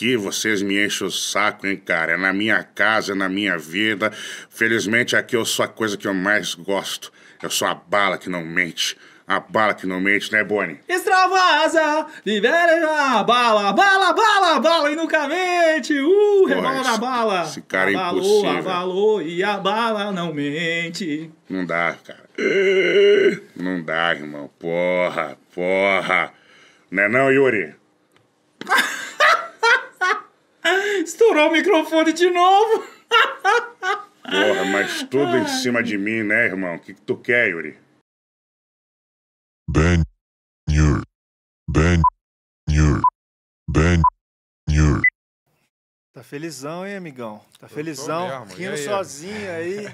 aqui, vocês me enchem o saco, hein, cara? É na minha casa, é na minha vida. Felizmente aqui eu sou a coisa que eu mais gosto. Eu sou a bala que não mente. A bala que não mente, né, Boni? Extravasa! Libera a bala! Bala, bala, bala e nunca mente! Uh, rebola na bala! Esse cara avalou, é impossível. Avalou e a bala não mente. Não dá, cara. Não dá, irmão. Porra, porra. Não é não, Yuri? Estourou o microfone de novo. Porra, mas tudo em cima de mim, né, irmão? O que, que tu quer, Yuri? Ben Yur. Ben Yur. Ben Yur. Tá felizão, hein, amigão? Tá felizão. Mesmo, rindo aí? sozinho aí.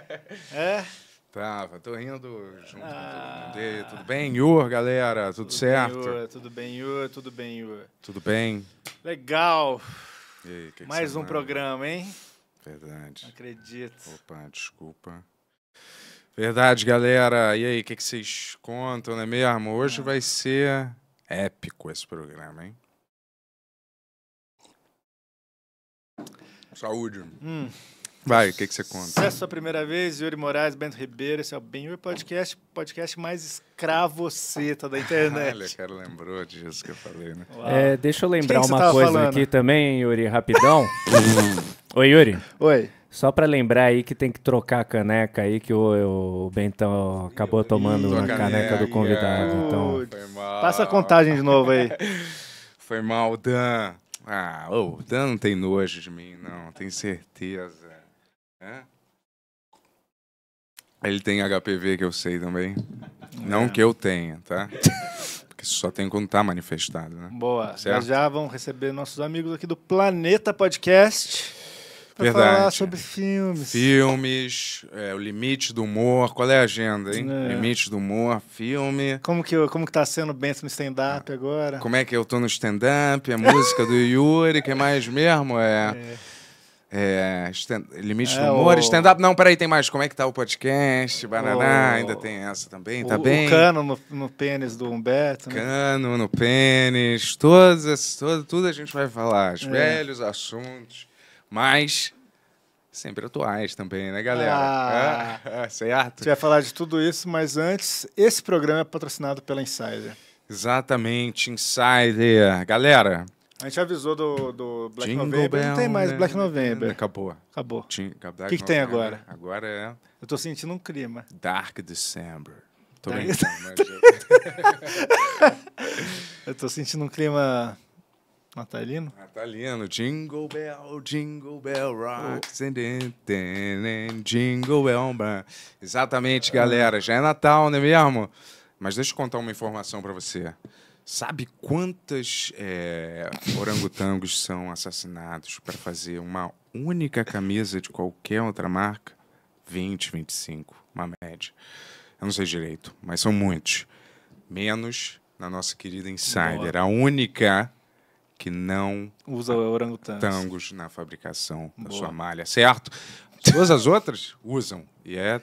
é. Tava, tô rindo junto ah. com todo ah. mundo. Tudo bem, Yur, galera? Tudo, tudo certo? Bem, Yur, tudo bem, Yur, tudo bem, Yur. Tudo bem. Legal que Mais que um programa, hein? Verdade. acredito. Opa, desculpa. Verdade, galera. E aí, o que, que, vocês contam, não é mesmo? Hoje ah. vai ser épico esse programa, hein? Hum. Saúde. Hum. Vai, o que, que você conta? é a primeira vez, Yuri Moraes, Bento Ribeiro, esse é o Benhur Podcast, podcast mais escravoceta da internet. Olha, cara lembrou disso que eu falei, né? É, deixa eu lembrar uma coisa falando? aqui também, Yuri, rapidão. Oi, Yuri. Oi. Só para lembrar aí que tem que trocar a caneca aí, que o, o Bentão acabou tomando a caneca, caneca do convidado. Então... Passa a contagem de novo aí. Foi mal, Dan. Ah, o oh, Dan não tem nojo de mim, não, tenho certeza. É. Ele tem HPV que eu sei também. É. Não que eu tenha, tá? Porque só tem quando tá manifestado, né? Boa. Certo? Já, já vão receber nossos amigos aqui do Planeta Podcast. Pra Verdade. falar sobre filmes. Filmes, é, o limite do humor. Qual é a agenda, hein? É. Limite do humor, filme. Como que, como que tá sendo Benson no stand-up ah. agora? Como é que eu tô no stand-up? A música do Yuri, que mais mesmo? é. é. É, stand, limite é, do humor, o... stand-up. Não, peraí, tem mais. Como é que tá o podcast? Bananá, o... ainda tem essa também, tá o, bem? O cano no, no, pênis do Humberto. Né? Cano no pênis, todas essas, todo, tudo a gente vai falar. Os é. velhos assuntos, mas sempre atuais também, né, galera? Ah. Ah, certo? A gente vai falar de tudo isso, mas antes, esse programa é patrocinado pela Insider. Exatamente, Insider. Galera, a gente avisou do, do Black Jingle November. não tem mais né? Black November. Acabou. Acabou. O que, que tem agora? Agora é. Eu tô sentindo um clima. Dark December. Tô Dark... bem. eu tô sentindo um clima. Natalino? Natalino. Jingle bell, jingle bell oh. rocks oh. and, and jingle bell. Exatamente, galera. Já é Natal, não é mesmo? Mas deixa eu contar uma informação para você. Sabe quantas é, orangotangos são assassinados para fazer uma única camisa de qualquer outra marca? 20, 25, uma média. Eu não sei direito, mas são muitos. Menos na nossa querida Insider, Boa. a única que não usa orangotangos na fabricação Boa. da sua malha, certo? Todas as outras usam. E é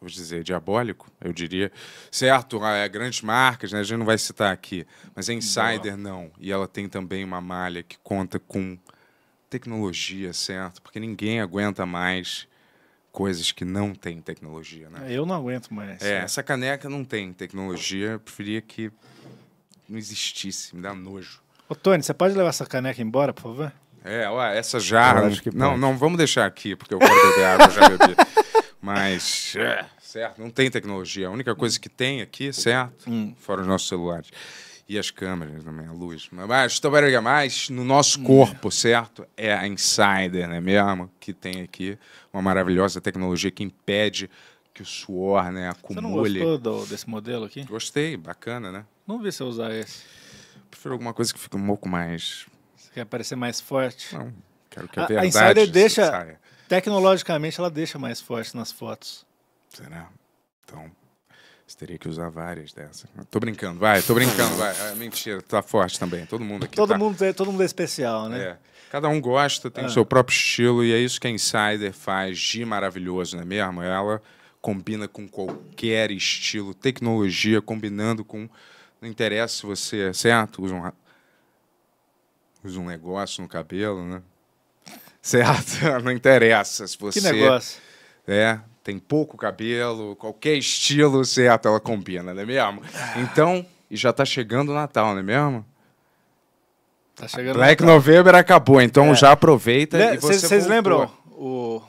vou dizer, diabólico, eu diria. Certo, é, grandes marcas, né, a gente não vai citar aqui, mas a Insider não. E ela tem também uma malha que conta com tecnologia, certo? Porque ninguém aguenta mais coisas que não têm tecnologia, né? Eu não aguento mais. É, né? essa caneca não tem tecnologia, eu preferia que não existisse, me dá nojo. Ô, Tony, você pode levar essa caneca embora, por favor? É, ó, essa jarra. não, não, vamos deixar aqui, porque eu quero beber água, já bebi. Mas, é, certo, não tem tecnologia. A única coisa que tem aqui, certo? Hum. Fora os nossos celulares. E as câmeras também, a luz. Mas é mais no nosso corpo, certo? É a Insider, né mesmo? Que tem aqui uma maravilhosa tecnologia que impede que o suor né, acumule. Você não gostou do, desse modelo aqui? Gostei, bacana, né? Vamos ver se eu usar esse. Prefiro alguma coisa que fique um pouco mais. Você quer parecer mais forte? Não, quero que a, a verdade a Insider deixa, saia. Tecnologicamente ela deixa mais forte nas fotos. Será? Então, você teria que usar várias dessas. Tô brincando, vai, tô brincando, vai. É, mentira, tá forte também. Todo mundo aqui. Todo, tá... mundo, é, todo mundo é especial, né? É. Cada um gosta, tem ah. o seu próprio estilo, e é isso que a Insider faz de maravilhoso, não é mesmo? Ela combina com qualquer estilo, tecnologia, combinando com. Não interessa se você é certo, usa um, usa um negócio no cabelo, né? certo? Não interessa se você. Que negócio. É, tem pouco cabelo, qualquer estilo, certo? Ela combina, não é mesmo? Então, e já tá chegando o Natal, não é mesmo? Tá chegando Black Natal. November acabou, então é. já aproveita Le né, e você Vocês lembram o...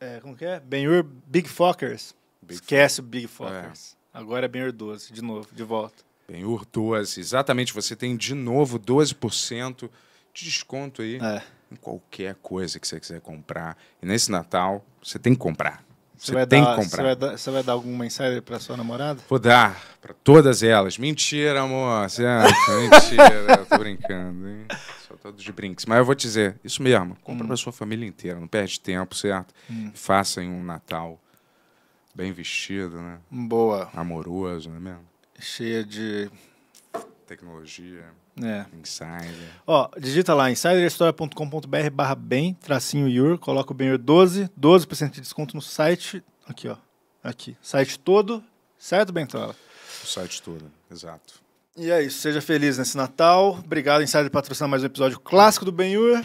É, como que é? Benhur Big Fuckers. Big Esquece o Big Fuckers. É. Agora é Benhur 12, de novo, de volta. Benhur 12, exatamente. Você tem de novo 12% de desconto aí. É qualquer coisa que você quiser comprar. E nesse Natal, você tem que comprar. Você, você tem dar, que comprar. Você vai, dar, você vai dar alguma insider para sua namorada? Vou dar para todas elas. Mentira, amor. certo é mentira. tô brincando, hein? Só todos de brinques. Mas eu vou te dizer, isso mesmo. Compra hum. para sua família inteira. Não perde tempo, certo? Hum. um Natal bem vestido, né? Boa. Amoroso, não é mesmo? Cheia de tecnologia, é. Insider. Ó, digita lá insiderhistoria.com.br barra bem, tracinho Yur, coloca o Benhur 12, 12% de desconto no site, aqui ó, aqui, site todo, certo Bentola? O site todo, exato. E é isso, seja feliz nesse Natal, obrigado Insider por patrocinar mais um episódio clássico do Benhur.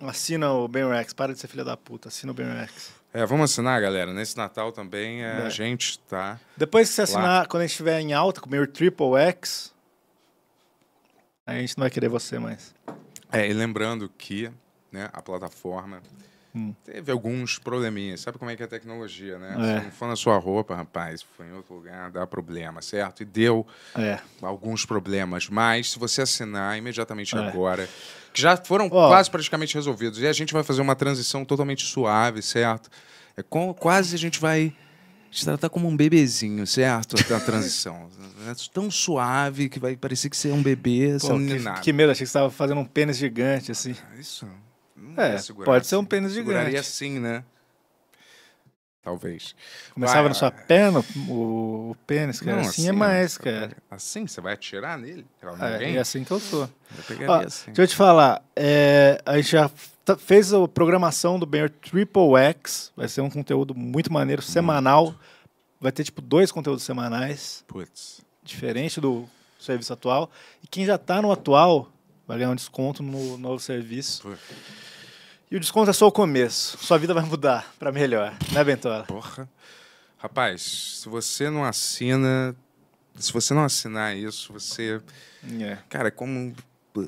Assina o Benhur X, para de ser filha da puta, assina o Benhur X. É, vamos assinar, galera. Nesse Natal também é, né. a gente tá. Depois que você lá. assinar, quando a gente estiver em alta, com o meu Triple X, a gente não vai querer você mais. É, e lembrando que né, a plataforma Hum. Teve alguns probleminhas. Sabe como é que é a tecnologia, né? É. Se não for na sua roupa, rapaz, foi em outro lugar, dá problema, certo? E deu é. alguns problemas. Mas se você assinar imediatamente é. agora, que já foram oh. quase praticamente resolvidos, e a gente vai fazer uma transição totalmente suave, certo? É com, quase a gente vai se tratar como um bebezinho, certo? A transição. é tão suave que vai parecer que você é um bebê. Pô, que, é que medo, achei que você estava fazendo um pênis gigante, assim. Ah, isso não é, segurar. Pode ser um pênis gigante. Seguraria assim, né? Talvez. Começava vai, na sua perna o, o pênis, cara. Não, assim, é assim, é mais, cara. Assim? Você vai atirar nele? É, é assim que eu sou. Eu assim. Deixa eu te falar. É, a gente já tá, fez a programação do Banner Triple X. Vai ser um conteúdo muito maneiro, muito. semanal. Vai ter, tipo, dois conteúdos semanais. Putz. Diferente do serviço atual. E quem já tá no atual vai ganhar um desconto no novo serviço. Putz. E o desconto é só o começo. Sua vida vai mudar para melhor, né, Bentola? Porra. Rapaz, se você não assina, se você não assinar isso, você. É. Cara, é como.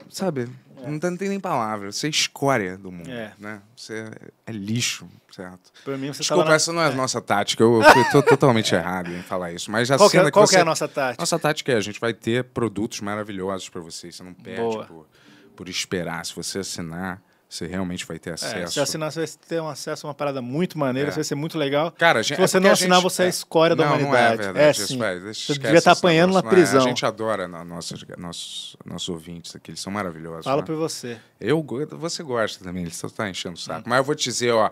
Sabe? É. Não, tem nem palavra. Você é escória do mundo. É. Né? Você é lixo, certo? Pra mim, você tá Desculpa, tava na... essa não é a é. nossa tática. Eu estou totalmente errado em falar isso. Mas qual que, é- que, você... é a nossa tática? Nossa tática é a gente vai ter produtos maravilhosos para vocês. Você não perde por, por esperar. Se você assinar você realmente vai ter acesso. É, se assinar, você vai ter um acesso a uma parada muito maneira, é. vai ser muito legal. Cara, gente, se é você é não assinar, gente, você é, é a escória da não, humanidade. Não, é verdade. É, sim. Você devia estar tá apanhando na né? prisão. a gente adora na, nossos, nossos, nossos ouvintes aqui, eles são maravilhosos. Fala né? você. Eu, você gosta também, ele só está enchendo o saco. Hum. Mas eu vou te dizer, ó,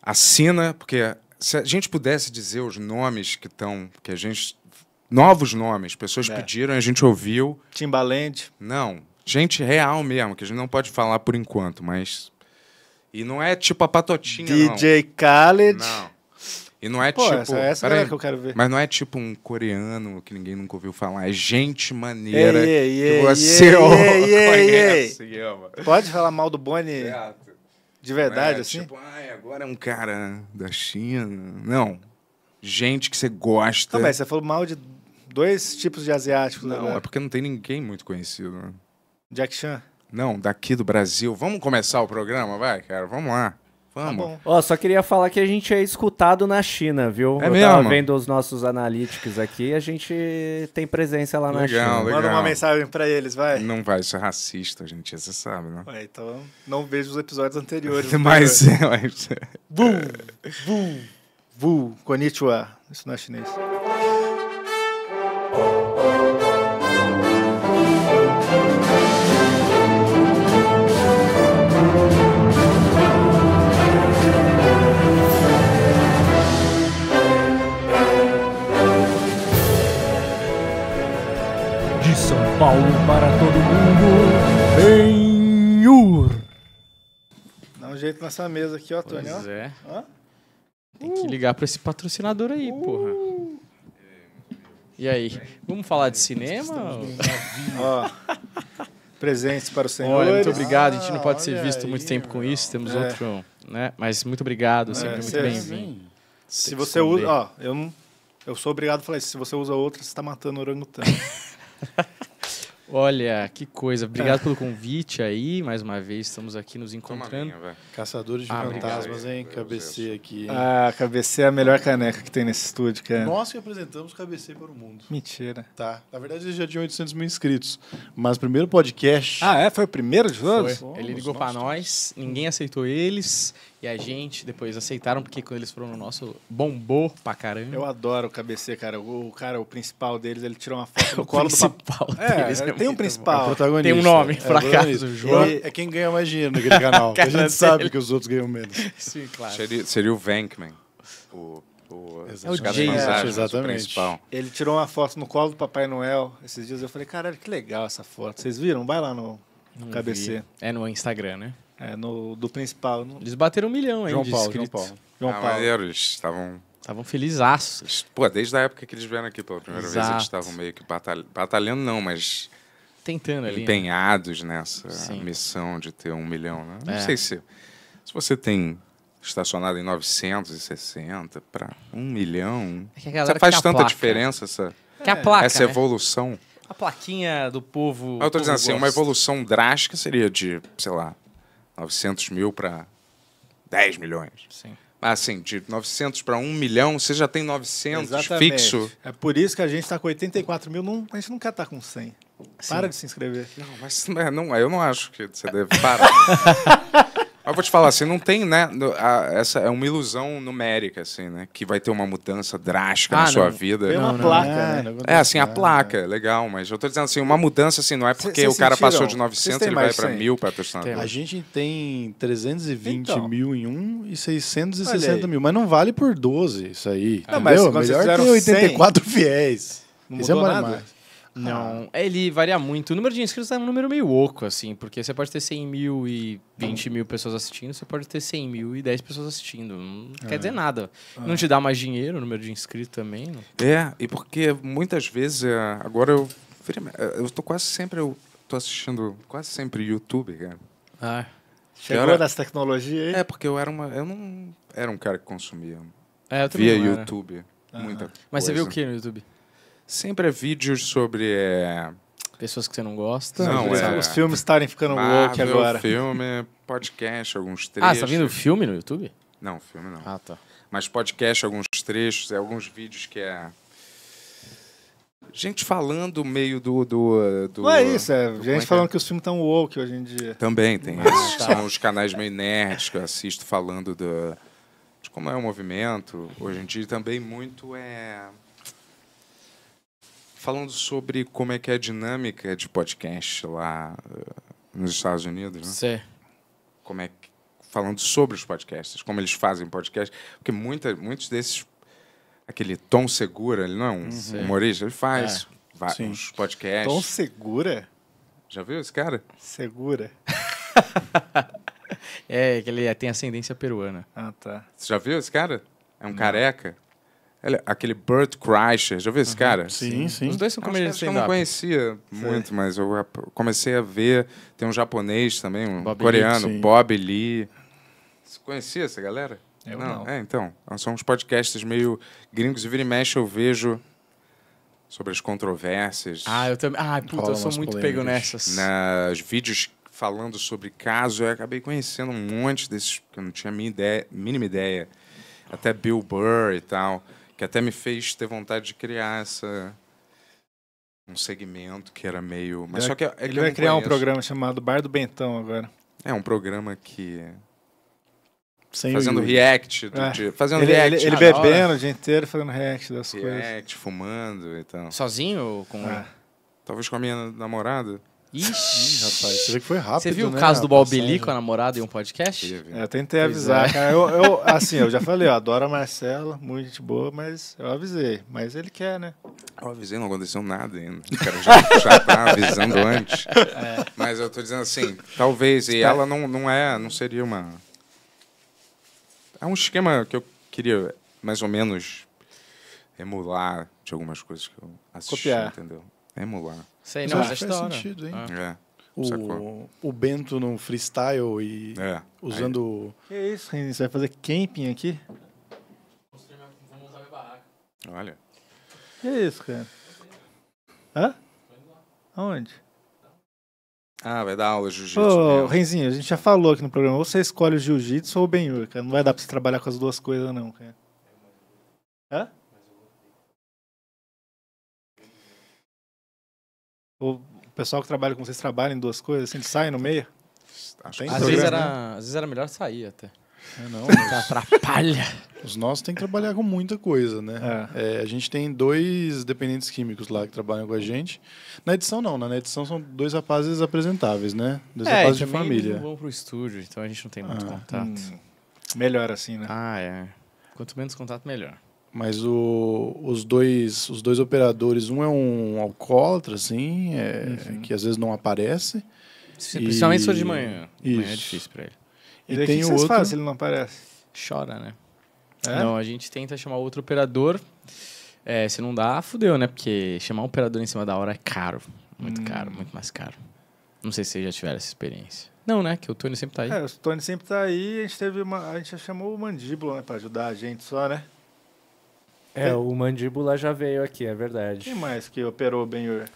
assina, porque se a gente pudesse dizer os nomes que estão, que a gente... Novos nomes, pessoas é. pediram, a gente ouviu. Timbaland. Não, gente real mesmo, que a gente não pode falar por enquanto, mas. E não é tipo a patotinha. DJ não. Khaled. Não. E não é Pô, tipo. Essa, essa é que eu quero ver. Mas não é tipo um coreano que ninguém nunca ouviu falar. É gente maneira ei, ei, ei, que você conhece. Assim, pode falar mal do Boni certo. de verdade, é, assim? Tipo, ai, agora é um cara da China. Não. Gente que você gosta. mas você falou mal de dois tipos de asiáticos, Não, né? é porque não tem ninguém muito conhecido, né? Jack Chan? Não, daqui do Brasil. Vamos começar o programa, vai, cara? Vamos lá. Vamos. Tá Ó, só queria falar que a gente é escutado na China, viu? É Eu mesmo? tava vendo os nossos analíticos aqui a gente tem presença lá na China. Legal. Manda uma mensagem pra eles, vai. Não vai, isso é racista, gente, você sabe, né? Ué, então não vejo os episódios anteriores. mas... Bum! Bum! Bum! Konnichiwa. Isso não é chinês. Paulo para todo mundo. Benhur! Dá um jeito nessa mesa aqui, ó, Tony. Pois é. Ó. Tem que ligar para esse patrocinador aí, uh. porra. E aí, vamos falar de cinema? Ó, presentes para o senhor. Olha, muito obrigado. a gente não pode ser ah, visto aí, muito tempo com isso. Temos é. outro, né? Mas muito obrigado, é, sempre é, muito bem-vindo. Se você usa, ó, eu não eu sou obrigado a falar isso. Se você usa outra, você está matando orangotango. Olha, que coisa. Obrigado pelo convite aí. Mais uma vez, estamos aqui nos encontrando. Minha, Caçadores de ah, fantasmas, hein? KBC aqui. Hein? Ah, KBC é a melhor caneca que tem nesse estúdio, cara. Nós que apresentamos KBC para o mundo. Mentira. Tá. Na verdade, eles já tinham 800 mil inscritos. Mas primeiro podcast. Ah, é? Foi o primeiro de todos? Ele ligou para nós, ninguém aceitou eles e a gente depois aceitaram, porque quando eles foram no nosso, bombou pra caramba. Eu adoro o KBC, cara. O, o cara, o principal deles, ele tirou uma foto no colo principal do principal É, é tem um principal. É tem um nome, é, fracasso. João é quem ganha mais dinheiro naquele canal. a gente sabe que os outros ganham menos. Sim, claro. Seria, seria o Venkman, o o, é o James exatamente. ele tirou uma foto no colo do Papai Noel esses dias. Eu falei, caralho, que legal essa foto. Vocês viram? Vai lá no, no KBC. Vi. É no Instagram, né? É, no, do principal. No... Eles bateram um milhão ainda. João Paulo, João Paulo. João ah, Paulo. Maneiro, eles estavam. Estavam felizaços. Pô, desde a época que eles vieram aqui pela primeira Exato. vez, eles estavam meio que batalhando, não, mas. Tentando ali. Né? Empenhados né? nessa Sim. missão de ter um milhão, né? Não é. sei se. Se você tem estacionado em 960 para um milhão. É você faz tanta diferença essa, é. placa, essa né? evolução. Né? A plaquinha do povo. Eu dizendo assim, gosta. uma evolução drástica seria de, sei lá, 900 mil para 10 milhões. Sim. Assim, de 900 para 1 milhão, você já tem 900 Exatamente. fixo. É por isso que a gente está com 84 mil, não, a gente não quer estar tá com 100. Sim. Para de se inscrever. Não, mas é, não, eu não acho que você deve. Para. Eu vou te falar assim, não tem, né? A, essa é uma ilusão numérica, assim, né? Que vai ter uma mudança drástica ah, na não. sua vida. Tem uma não, placa, é. Né? não, é. é, assim, a placa, né? legal, mas eu tô dizendo assim, uma mudança assim, não é porque o cara sentiram? passou de 900 ele vai para mil patrocinadores. A gente tem 320 então. mil em um e 660 mil, mas não vale por 12 isso aí. Não, entendeu? mas Melhor que 84 100. fiéis. Não mudou Isso é nada. Mais. Não, ele varia muito. O número de inscritos é um número meio oco, assim, porque você pode ter 100 mil e 20 mil pessoas assistindo, você pode ter 100 mil e 10 pessoas assistindo. Não é. quer dizer nada. É. Não te dá mais dinheiro o número de inscritos também. Não. É, e porque muitas vezes, é, agora eu. É, eu tô quase sempre. Eu tô assistindo quase sempre YouTube, cara. Ah. Chegou era... das tecnologias aí? É, porque eu era uma. Eu não era um cara que consumia. É, eu via YouTube. Uhum. Muita Mas coisa. você viu o que no YouTube? Sempre é vídeos sobre. É... Pessoas que você não gosta. Não, é... Os filmes estarem ficando woke agora. filme, podcast, alguns trechos. Ah, você tá vendo filme no YouTube? Não, filme não. Ah, tá. Mas podcast, alguns trechos, é, alguns vídeos que é. Gente falando meio do. do, do não é isso, é do, gente falando que, os filmes estão woke hoje em dia. Também tem esses. Ah, tá. São os canais meio nerds que eu assisto falando do, de como é o movimento. Hoje em dia também muito é falando sobre como é que é a dinâmica de podcast lá eh, nos Estados Unidos, né? Sim. Como é que, falando sobre os podcasts, como eles fazem podcast, porque muita, muitos desses aquele Tom Segura, ele não é um uhum. Sim. humorista, ele faz é, podcasts. Tom Segura? Já viu esse cara? Segura. é, que ele tem ascendência peruana. Ah, tá. Você já viu esse cara? É um não. careca. Aquele Burt Kreischer, já viu esse uhum. cara? Sim, sim. Os dois são comediantes que eu não conhecia muito, mas eu comecei a ver. Tem um japonês também, um Bob coreano, Lee, Bob Lee. Você conhecia essa galera? Eu não. não. É, então. São uns podcasts meio gringos e vira e mexe eu vejo sobre as controvérsias. Ah, eu também. Ah, puta, eu sou muito polêmicas. pego nessas. Nas vídeos falando sobre caso, eu acabei conhecendo um monte desses que eu não tinha a mínima ideia. Até Bill Burr e tal que até me fez ter vontade de criar essa um segmento que era meio, mas ele só que, é ele que vai criar conheço. um programa chamado Bar do Bentão agora. É um programa que Sem fazendo o... react, do é. dia, fazendo ele, react. Ele, ele bebendo o dia inteiro fazendo react das react, coisas. React, fumando e então. tal. Sozinho ou com é. Talvez com a minha namorada. Ixi, rapaz, você vê que foi rápido. Você viu né, o caso do Balbili com a namorada em um podcast? É, eu tentei pois avisar, é. cara. Eu, eu, assim, eu já falei, eu adoro a Marcela, muito gente boa, mas eu avisei. Mas ele quer, né? Eu avisei, não aconteceu nada ainda. O cara já, já tá avisando é. antes. É. Mas eu tô dizendo assim, talvez, e ela não, não é, não seria uma. É um esquema que eu queria mais ou menos emular de algumas coisas que eu assisti, Copiar. entendeu? Emular. Sei, não, é faz sentido, hein? É. é o, o, Bento no freestyle e é. usando. Aí. Que é isso, Renzi? Você vai fazer camping aqui? Vou minha barraca. Olha. Que é isso, cara? Hã? Aonde? Ah, vai dar aula de jiu-jitsu. Ô, oh, Renzinho, a gente já falou aqui no programa. Ou você escolhe o jiu-jitsu ou o ben cara. Não vai dar pra você trabalhar com as duas coisas, não, cara. Hã? o pessoal que trabalha com vocês trabalha em duas coisas, assim, sai no meio? Acho às, vezes era, né? às vezes era melhor sair até. É, não, mas... atrapalha. Os nossos têm que trabalhar com muita coisa, né? É. É, a gente tem dois dependentes químicos lá que trabalham com a gente. Na edição não, na edição são dois rapazes apresentáveis, né? Dois é, rapazes de família. Vão pro estúdio, então a gente não tem muito ah, contato. Hum. Melhor assim, né? Ah, é. Quanto menos contato, melhor. Mas o, os, dois, os dois operadores, um é um alcoólatra, assim, é, uhum. que às vezes não aparece. Sim, e... Principalmente só de manhã. De manhã é difícil para ele. E, e tem o que outro... faz ele não aparece? Chora, né? É? Não, a gente tenta chamar outro operador. É, se não dá, fudeu, né? Porque chamar um operador em cima da hora é caro. Muito hum. caro, muito mais caro. Não sei se vocês já tiveram essa experiência. Não, né? Que o Tony sempre tá aí. É, o Tony sempre tá aí. A gente teve uma. A gente chamou o Mandíbula, né? Pra ajudar a gente só, né? É, o Mandíbula já veio aqui, é verdade. Quem mais que operou bem o... Uh,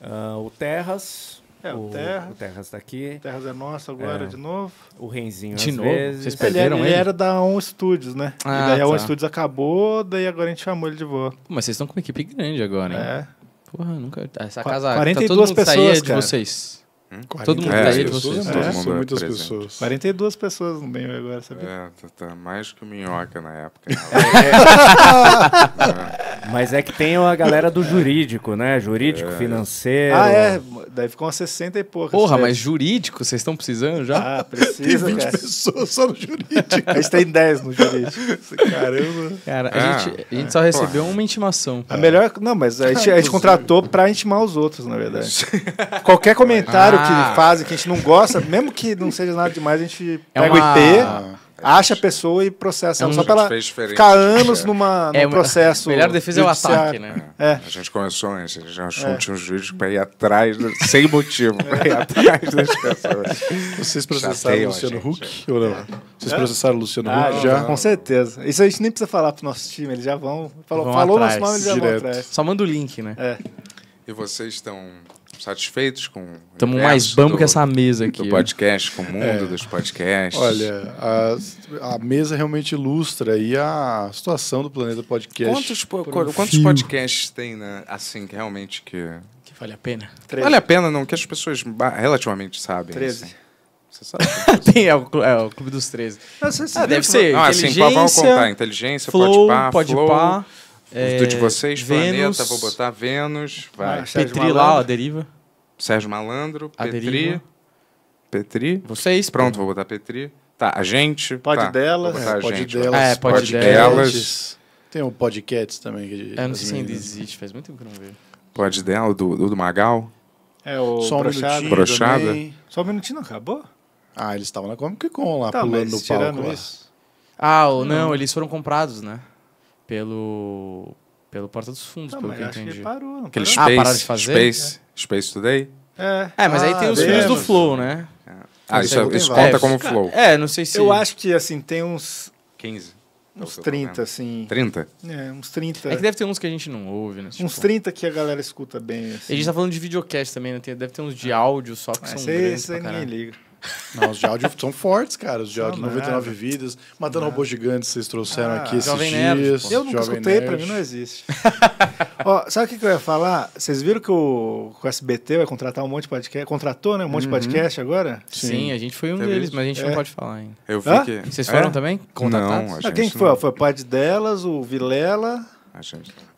ah, o Terras. É, o, o Terras. O Terras tá aqui. Terras é nosso agora é. de novo. O Renzinho de novo? Vezes. Vocês é- perderam ele, ele? era da On Studios, né? Ah, e daí tá. a On Studios acabou, daí agora a gente chamou ele de volta. mas vocês estão com uma equipe grande agora, hein? É. Porra, nunca. Essa casa. 42 tá todo mundo pessoas, saía cara. de vocês. Hum? Todo mundo é, ele, pessoas, vocês. Né? É, mundo muitas presente. pessoas. 42 pessoas no meio agora, sabia? É, tá, tá mais que o Minhoca na época. Né? É. Mas é que tem a galera do jurídico, né? Jurídico, é. financeiro. Ah, é. Daí ficou umas 60 e poucas. Porra, mas jurídico, vocês estão precisando já? Ah, precisa, tem 20 cara. pessoas só no jurídico. A gente tem 10 no jurídico. Caramba. Cara, a, ah, gente, a gente só recebeu porra. uma intimação. A melhor... Não, mas a gente, a gente contratou pra intimar os outros, na verdade. Qualquer comentário ah. que fazem que a gente não gosta, mesmo que não seja nada demais, a gente é pega uma... o IP... É acha a pessoa e processa é ela. Só para ela ficar anos é. numa, num é, processo. melhor defesa judiciário. é o ataque, né? É. A gente começou antes, né? a gente é. tinha uns vídeos para ir atrás, sem motivo, para ir atrás das pessoas. Vocês processaram o Luciano Huck ou não? Vocês processaram o Luciano ah, Huck? Já? Com certeza. Isso a gente nem precisa falar pro nosso time, eles já vão. Falou, vão falou atrás, nosso nome, eles já direto. vão atrás. Só manda o link, né? É. E vocês estão satisfeitos com. Estamos mais bambo do, que essa mesa aqui. Do podcast, com o mundo é. dos podcasts. Olha, a, a, mesa realmente ilustra aí a situação do planeta podcast. Quantos, po, um quantos podcasts tem, né, assim, que realmente que. Que vale a pena? 13. Vale a pena, não, que as pessoas relativamente sabem. 13. Assim. Você sabe? Tem, é o, é o Clube dos 13. ah, deve ser. Ah, sim, vamos contar. Inteligência, flow, pode pá, pode flow, pá. É, de vocês, Vênus, Planeta, vou botar Vênus. Vai. Ah, Petri Malandro, lá, ó, a deriva. Sérgio Malandro, a Petri. Deriva. Petri. Vocês. É Pronto, vou botar Petri. Tá, a gente. Pode tá, delas. pode gente, delas. É, pode, pode delas. delas. Tem um podcast também. Que é, não sei se ainda existe, faz muito tempo que eu não vejo. Pode dela, do, do Magal. É, o Só um Brochada. Brochada. Só um minutinho, acabou? Ah, eles estavam na Comic Con lá, tá, pulando no palco. Isso. Ah, não. não, eles foram comprados, né? pelo, pelo Porta dos Fundos, não, pelo que eu entendi. Que parou, não parou. Aquele ah, Space, ah, de fazer? Space, é. Space Today? É, é mas ah, aí tem os ah, filmes do Flow, né? Ah, isso, é- isso conta como Flow. É, não sei se... Eu acho que, assim, tem uns... 15. Uns 30, é. assim. 30? É, uns 30. É que deve ter uns que a gente não ouve, né? Tipo... Uns 30 que a galera escuta bem, assim. E a gente assim. tá falando de videocast também, né? Deve ter uns de áudio só que é, são esse, grandes Isso aí ninguém liga. Não, os de áudio são fortes, cara. Os de áudio, 99 vidas. Matando robôs gigantes, vocês trouxeram ah, aqui esses Jovem dias. Nerd, eu nunca Jovem escutei, para mim não existe. Ó, sabe o que, que eu ia falar? Vocês viram que o, o SBT vai contratar um monte de podcast? Contratou, né? Um monte uhum. de podcast agora? Sim. Sim, a gente foi um deles, mas a gente é. não pode falar ainda. Eu vi ah? que... Vocês foram é? também? Contratados? Não, ah, Quem foi? Não. Foi o Pad Delas, o Vilela...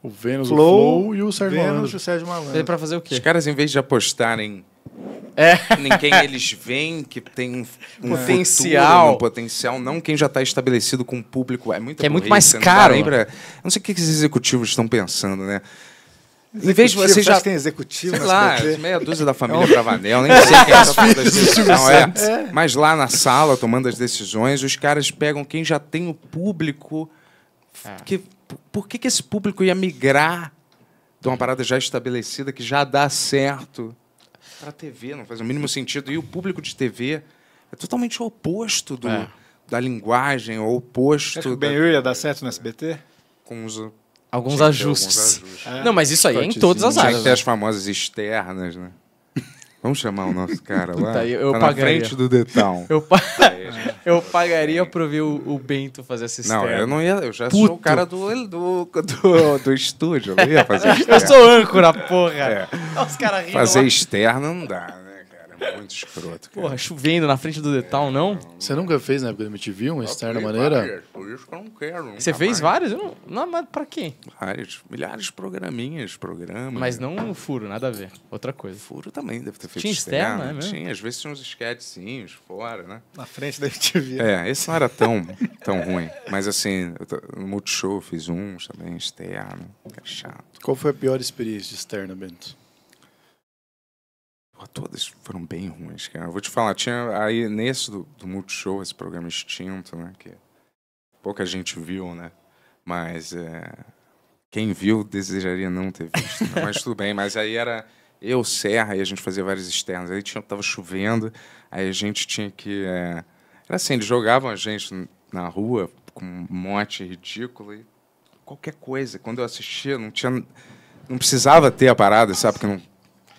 O Vênus, Flow, o Flow e o Sérgio Vênus, e O Sérgio Malandro. É para fazer o quê? Os caras, em vez de apostarem é. Nem quem eles veem que tem um, um potencial. Futuro, um potencial, não quem já está estabelecido com o público. É muito, é muito mais caro. Não, tá pra... não sei o que os executivos estão pensando, né? Executivo, em vez de você já. tem executivos sei lá, meia dúzia da é família Bravanel, nem sei quem é essa decisão, é. é. Mas lá na sala, tomando as decisões, os caras pegam quem já tem o público. É. Que, por que, que esse público ia migrar de uma parada já estabelecida que já dá certo? para a TV, não faz o mínimo sentido. E o público de TV é totalmente o oposto do, é. da linguagem, o oposto. É Bem, eu ia dar certo no SBT? Com os, alguns, ajustes. Alguns ajustes. É. Não, mas isso aí é em todas as áreas. Tem as né? famosas externas, né? Vamos chamar o nosso cara lá? eu, tá na frente do Detão. Eu, pa... eu assim, pagaria pra ver o, o, Bento fazer essa externa. Não, eu não ia. Eu já Puto. sou o cara do, do, do, do estúdio. Eu não ia fazer externo. Eu sou âncora, porra. É. Os caras Fazer externa externo não dá, né? Muito escroto. Cara. Porra, chovendo na frente do Detal, é, não? Você nunca fez na época do MTV uma externa maneira? Várias, por isso que eu não quero. Você fez mais. vários? Eu não, não, mas pra quê? Vários, milhares de programinhas, programas. Mas não um furo, nada a ver. Outra coisa. Furo também deve ter feito tinha externa. externa né? é mesmo? Tinha, às vezes tinha uns esquetezinhos fora, né? Na frente da MTV. É, esse não era tão, tão ruim. Mas assim, no Multishow fiz uns também, externo. Que chato. Qual foi a pior experiência de externa, Bento? todas foram bem ruins, cara. Eu vou te falar, tinha aí nesse do, do Multishow, esse programa extinto, né? Que pouca gente viu, né? Mas é, quem viu desejaria não ter visto. né? Mas tudo bem, mas aí era eu, Serra, e a gente fazia várias externas. Aí tinha, tava chovendo, aí a gente tinha que. É... era assim, eles jogavam a gente na rua com um ridículo e qualquer coisa. Quando eu assistia, não tinha. Não precisava ter a parada, sabe? Porque não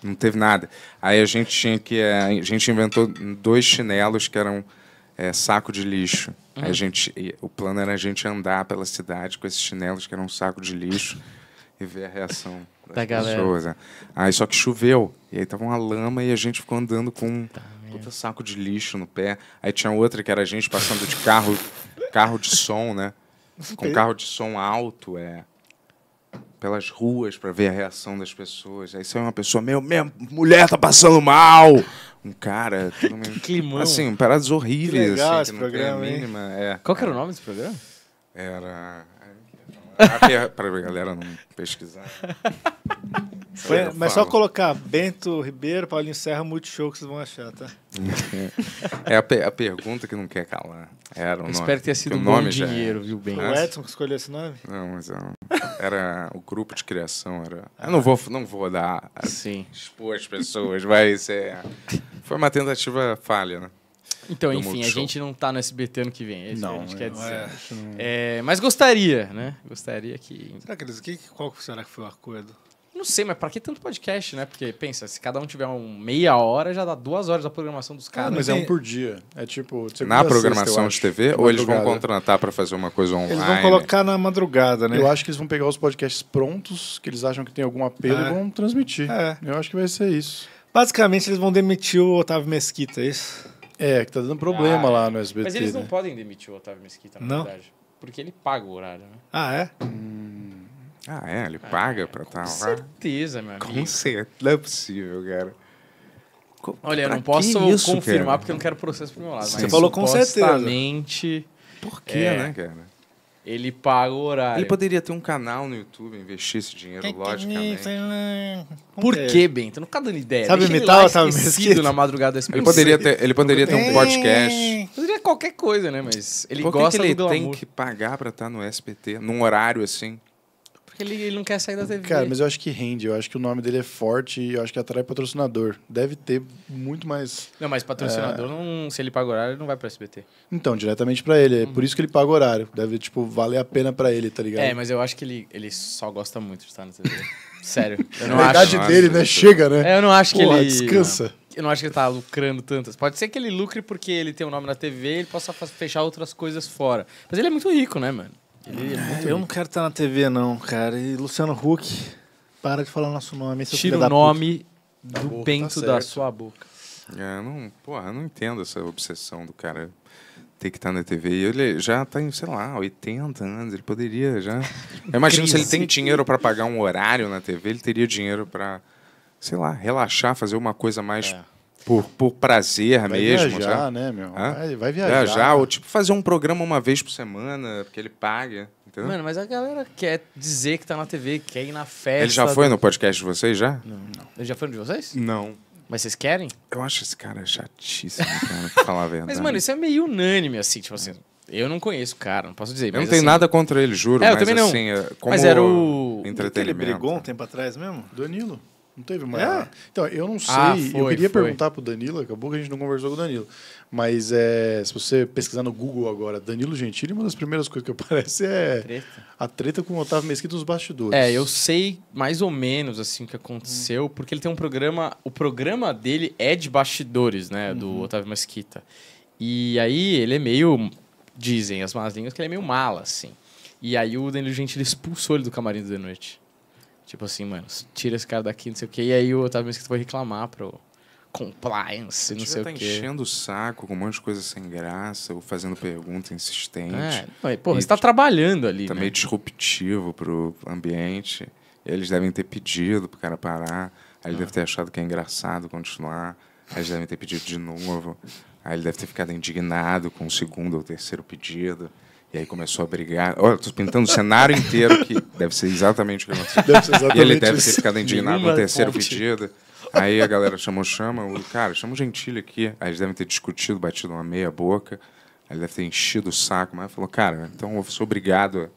não teve nada. Aí a gente tinha que. Eh, a gente inventou dois chinelos que eram é, saco de lixo. Uhum. A gente, o plano era a gente andar pela cidade com esses chinelos que eram saco de lixo e ver a reação das da pessoas. Galera. Né? Aí só que choveu. E aí tava uma lama e a gente ficou andando com um tá puta saco de lixo no pé. Aí tinha outra que era a gente passando de carro, carro de som, né? Com carro de som alto, é pelas ruas para ver a reação das pessoas. Aí você é uma pessoa, meu, minha mulher tá passando mal! Um cara. que climão. Assim, paradas horríveis. Que legal assim, esse programa, mínima, é. Qual era o nome desse programa? Era. Para a galera não pesquisar. Foi, mas falo. só colocar Bento Ribeiro, Paulinho Serra, Multishow que vocês vão achar, tá? é a, a, pergunta que não quer calar. Era o nome. Espero que tenha sido um bom é. dinheiro, já... viu, bem? O Edson que escolheu esse nome? Não, mas não. É era o grupo de criação. Era... Eu não vou, não vou dar, Sim. expor as pessoas, mas é... foi uma tentativa falha, né? Então, enfim, a gente não tá no SBT ano que vem. É isso não, que a gente é, quer dizer. É, é, mas gostaria, né? Gostaria que. Será que eles. Que, qual será que foi o acordo? Não sei, mas pra que tanto podcast, né? Porque, pensa, se cada um tiver um meia hora, já dá duas horas da programação dos é, caras. Ah, mas é um por dia. É tipo... Na programação sexta, de TV? ou eles vão contratar para fazer uma coisa online? Eles vão colocar na madrugada, né? Eu acho que eles vão pegar os podcasts prontos, que eles acham que tem algum apelo, é. e vão transmitir. É. Eu acho que vai ser isso. Basicamente, eles vão demitir o Otávio Mesquita, é isso? É, que tá dando problema ah, lá é. no SBT. Mas eles não né? podem demitir o Otávio Mesquita, na não? verdade. Porque ele paga o horário, né? Ah, é? Hum... Ah, é? Ele ah, paga é. pra tal Com ah. certeza, meu amigo. Com certeza. Não é possível, cara. Co Olha, eu não posso isso, confirmar cara? porque eu não quero processo pro meu lado. Você falou com certeza. Por quê, é, né, cara? Ele paga o horário. Ele poderia ter um canal no YouTube, investir esse dinheiro, que logicamente. Que... Né? Por que, é? Bento? Não fica dando ideia. Sabe Deixa imitar ou sabe esquecido na madrugada ele poderia ter Ele poderia ter um podcast. Poderia qualquer coisa, né? Mas ele Por que gosta que ele tem que pagar pra estar tá no SPT, num horário assim? Porque ele, ele, não quer sair da TV. Cara, mas eu acho que rende. Eu acho que o nome dele é forte e eu acho que atrai patrocinador. Deve ter muito mais. Não, mas patrocinador, é... não, se ele paga horário, ele não vai para SBT. Então, diretamente para ele. É uhum. por isso que ele paga horário. Deve, tipo, valer a pena para ele, tá ligado? É, mas eu acho que ele, ele só gosta muito de estar na TV. Sério. Eu não a idade dele, acho, né? Chega, né? É, eu não acho que ele. Descansa. Não. Eu não acho que ele tá lucrando tantas. Pode ser que ele lucre porque ele tem o um nome na TV ele possa fechar outras coisas fora. Mas ele é muito rico, né, mano? Ele é muito. Eu não quero estar na TV, não, cara. E Luciano Huck, para de falar nosso nome. Esse Tira o nome puta. do tá boca, pento tá da sua boca. É, não, porra, não entendo essa obsessão do cara ter que estar na TV. Ele já está em, sei lá, 80 anos, ele poderia já. Eu imagino se ele tem dinheiro para pagar um horário na TV, ele teria dinheiro para, sei lá, relaxar, fazer uma coisa mais é por, por prazer vai mesmo. Viajar, né, meu? Vai, vai é, viajar. Viajar, ou tipo, fazer um programa uma vez por semana, porque ele paga. Entendeu? Mano, mas a galera quer dizer que tá na TV, quer ir na festa. Ele já foi no podcast de vocês já? Não, não. Ele já foi no de vocês? Não. Mas vocês querem? Eu acho esse cara chatíssimo, cara, pra falar a verdade. Mas, mano, isso é meio unânime, assim, tipo assim. Eu não conheço o cara, não posso dizer. Eu não tenho assim... nada contra ele, juro. É, eu mas, também não. Assim, é mas era o. Entretenimento. Ele brigou um tempo atrás mesmo? Danilo. Não teve mais. É? Então, eu não ah, sei. Ah, foi, eu queria foi. perguntar pro Danilo, acabou que a gente não conversou com o Danilo. Mas é, se você pesquisar no Google agora, Danilo Gentili, uma das primeiras coisas que aparece é a treta, a treta com o Otávio Mesquita nos bastidores. É, eu sei mais ou menos assim o que aconteceu, hum. porque ele tem um programa. O programa dele é de bastidores, né? Uhum. Do Otávio Mesquita. E aí ele é meio. Dizem as más línguas que ele é meio mala, assim. E aí o Danilo Gentili expulsou ele do camarim do The Noite. Tipo assim, mano, tira esse cara daqui, não sei o quê. E aí o Otávio Mesquita foi reclamar pro compliance, não sei tá o quê. enchendo o saco com um monte de coisa sem graça, ou fazendo pergunta insistente. É, não, porra, você tá trabalhando ali, Tá né? meio disruptivo pro ambiente. Eles devem ter pedido pro cara parar. Aí ele ah. deve ter achado que é engraçado continuar. Aí eles devem ter pedido de novo. Aí ele deve ter ficado indignado com o segundo ou terceiro pedido. E aí começou a brigar. Olha, estou pintando o cenário inteiro que deve ser exatamente o que aconteceu. E ele deve ter ficado indignado no terceiro ponte. pedido. Aí a galera chamou, chama, o cara, chama o Gentili aqui. Aí eles devem ter discutido, batido uma meia boca. Aí ele deve ter enchido o saco, mas falou, cara, então eu sou obrigado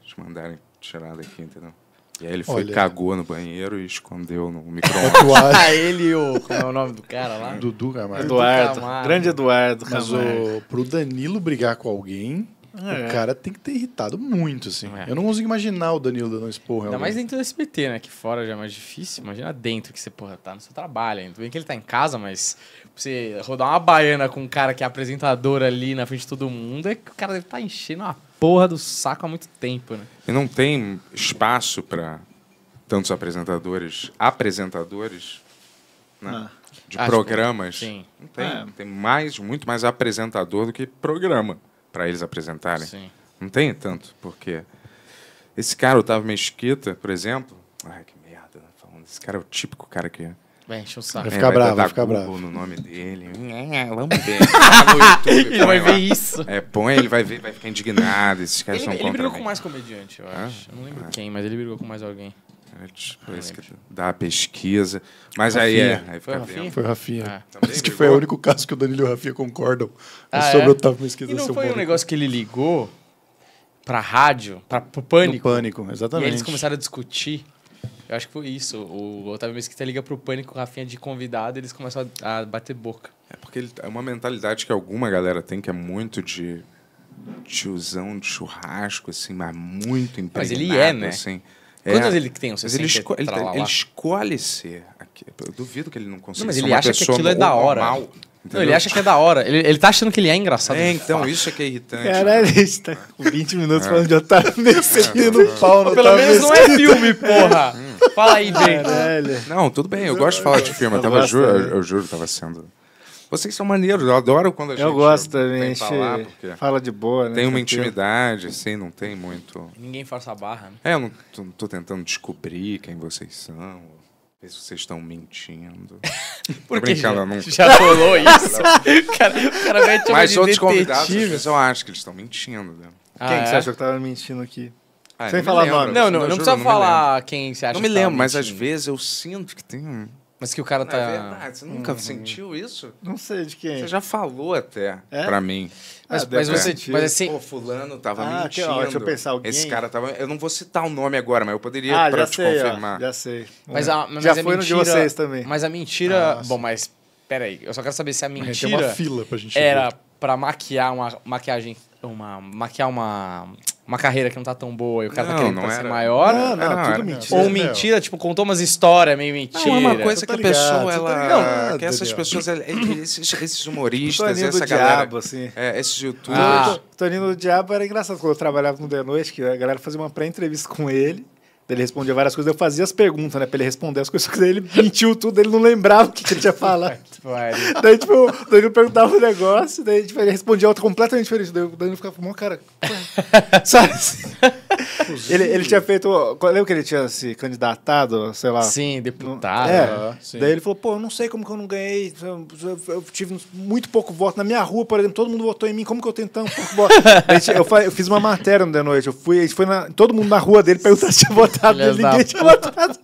a te mandarem tirar daqui, entendeu? E aí ele foi, Olha. cagou no banheiro e escondeu no micro-ondas. Ah, ele o. Como é o nome do cara lá? Dudu Camargo. Eduardo. Camargo. Grande Eduardo. Mas o, pro Danilo brigar com alguém, é. o cara tem que ter irritado muito, assim. É. Eu não consigo imaginar o Danilo dando esse porra. Ainda mais dentro do SBT, né? que fora já é mais difícil. Imagina dentro que você, porra, tá no seu trabalho. Ainda bem que ele tá em casa, mas você rodar uma baiana com um cara que é apresentador ali na frente de todo mundo, é que o cara deve estar tá enchendo a porra do saco há muito tempo, né? E não tem espaço para tantos apresentadores, apresentadores, né? ah. De Acho programas. Que... Não tem. É. Tem mais, muito mais apresentador do que programa para eles apresentarem. Sim. Não tem tanto, porque esse cara, Otávio Mesquita, por exemplo, ai que merda, né? falando, esse cara é o típico cara que vai enche o saco. Vai é, ficar bravo, vai ficar bravo. no nome dele. Vamos ver. ele vai ver isso. É, põe, ele vai ver, vai ficar indignado. Esses caras ele, são ele brigou mim. com mais comediante, eu ah, acho. Ah? Eu não lembro ah. quem, mas ele brigou com mais alguém. É, que dá a pesquisa. Mas aí é. Aí foi o Rafinha? Foi Rafinha. Ah. Acho que foi o único caso que o Danilo e o Rafinha concordam é ah, sobre é? o Otávio pesquisa E não foi um negócio que ele ligou pra rádio, pra, pro pânico? No pânico, exatamente. E eles começaram a discutir. Eu acho que foi isso. O Otávio Mesquita liga pro Pânico, o Rafinha de convidado, eles começam a, bater boca. É porque ele, é uma mentalidade que alguma galera tem que é muito de tiozão de churrasco, assim, mas muito impregnado. Mas ele é, né? Assim. É. Quantas é, ele tem? Uns mas ele, esco ele, ele, escolhe ser. Aqui. Eu duvido que ele não consiga não, mas ele acha que aquilo é da hora. não, ele acha que é da hora. Ele, ele tá achando que ele é engraçado. É, então, isso é que é irritante. Né? Caralho, a gente tá com 20 minutos é. falando de Otário é. Mesquita é, no pau. Pelo menos não é filme, porra. Fala aí, Drake. Não, tudo bem, eu gosto de falar de filme. Eu, tava, gosto, eu juro, tava sendo. Vocês são maneiros, eu adoro quando a gente. Eu gosto também, fala de boa, né? Tem uma intimidade, assim, não tem muito. Ninguém força a barra, né? É, eu não tô, tô tentando descobrir quem vocês são. Ver se vocês estão mentindo. Porque já, não... já rolou isso. cara, o cara vai te Mas outros detetive. convidados, eu acho que eles estão mentindo, né? Ah, quem é? que você achou que estava mentindo aqui? Ah, Sem falar nome. Não, não, não, não precisa falar quem você acha Não me tá lembro, mas às vezes eu sinto que tem um... Mas que o cara tá. É verdade, você nunca uhum. sentiu isso? Não sei de quem. Você já falou até é? pra mim. Mas, ah, mas você. Sentir. Mas assim. Pô, Fulano tava ah, mentindo. Que, ó, deixa eu pensar alguém. Esse cara tava. Eu não vou citar o nome agora, mas eu poderia ah, pra já te sei, confirmar. Ó, já sei. Mas é. a, mas já foi mentira, no de vocês também. Mas a mentira. Nossa. Bom, mas. Peraí, eu só quero saber se a mentira. Tem uma fila pra gente Era ver. pra maquiar uma maquiagem. Uma. Maquiar uma uma carreira que não tá tão boa e o cara tá não, tá querendo não ser maior. Não, não, era, tudo mentira. Ou mentira, tipo, contou umas histórias meio mentira. Não, é uma coisa que a pessoa, ela. Tá ligado, que essas pessoas, esses, esses humoristas, essa galera. Diabo, assim. É, esses youtubers. Ah. Toninho do Diabo era engraçado. Quando eu trabalhava no The Noite, que a galera fazia uma pré-entrevista com ele. Ele respondia várias coisas, eu fazia as perguntas, né? Pra ele responder as coisas, ele mentiu tudo, ele não lembrava o que, que ele tinha falado. daí, tipo, o Danilo perguntava o um negócio, daí tipo, ele respondia outra completamente diferente. Daí o Danilo ficava, mó cara. Sabe? ele, ele tinha feito. Lembra que ele tinha se candidatado, sei lá? Sim, deputado. É. Sim. Daí ele falou, pô, eu não sei como que eu não ganhei. Eu tive muito pouco voto. Na minha rua, por exemplo, todo mundo votou em mim. Como que eu tenho tão pouco voto? daí, eu, fiz uma matéria no de Noite. Eu fui, a gente foi na, todo mundo na rua dele perguntar se tinha votado ninguém tinha votado.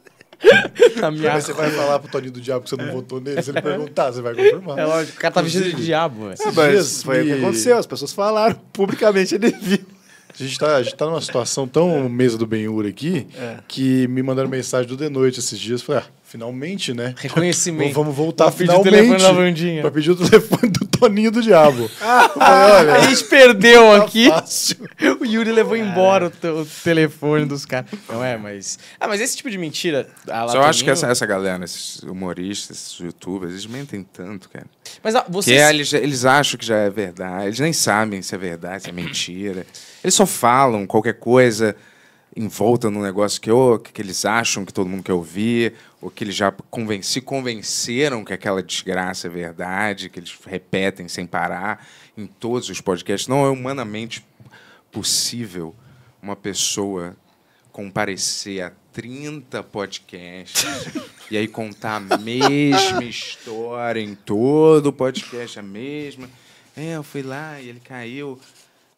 Minha... Você vai falar pro Toninho do Diabo que você não é. votou nele? Se ele é. perguntar, você vai confirmar. É lógico, o cara tá vestido de diabo. É, mas foi o que aconteceu, as pessoas falaram publicamente, ele viu. A gente tá, a gente tá numa situação tão é. mesa do Benhur aqui é. que me mandaram mensagem do The Noite esses dias. Falei, ah, Finalmente, né? Reconhecimento. vamos voltar pedir finalmente. Pedir Pra pedir o telefone do Toninho do Diabo. Ah, falei, a gente perdeu tá aqui. Fácil. O Yuri levou é. embora o, o telefone dos caras. Não é, mas. Ah, mas esse tipo de mentira. Só Toninho... acho que essa, essa galera, esses humoristas, esses youtubers, eles mentem tanto, cara. Mas ah, vocês. Que eles, eles acham que já é verdade. Eles nem sabem se é verdade, se é mentira. Eles só falam qualquer coisa envolta num negócio que, que, eles acham que todo mundo quer ouvir, o que eles já conven se convenceram que aquela desgraça é verdade, que eles repetem sem parar em todos os podcasts. Não é humanamente possível uma pessoa comparecer a 30 podcasts e aí contar a mesma história em todo o podcast, a mesma. É, eu fui lá e ele caiu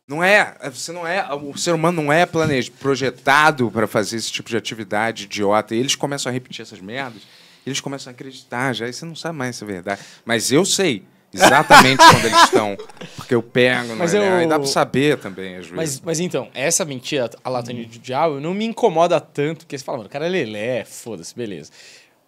não é, é, você não é, o ser humano não é planejado, projetado para fazer esse tipo de atividade idiota. E eles começam a repetir essas merdas, eles começam a acreditar já, e você não sabe mais se é verdade. Mas eu sei exatamente onde eles estão, porque eu pego, mas eu... e dá para saber também, às vezes. Mas, mas então, essa mentira, a latente hum. do diabo, não me incomoda tanto, porque você fala, mano, o cara é lelé, foda-se, beleza.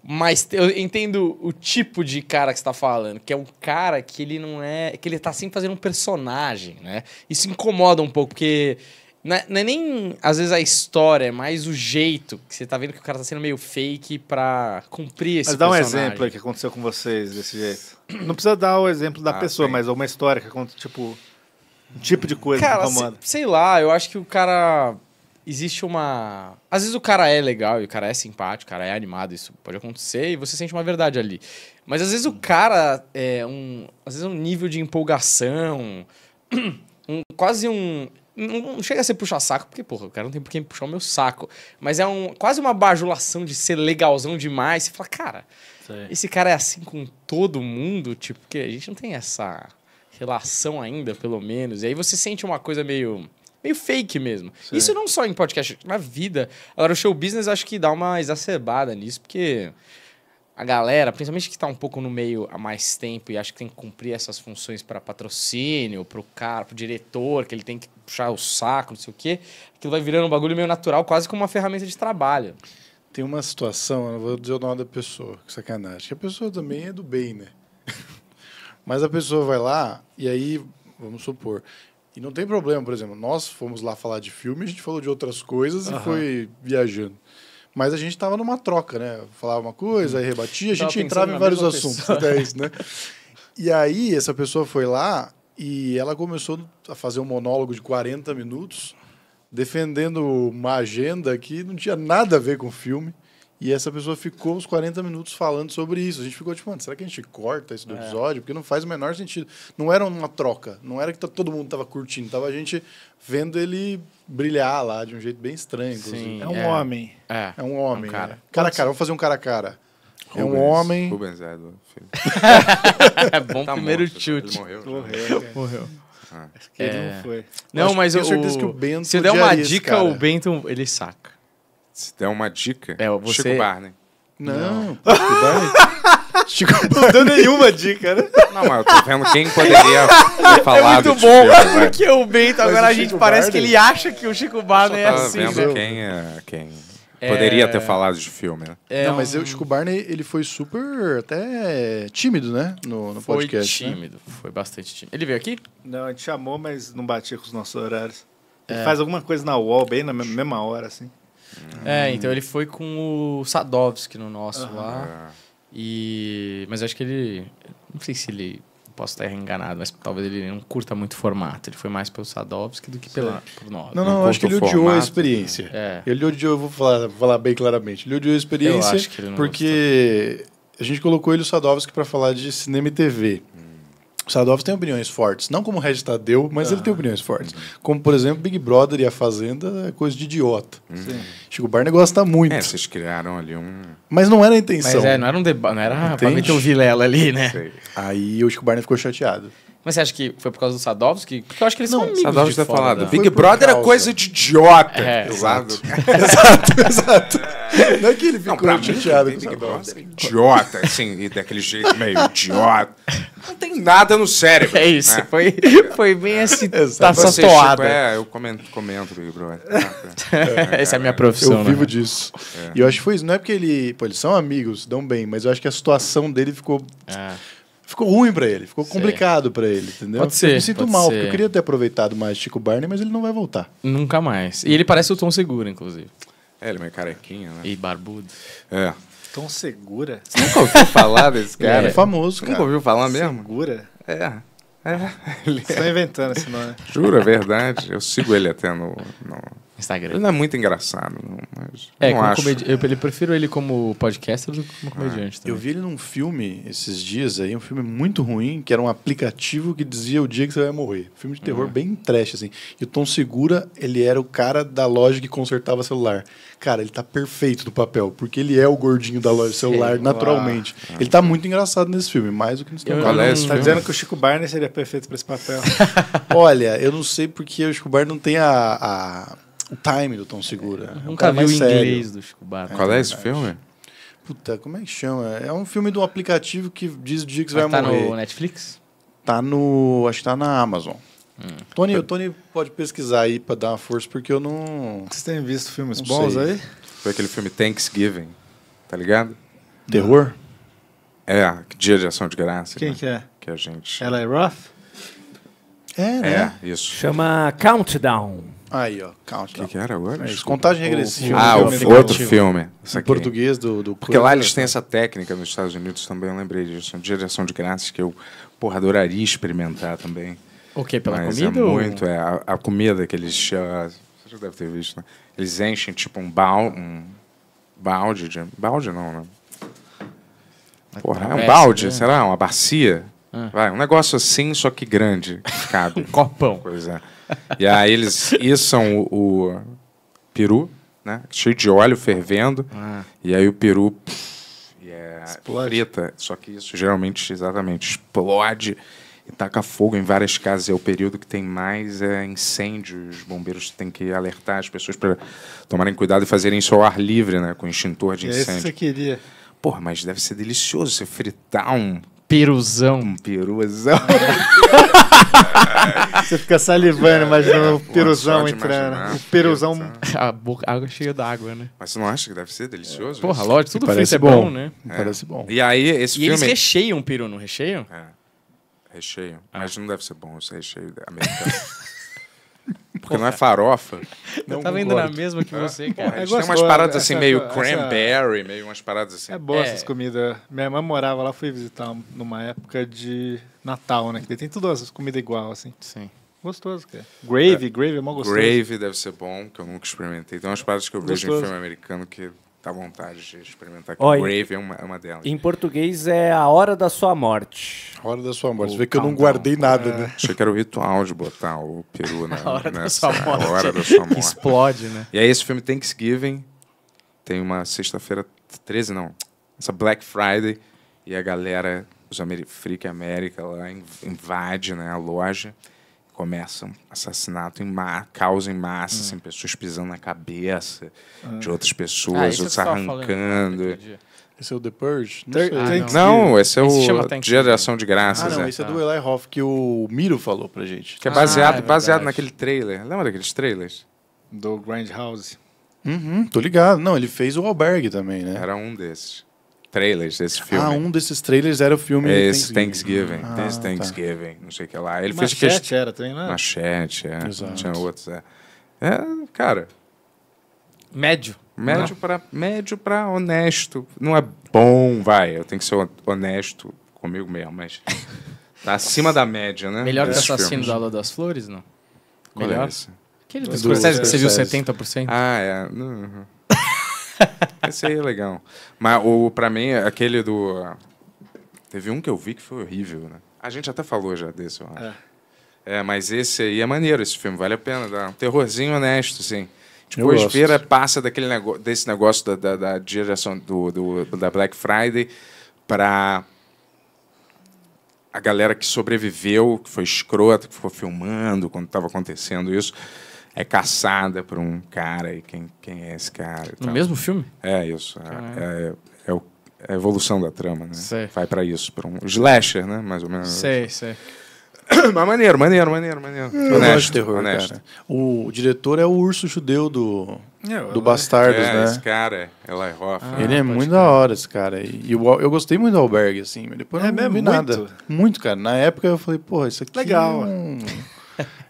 Mas eu entendo o tipo de cara que você tá falando, que é um cara que ele não é. que ele tá sempre fazendo um personagem, né? Isso incomoda um pouco, porque. Não é, não é nem, às vezes, a história, é mais o jeito que você tá vendo que o cara tá sendo meio fake pra cumprir esse Mas dá personagem. um exemplo aí que aconteceu com vocês desse jeito. Não precisa dar o exemplo da ah, pessoa, bem. mas é uma história que aconteceu, tipo. Um tipo de coisa cara, que incomoda. Sei lá, eu acho que o cara existe uma. Às vezes o cara é legal e o cara é simpático, o cara é animado, isso pode acontecer e você sente uma verdade ali. Mas às vezes o cara é um. Às vezes um nível de empolgação, um, quase um. Não chega a ser puxar saco porque, porra, o cara não tem por quem puxar o meu saco. Mas é um, quase uma bajulação de ser legalzão demais. Você fala, cara, Sim. esse cara é assim com todo mundo, tipo, porque a gente não tem essa relação ainda, pelo menos. E aí você sente uma coisa meio meio fake mesmo. Sim. Isso não só em podcast, na vida. Agora, o show business acho que dá uma exacerbada nisso, porque a galera, principalmente que está um pouco no meio há mais tempo e acha que tem que cumprir essas funções para patrocínio, para o cara, para o diretor, que ele tem que puxar o saco, não sei o quê, aquilo vai virando um bagulho meio natural, quase como uma ferramenta de trabalho. Tem uma situação, eu não vou dizer o nome da pessoa, que sacanagem, que a pessoa também é do bem, né? Mas a pessoa vai lá e aí, vamos supor, e não tem problema, por exemplo, nós fomos lá falar de filme, a gente falou de outras coisas uhum. e foi viajando. Mas a gente estava numa troca, né? Falava uma coisa, aí rebatia, a gente entrava em vários assuntos, até né? é isso, né? E aí essa pessoa foi lá e ela começou a fazer um monólogo de 40 minutos defendendo uma agenda que não tinha nada a ver com o filme. E essa pessoa ficou uns 40 minutos falando sobre isso. A gente ficou tipo, mano, será que a gente corta isso do é. episódio? Porque não faz o menor sentido. Não era uma troca, não era que tá, todo mundo tava curtindo, tava a gente vendo ele brilhar lá de um jeito bem estranho. Sim, é um é. homem. É. é. um homem. É um né? cara. Né? cara a cara, vamos fazer um cara a cara. Rubens, é um homem. Rubens é do filho. é bom tá primeiro morto, chute. Ele morreu. Morreu. morreu. Ah. É. Ele não foi. Não, mas, mas eu. Tenho certeza o... que o Bento. Se eu der uma dica, isso, o Bento ele saca. Se der uma dica, é, você... Chico Barney. Não, Não. Chico Barney. Não deu nenhuma dica, né? Não, mas eu tô vendo quem poderia ter falado. É muito bom, tipo, porque né? o Bento agora a gente Chico parece Barney... que ele acha que o Chico Barney é assim. Eu vendo né? quem é quem... Poderia é... ter falado de filme, né? É, não, mas eu, o Chico Barney, ele foi super até tímido, né? No, no foi podcast. Foi né? tímido, né? foi bastante tímido. Ele veio aqui? Não, a gente chamou, mas não batia com os nossos horários. Ele é. faz alguma coisa na UOL bem na mesma hora, assim. É, então ele foi com o Sadovski no nosso uhum. lá. E... Mas eu acho que ele. Não sei se ele. Posso estar enganado, mas talvez ele não curta muito o formato. Ele foi mais pelo Sadovski do que pelo, nosso. Não, não, não acho que ele odiou a experiência. Né? É. Ele odiou, eu vou falar, falar bem claramente. Ele odiou a experiência porque gostou. a gente colocou ele o Sadovski para falar de cinema e TV. Hum. O Sadovski tem opiniões fortes, não como o Regis Tadeu, mas ah. ele tem opiniões fortes. Como, por exemplo, Big Brother e A Fazenda é coisa de idiota. Uhum. Sim. Chico Barney gosta muito. É, vocês criaram ali um... Mas não era a intenção. Mas é, não era um debate, não era Entende? pra meter o Vilela ali, né? acho Aí o Chico Barney ficou chateado. Mas você acha que foi por causa do Sadovski? Porque eu acho que eles não, são amigos Sadovski de tá falado. Né? Big Brother é coisa de idiota. É, exato. exato, exato. Não é que ele ficou não, chateado mim, com essa bosta. Idiota, assim, e daquele jeito meio idiota. Não tem nada no cérebro. É isso, né? foi, foi bem assim, tá toada. Tipo, é, eu comento, comento Big Brother. É, Essa é a minha é. profissão. Eu vivo né? disso. É. E eu acho que foi isso. Não é porque ele... Pô, eles são amigos, dão bem, mas eu acho que a situação dele ficou... É. Ficou ruim para ele, ficou Sei. complicado para ele, entendeu? Pode ser. Eu me sinto mal, ser. porque eu queria ter aproveitado mais Chico Barney, mas ele não vai voltar. Nunca mais. E ele parece o Tom Seguro, inclusive. É, ele é meio carequinha, né? E barbudo. É. Tão segura. Você nunca ouviu falar desse cara? Ele é famoso, cara. Nunca ouviu falar mesmo? Segura? É. É. Ele Você tá inventando esse nome. Juro, é verdade. Eu sigo ele até no, no Instagram. Ele não é muito engraçado, não, mas é, não acho. Comedi... Eu, eu, prefiro ele como podcaster do que como ah, comediante. eu vi ele num filme esses dias aí, um filme muito ruim, que era um aplicativo que dizia o dia que você vai morrer. Filme de terror uhum. bem trash, assim. E o Tom Segura, ele era o cara da loja que consertava celular. Cara, ele tá perfeito do papel, porque ele é o gordinho da loja de celular naturalmente. Ele tá muito engraçado nesse filme, mais do que no Tom é Tá dizendo que o Chico Barney seria perfeito pra esse papel. Olha, eu não sei porque o Chico Barney não tem a... a o time do Tom Segura. É, nunca um vi o inglês sério. do Chico Barco. É Qual é esse filme? Puta, como é que chama? É um filme do aplicativo que diz o dia que você vai tá morrer. Tá no Netflix? Tá no. Acho que tá na Amazon. Hum. Tony, o Tony pode pesquisar aí pra dar uma força, porque eu não. Vocês têm visto filmes não bons sei. aí? Foi aquele filme Thanksgiving, tá ligado? Terror? É, Dia de Ação de Graça. Quem né? que é? Que a gente. Ela é Roth? É, né? É, isso. Chama Countdown. Aí, ó. Countdown. O que, que, era agora? É, contagem regressiva. ah, o é filme outro filme. Em português do, do... Porque lá eles têm essa né? técnica nos Estados Unidos também, eu lembrei disso. Direção de graças, que eu, porra, adoraria experimentar também. O quê? Pela Mas é comida? É ou... muito, é. A, a, comida que eles... Uh, você já deve ter visto, né? Eles enchem, tipo, um, um balde de... Balde não, né? Porra, é um balde, né? será? Uma bacia? Ah. Vai, um negócio assim, só que grande. Cabe. um copão. Coisa. É. E aí eles içam o, o peru, né? Cheio de óleo fervendo. Ah. E aí o peru. Pff, yeah, é Frita. Só que isso geralmente, exatamente, explode e taca fogo em várias casas. É o período que tem mais é, incêndios. bombeiros têm que alertar as pessoas para tomarem cuidado e fazerem isso ao ar livre, né? Com extintor de incêndio. É isso que você queria. Porra, mas deve ser delicioso você fritar um Peruzão. Um peruzão. Você fica salivando, imaginando é, o é, peruzão entrando. É, o peruzão. A, boca, a água cheia d'água, né? Mas você não acha que deve ser delicioso? É. Porra, lógico, tudo é parece bom. é bom, né? É. Parece bom. E aí, esse e filme. Eles recheiam peru, não recheiam? É. Recheio. Ah. Mas não deve ser bom esse recheio americano. Porque não é farofa. Não eu tava indo na mesma que você, ah, cara. É, é tem umas paradas né? assim, essa, meio essa... É cranberry, meio umas paradas assim. É boa é. essas comidas. Minha mãe morava lá, fui visitar numa época de Natal, né? Que tem todas as comidas igual, assim. Sim. Gostoso, cara. Gravy, é. gravy é mó gostoso. Gravy deve ser bom, que eu nunca experimentei. Tem umas paradas que eu gostoso. vejo em filme americano que à vontade de experimentar. Que Olha, Brave é uma, é uma delas. Em português é A Hora da Sua Morte. A Hora da Sua Morte. Você vê que eu não guardei nada, né? É, achei que era o ritual de botar o peru na a hora, nessa, da sua morte. hora da Sua Morte. Explode, né? E aí esse filme Thanksgiving tem uma sexta-feira 13, não. Essa Black Friday e a galera, os Ameri Freak América lá invade né, a loja começam assassinato em massa, causa em massa, hum. assim, pessoas pisando na cabeça de ah. outras pessoas, ah, outros arrancando. Falando, esse é o The Purge? Não, Ter ah, não. não esse é esse o Ação de Graças. Ah, não, é. esse é do ah. Eli Hoff que o Miro falou pra gente. Que é baseado, ah, é baseado naquele trailer. Lembra daqueles trailers? Do Grand House. Uhum, tô ligado. Não, ele fez o Albergue também, né? Era um desses trailers desse filme. Ah, um desses trailers era o filme Esse Thanksgiving. Thanksgiving. Ah, tá. Thanksgiving, tá. não sei o que lá. Ele Machete fez chat era também, né? Machete, é. Exato. Tinha outros, é. é cara... Médio. Médio para médio para honesto. Não é bom, vai. Eu tenho que ser honesto comigo mesmo, mas tá acima da média, né? Melhor que Assassino da Aula das Flores, não? É Melhor. É Aquele do, do Scorsese que você viu 70%? Ah, é. Uhum. Esse aí é legal. Mas o, pra mim, aquele do. Teve um que eu vi que foi horrível, né? A gente até falou já desse, eu acho. É. É, mas esse aí é maneiro, esse filme, vale a pena. Dá um terrorzinho honesto, assim. Tipo, a passa daquele negócio, desse negócio da, da, da direção do, do, da Black Friday para a galera que sobreviveu, que foi escrota, que ficou filmando quando estava acontecendo isso é caçada por um cara e quem, quem é esse cara. No mesmo filme? É isso. É, é, é, é, a evolução da trama, né? Sei. Vai para isso, para um slasher, né? Mais ou menos. Sei, sei. Mas maneiro, maneiro, maneiro, maneiro. Eu honesto, terror, honesto. Cara. O diretor é o urso judeu do, é, eu, do Bastardos, é, né? Esse cara, ela é Hoff. Ah, ele é muito cara. da hora, esse cara. E eu, eu gostei muito do Albergue, assim. Depois é, não, não vi muito. nada. Muito, cara. Na época eu falei, porra, isso aqui. Legal. É um...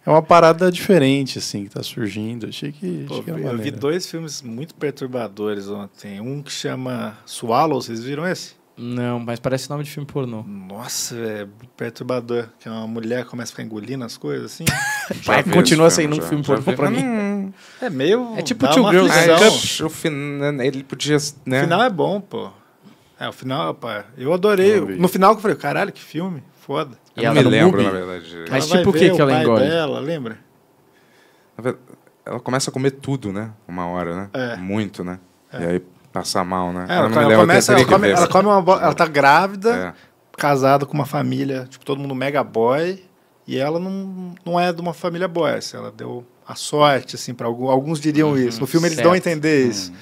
É uma parada diferente, assim, que tá surgindo. Achei que. Pô, achei que eu vi dois filmes muito perturbadores ontem. Um que chama Swallow, vocês viram esse? Não, mas parece nome de filme pornô. Nossa, é perturbador. Que é uma mulher começa a ficar engolindo as coisas assim. continua sendo um filme pornô pra mim. é meio. É tipo Two Girls o final, né, né, Ele podia. Né? O final é bom, pô. É, o final, pá. Eu adorei. Eu no final eu falei, caralho, que filme foda. E ela, me lembro, na verdade. Mas ela tipo o que, que ela engole? Dela, lembra? Ela começa a comer tudo, né? Uma hora, né? É. Muito, né? É. E aí passa mal, né? É, ela, começa, ela come, uma Ela tá grávida, é. casada com uma família, tipo, todo mundo mega boy. E ela não, não é de uma família boy, assim, ela deu a sorte, assim, para alguns, alguns diriam uhum, isso. No filme eles dão a entender isso. Uhum.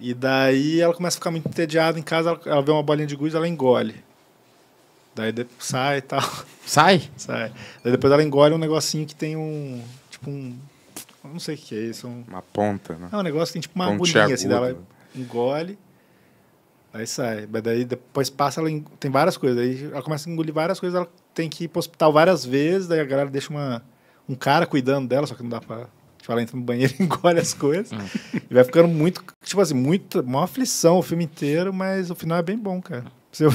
E daí ela começa a ficar muito entediada em casa, ela, ela vê uma bolinha de gude, ela engole. Daí sai e tal. Sai? Sai. Daí depois ela engole um negocinho que tem um. Tipo um. Não sei o que é isso. Um... Uma ponta, né? É um negócio que tem tipo uma Ponte agulhinha assim. Daí ela engole. Aí sai. Mas daí depois passa, ela eng... tem várias coisas. Aí ela começa a engolir várias coisas, ela tem que ir pro hospital várias vezes. Daí a galera deixa uma... um cara cuidando dela, só que não dá pra. Tipo, ela entra no banheiro e engole as coisas. e vai ficando muito. Tipo assim, muito, uma aflição o filme inteiro, mas o final é bem bom, cara. eu...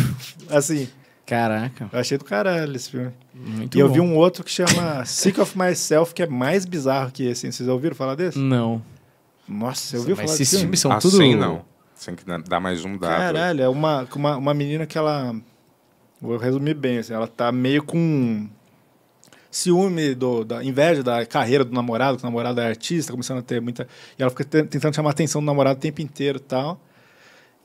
assim. Caraca. Eu achei do caralho esse filme. Muito e bom. eu vi um outro que chama Sick of Myself, que é mais bizarro que esse. Vocês ouviram falar desse? Não. Nossa, eu vi. falar desse filme. Mas esses filmes são assim, tudo... Assim não. Tem que dar mais um dado. Caralho, é uma, uma, uma menina que ela... Vou resumir bem, assim, ela tá meio com ciúme, do, da inveja da carreira do namorado, que o namorado é artista, tá começando a ter muita... E ela fica tentando chamar a atenção do namorado o tempo inteiro e tal.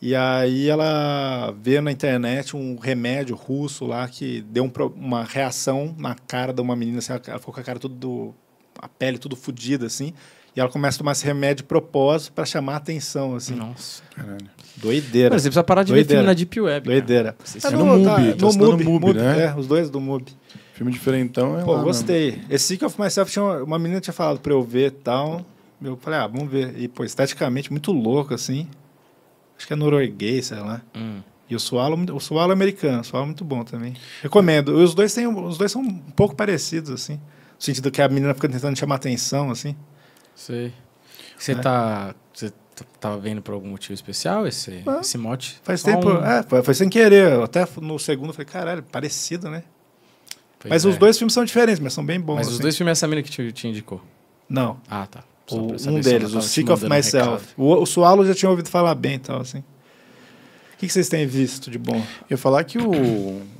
E aí ela vê na internet um remédio russo lá que deu um, uma reação na cara de uma menina, assim, ela ficou com a cara tudo, a pele tudo fodida, assim. E ela começa a tomar esse remédio de propósito para chamar a atenção, assim. Nossa, caralho. Doideira. Mas você precisa parar de Doideira. ver filme na Deep Web. Doideira. Cara. Você é no, no, tá, no, tá Mubi, Mubi, né? É, os dois do Mubi. Filme diferentão é Pô, lá, gostei. Mesmo. Esse Seek of Myself, tinha uma, uma menina tinha falado para eu ver e tal. Eu falei, ah, vamos ver. E, pô, esteticamente muito louco, assim. Acho que é norueguês, sei lá. Hum. E o sualo, o Swallow é americano, o é muito bom também. Recomendo. os dois, têm, os dois são um pouco parecidos, assim. No sentido que a menina fica tentando chamar atenção, assim. Sei. Você né? tá. Você tava tá vendo por algum motivo especial esse, ah, esse mote? Faz tempo. Um... É, foi, foi, sem querer. Eu até no segundo eu falei, caralho, parecido, né? Pois mas é. os dois filmes são diferentes, mas são bem bons. Mas assim. os dois filmes é essa menina que te, te indicou? Não. Ah, tá. O, um deles, o Sick of Myself. o, o Sualo já tinha ouvido falar bem e tal, assim. O que, vocês têm visto de bom? Eu falar que o,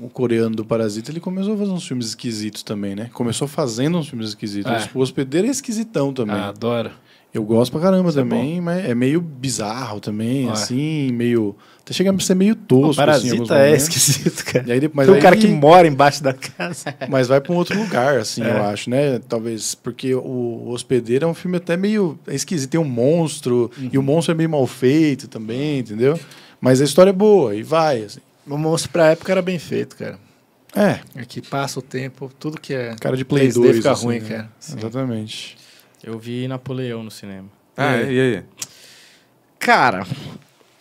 o, coreano do Parasita ele começou a fazer uns filmes esquisitos também, né? Começou fazendo uns filmes esquisitos. É. O Hospedeiro é esquisitão também. Ah, adoro. Eu gosto pra caramba Isso é também, é mas é meio bizarro também, assim, meio até tá chega a ser meio tosco. O assim, parasita assim, é esquisito, cara. E aí, mas Tem um aí, cara que mora embaixo da casa. Mas vai para um outro lugar, assim, é. eu acho, né? Talvez, porque o Hospedeiro é um filme até meio esquisito. Tem um monstro, uhum. e o monstro é meio mal feito também, entendeu? Mas a história é boa, e vai, assim. O monstro pra época era bem feito, cara. É. É que passa o tempo, tudo que é. Cara de Play 2 fica assim, ruim, né? cara. Sim. Exatamente. Eu vi Napoleão no cinema. Ah, e aí? E aí? Cara,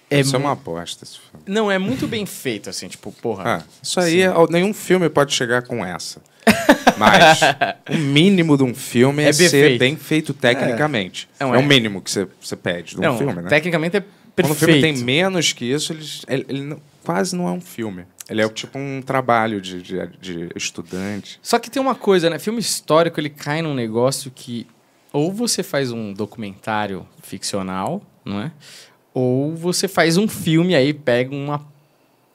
é Isso é uma aposta. Não, é muito bem feito, assim, tipo, porra. Ah, isso aí, é, nenhum filme pode chegar com essa. Mas o mínimo de um filme é, é ser feito. bem feito tecnicamente. É, é o é mínimo que você pede de um não, filme, né? Tecnicamente é perfeito. Quando o filme tem menos que isso, ele, ele não, quase não é um filme. Ele é tipo um trabalho de, de, de estudante. Só que tem uma coisa, né? Filme histórico, ele cai num negócio que ou você faz um documentário ficcional, não é? Ou você faz um filme aí, pega uma,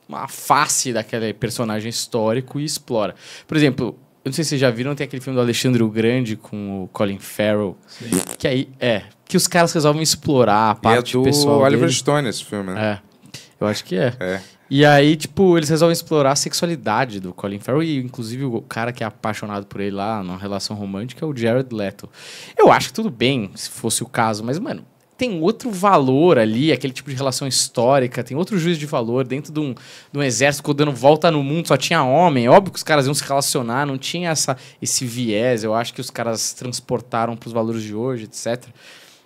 uma face daquele personagem histórico e explora. Por exemplo, eu não sei se vocês já viram, tem aquele filme do Alexandre o Grande com o Colin Farrell. Sim. Que aí, é, que os caras resolvem explorar a parte e é do pessoal Oliver dele. Stone esse filme, né? É, eu acho que é. é. E aí, tipo, eles resolvem explorar a sexualidade do Colin Farrell e, inclusive, o cara que é apaixonado por ele lá numa relação romântica é o Jared Leto. Eu acho que tudo bem, se fosse o caso, mas, mano, tem outro valor ali, aquele tipo de relação histórica, tem outro juízo de valor dentro de um, de um exército dando volta no mundo, só tinha homem. É óbvio que os caras iam se relacionar, não tinha essa, esse viés. Eu acho que os caras transportaram para os valores de hoje, etc.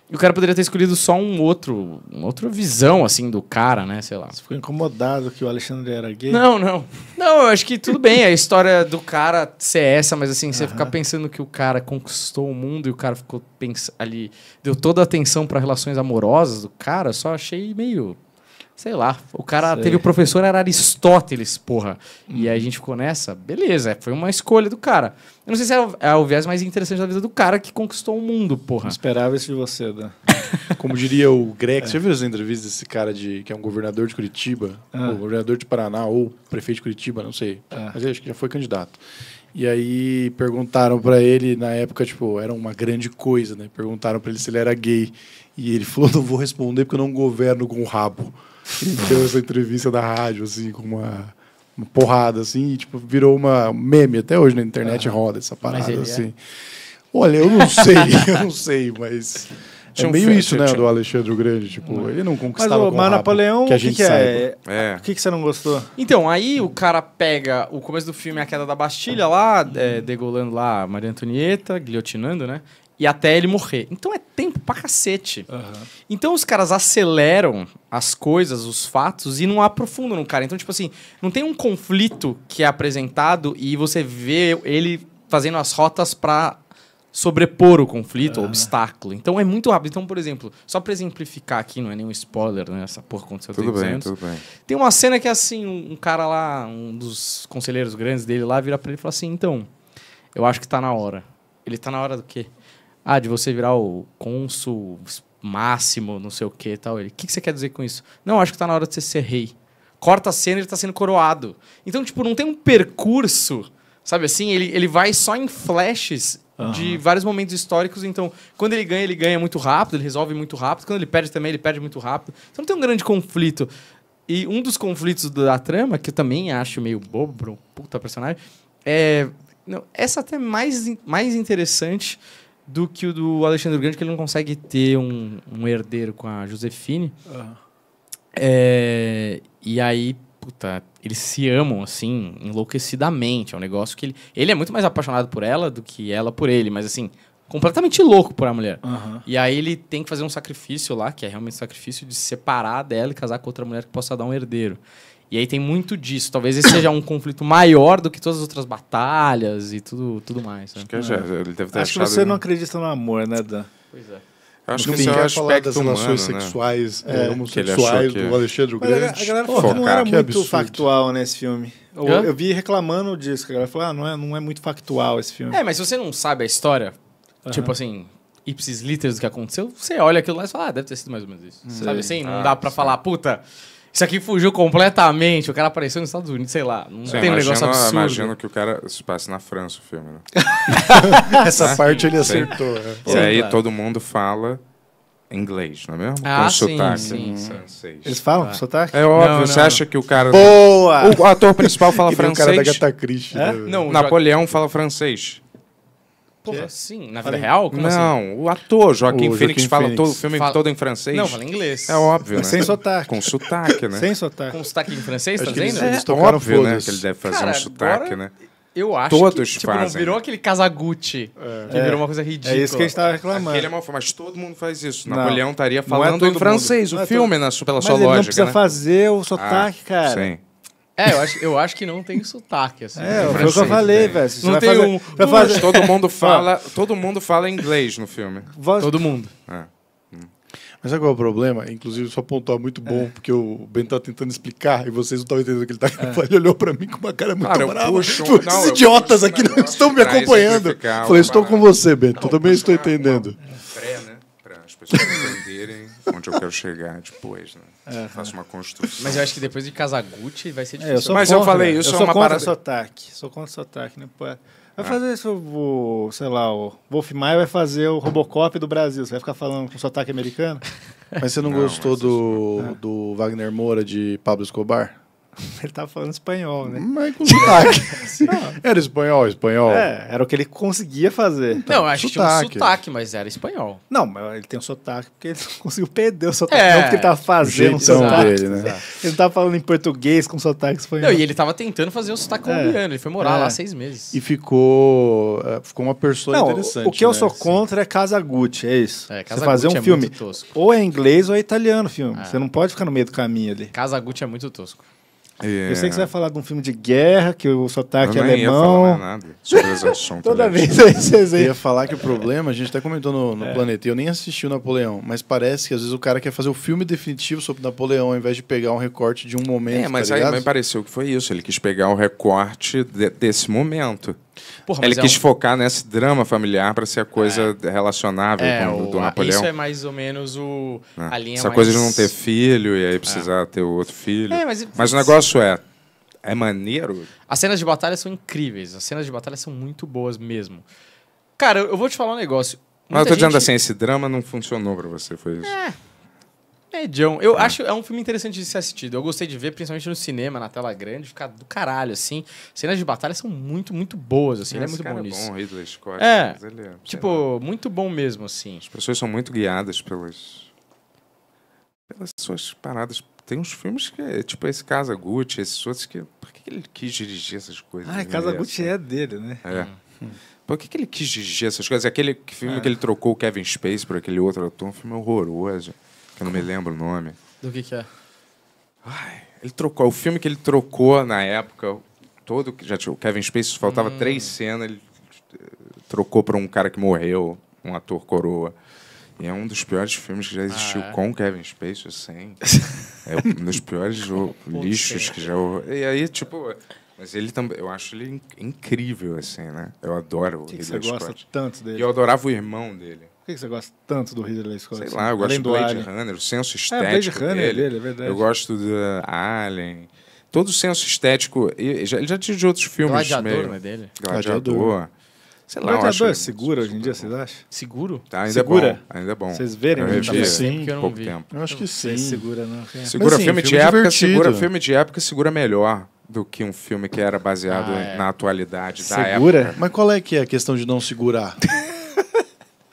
E o cara poderia ter escolhido só um outro, uma outra visão, assim, do cara, né? Sei lá. Você ficou incomodado que o Alexandre era gay? Não, não. Não, eu acho que tudo bem, a história do cara ser essa, mas assim, uh -huh. você ficar pensando que o cara conquistou o mundo e o cara ficou ali, deu toda a atenção para relações amorosas do cara, só achei meio sei lá, o cara sei. teve o professor era Aristóteles, porra. Hum. E aí a gente ficou nessa, beleza, foi uma escolha do cara. Eu não sei se é o, é viés mais interessante da vida do cara que conquistou o mundo, porra. Não esperava isso de você, né? Como diria o Greg é. você viu as entrevistas desse cara de que é um governador de Curitiba, ah. ou governador de Paraná, ou prefeito de Curitiba, não sei. Ah. Mas acho que já foi candidato. E aí perguntaram para ele, na época, tipo, era uma grande coisa, né? Perguntaram para ele se ele era gay. E ele falou: não vou responder porque eu não governo com o rabo. Ele deu essa entrevista da rádio, assim, com uma, uma porrada, assim, e tipo, virou uma meme. Até hoje na internet roda essa parada, é? assim. É? Olha, eu não sei, eu não sei, mas. É meio isso, né, do Alexandre o Grande. Tipo, ele não conquistava mas, com mas Napoleão, que a gente que, que é? é? O que, que você não gostou? Então, aí o cara pega o começo do filme, a queda da Bastilha lá, é, degolando lá Maria Antonieta, guilhotinando, né? e até ele morrer. Então é tempo pra cacete. Uhum. Então os caras aceleram as coisas, os fatos, e não aprofundam no cara. Então, tipo assim, não tem um conflito que é apresentado e você vê ele fazendo as rotas pra sobrepor o conflito, uhum. o obstáculo. Então é muito rápido. Então, por exemplo, só pra exemplificar aqui, não é nenhum spoiler, né? Essa porra aconteceu tudo bem, Tudo bem. Tem uma cena que, é assim, um cara lá, um dos conselheiros grandes dele lá, vira pra ele e fala assim, então, eu acho que tá na hora. Ele tá na hora do quê? Ah, de você virar o cônsul máximo, não sei o que tal. Ele, o que, que você quer dizer com isso? Não, acho que tá na hora de você ser rei. Corta a cena, ele tá sendo coroado. Então, tipo, não tem um percurso, sabe assim? Ele, ele vai só em flashes Uhum. de vários momentos históricos. Então, quando ele ganha, ele ganha muito rápido, ele resolve muito rápido. Quando ele perde também, ele perde muito rápido. Então não tem um grande conflito. E um dos conflitos da trama, que eu também acho meio bobo, puta personagem, é. Não, essa até é mais, mais interessante do que o do Alexandre Grande, que ele não consegue ter um, um herdeiro com a Josefine. Uhum. É, e aí, puta, eles se amam, assim, enlouquecidamente. É um negócio que ele. Ele é muito mais apaixonado por ela do que ela por ele, mas assim, completamente louco por a mulher. Uhum. E aí ele tem que fazer um sacrifício lá, que é realmente um sacrifício de separar dela e casar com outra mulher que possa dar um herdeiro. E aí tem muito disso. Talvez esse seja um conflito maior do que todas as outras batalhas e tudo, tudo mais. Né? Acho que, é, ele deve ter Acho que você não acredita no amor, né, Dan? Pois é. acho que esse é o aspecto das humano, relações né? sexuais, é, é homossexuais que... do Alexandre o Grande. A galera falou que não era que muito absurdo. factual nesse filme. Eu, é? eu, vi reclamando disso, a galera falou, ah, não é, não é muito factual esse filme. É, mas se você não sabe a história, uhum. tipo assim, ipsis literis do que aconteceu, você olha aquilo lá e fala, ah, deve ter sido mais ou menos isso. Hum. Sabe assim, não ah, dá pra sim. falar, puta... Isso aqui fugiu completamente. O cara apareceu nos Estados Unidos, sei lá. Não Sim, tem imagino, um negócio absurdo. Imagino que o cara se passe na França o filme, né? Essa né? parte ele acertou. Sim. É. E aí todo mundo fala inglês, não é mesmo? Ah, com sotaque. Sim, uhum. Eles falam ah. sotaque? É óbvio. Não, não. Você acha que o cara... Boa! O ator principal fala francês. o cara da Gata Christie. É? Né? Não, Napoleão joga... fala francês. Porra, que? sim? Na vida real? Como assim? não, assim? o ator Joaquim o Phoenix fala todo o filme fala... todo em francês. Não, fala inglês. É óbvio, né? Sem sotaque. Com sotaque, né? Sem sotaque. Com sotaque em francês, tá dizendo? Eles, é óbvio, né? Que ele deve fazer Cara, um sotaque, agora... né? Eu acho Todos que, tipo, fazem. não virou aquele Kazaguchi, é. que virou uma é. coisa ridícula. É isso que a gente tava reclamando. Aquele é uma, mas todo mundo faz isso. Não. Napoleão estaria é falando é em francês, mundo. o filme, na, pela mas sua lógica, não precisa né? fazer o sotaque, ah, cara. Sim. É, eu acho, eu acho que não tem sotaque, assim. É, né? foi o que eu falei, velho. Não tem fazer, um... fazer... Todo mundo fala... todo mundo fala inglês no filme. Voz... Todo mundo. É. Mas sabe qual é o problema? Inclusive, só pontuar muito é. bom, é. porque o Ben tá tentando explicar e vocês não estão entendendo o que ele tá é. Ele olhou para mim com uma cara muito cara, brava. Puxo, não, Esses idiotas aqui não estão me acompanhando. Falei, estou com você, Ben. Eu também estou entendendo. Pré, né? pessoas entenderem onde eu quero chegar depois, né? Uhum. Faço uma construção. Mas eu acho que depois de Kazaguchi vai ser difícil. É, eu Mas contra, eu falei, isso eu é uma parada... Eu sou contra sotaque, sou contra sotaque, né? Vai ah. fazer isso, o, sei lá, o Wolf Maia vai fazer o Robocop do Brasil, você vai ficar falando com sotaque americano? Mas você não, não gostou do, ah. do Wagner Moura de Pablo Escobar? Ele tava falando espanhol, né? Mas com sotaque. era espanhol, espanhol. É, era o que ele conseguia fazer. Então, não, acho que tinha um sotaque, mas era espanhol. Não, mas ele tem um sotaque porque ele não conseguiu perder o sotaque. É, não porque ele tava fazendo o sotaque. Dele, né? Ele não tava falando em português com sotaque espanhol. Não, e ele tava tentando fazer o sotaque é. colombiano. Ele foi morar é. lá seis meses. E ficou, é, ficou uma pessoa não, interessante. O que eu né? sou contra é Casa Gucci, é isso. É, Casa Você fazer Gucci um é filme. Ou é inglês ou é italiano o filme. Você não pode ficar no meio do caminho ali. Casa Gucci é muito tosco. É... Eu sei que você vai falar de um filme de guerra, que o sotaque é alemão. Ia falar nada sobre as Toda vez aí vocês Eu ia falar que o problema, a gente até comentou no, no é. Planeta, eu nem assisti o Napoleão, mas parece que às vezes o cara quer fazer o filme definitivo sobre Napoleão, ao invés de pegar um recorte de um momento. É, mas tá aí me pareceu que foi isso. Ele quis pegar o recorte de, desse momento. Porra, ele é quis é um... focar nesse drama familiar para ser a coisa é. relacionável é, com o do Napoleão. Isso é mais ou menos o, é. a linha Essa mais... coisa de não ter filho e aí é. precisar ter outro filho. mas, mas o negócio é, é maneiro. As cenas de batalha são incríveis. As cenas de batalha são muito boas mesmo. Cara, eu vou te falar um negócio. Muita mas eu tô gente... dizendo assim, esse drama não funcionou para você, foi isso? É. É, John, eu é. acho é um filme interessante de ser assistido. Eu gostei de ver, principalmente no cinema, na tela grande, ficar do caralho, assim. Cenas de batalha são muito, muito boas, assim. Ele é muito bom é nisso. É bom, Ridley Scott. É, é tipo, muito bom mesmo, assim. As pessoas são muito guiadas pelas, pelas suas paradas tem uns filmes que é tipo esse Casa Gucci, esses outros que. Por que ele quis dirigir essas coisas? Ah, né? Casa Gucci é dele, né? É. Hum. Por que, que ele quis dirigir essas coisas? Aquele filme é. que ele trocou o Kevin Space por aquele outro ator, um filme horroroso que eu não me lembro o nome. Do que, que é? Ai, ele trocou. O filme que ele trocou na época, todo. Já tinha, o Kevin Spacey faltava hum. três cenas, ele eh, trocou para um cara que morreu, um ator coroa. E é um dos piores filmes que já existiu ah, é? com Kevin Spacey, assim. é um dos piores lixos que já. E aí, tipo. Mas ele também, eu acho ele incrível, assim, né? Eu adoro o que você Scott. gosta tanto dele? E eu adorava o irmão dele. Por que você gosta tanto do Ridley Scott? Sei assim? lá, eu gosto Além do Blade Runner, o senso estético. É, Blade Runner é dele. dele, é verdade. Eu gosto do Alien. Todo o senso estético. Ele já, ele tinha de outros filmes Gladiador, meio. Não é dele? Gladiador. Sei lá, Gladiador é seguro hoje em dia, vocês acham? Seguro? Tá, ainda é segura. é bom. Ainda é bom. Vocês verem? Eu vi. tá sim. Eu pouco vi. tempo. Eu acho que sim. Segura, não. Né? Segura Mas, filme, de época, segura filme de época, segura melhor do que um filme que era baseado ah, é. na atualidade segura? da época. Segura? Mas qual é que é a questão de não segurar?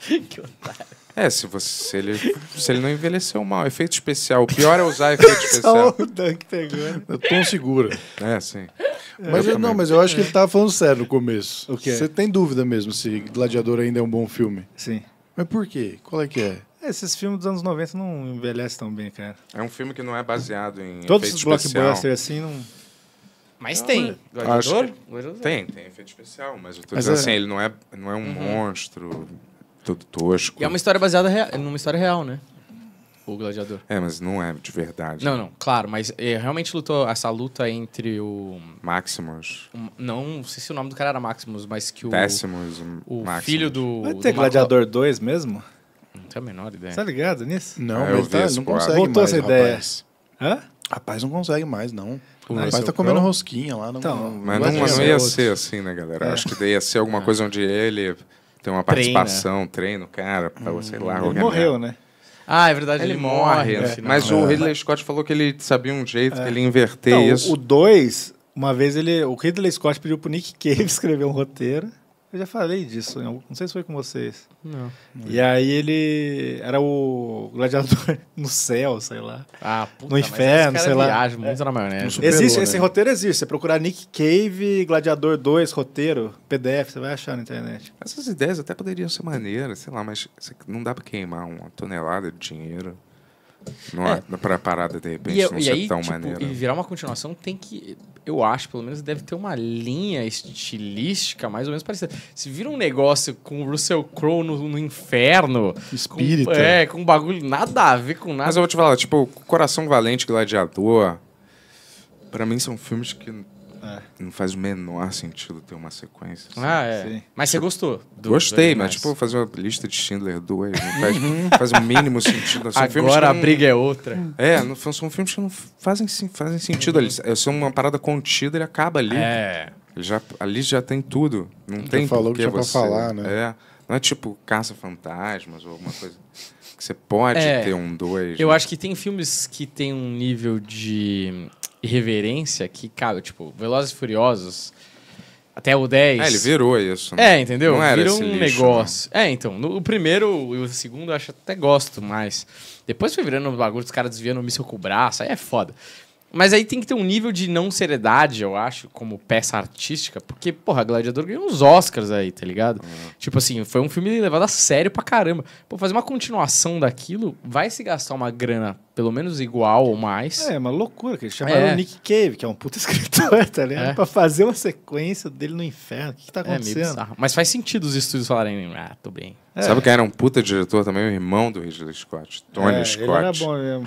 que otário. É, se, você, se, ele, se ele não envelheceu mal. Efeito especial. O pior é usar efeito especial. Só o Dunk pegando. Eu né? é tô segura. É, sim. É, mas eu, não, mas eu acho que ele tava falando sério no começo. O Você tem dúvida mesmo se Gladiador ainda é um bom filme? Sim. Mas por quê? Qual é que é? é esses filmes dos anos 90 não envelhecem tão bem, cara. É um filme que não é baseado em Todos os blockbusters assim não... Mas não, tem. Gladiador? Que... Tem, tem efeito especial, mas eu tô mas dizendo é... assim, ele não é, não é um uhum. monstro todo tosco. E é uma história baseada rea... numa história real, né? O gladiador. É, mas não é de verdade. Não, não, claro, mas é, realmente lutou essa luta entre o. Maximus. não, não sei se o nome do cara era Maximus, mas que o. Décimos. O Maximus. filho do. Vai ter do Gladiador Marco... 2 mesmo? Não tenho a menor ideia. Tá ligado nisso? Não, é, mas tá, não consegue. Voltou mais, essa ideia. Rapaz. Hã? Rapaz, não consegue mais, não. O rapaz tá comendo pro? rosquinha lá. Não, então, não, mas não, não, ia ser assim, né, galera? É. Acho que daí ia ser alguma é. coisa onde ele tem uma participação, treino, cara, pra, hum, sei lá. Ele morreu, né? Ah, é verdade, ele, ele morre. morre é. Mas é. o Ridley Scott falou que ele sabia um jeito, é. que ele inverter então, isso. O 2, uma vez ele. O Ridley Scott pediu pro Nick Cave escrever um roteiro. Eu já falei disso, né? não sei se foi com vocês. Não. E aí ele era o gladiador no céu, sei lá. Ah, puta, no inferno, sei lá. Viaja, muito é. na maionese. existe, né? esse roteiro existe. Você procurar Nick Cave, Gladiador 2, roteiro, PDF, você vai achar na internet. Essas ideias até poderiam ser maneiras, sei lá, mas não dá para queimar uma tonelada de dinheiro é. É? Não é. Pra parada, de repente, e, não e ser aí, tão tipo, maneiro. E virar uma continuação tem que. Eu acho, pelo menos, deve ter uma linha estilística mais ou menos parecida. Se vira um negócio com o Russell Crowe no, no inferno. Espírito. Com, é, com um bagulho nada a ver com nada. Mas eu vou te falar, tipo, Coração Valente, Gladiador. Pra mim são filmes que é. Não faz o menor sentido ter uma sequência. Assim. Ah, é. Sim. Mas você gostou? Do, Gostei, do mas tipo, fazer uma lista de Schindler 2 não faz, uhum. faz o mínimo sentido. São assim, Agora a não... briga é outra. É, não, são filmes que não fazem, fazem sentido. Eles é são uma parada contida, ele acaba ali. É. já, ali já tem tudo. Não ele tem falou que tinha você... pra falar, né? É. Não é tipo caça-fantasmas ou alguma coisa que você pode é, ter um dois. Eu né? acho que tem filmes que tem um nível de irreverência que, cara, tipo, Velozes e Furiosos, até o 10. É, ele virou isso. Né? É, entendeu? Não era Virou um lixo, negócio. Não. É, então, no, o primeiro e o segundo eu acho até gosto mais. Depois foi virando um bagulho, os caras desviando o míssil com o braço, aí é foda. Mas aí tem que ter um nível de não seriedade, eu acho, como peça artística, porque, porra, Gladiador ganhou uns Oscars aí, tá ligado? Uhum. Tipo assim, foi um filme levado a sério pra caramba. Pô, fazer uma continuação daquilo vai se gastar uma grana pelo menos igual ou mais. É, uma loucura, que eles chamaram é. o Nick Cave, que é um puta escritor, tá ligado? É. Pra fazer uma sequência dele no inferno. O que, que tá é, acontecendo? É, Mas faz sentido os estúdios falarem, ah, tô bem. É. Sabe quem era um puta diretor também? O irmão do Ridley Scott, Tony Scott. É, ele era bom mesmo.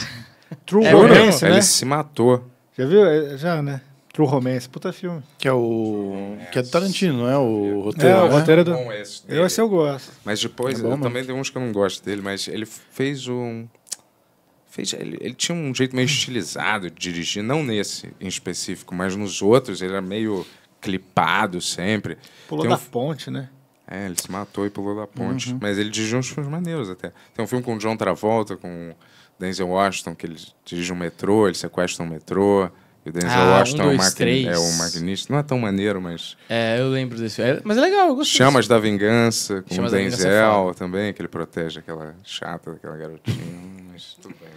True é Romance, né? Ele se matou. Já viu? É, já, né? True Romance, puta filme. Que é o. Que é do Tarantino, não é o é, roteiro. É, o né? roteiro é do. esse eu eu gosto. Mas depois, é bom, eu também tem uns que eu não gosto dele, mas ele fez um. Fez, ele, ele tinha um jeito meio estilizado de dirigir, não nesse em específico, mas nos outros, ele era meio clipado sempre. Pulou tem da um... ponte, né? É, ele se matou e pulou da ponte. Uhum. Mas ele dirigiu uns filmes maneiros até. Tem um filme com o John Travolta, com Denzel Washington, que ele dirige um metrô, ele sequestra um metrô. E o Denzel ah, Washington é um, dois, é, um magni- é, um magnista. Não é tão maneiro, mas. É, eu lembro desse filme. É, mas é legal, eu gostei. Chamas disso. da Vingança, com Chamas o é Denzel também, que ele protege aquela chata daquela garotinha. Hum, mas tudo bem.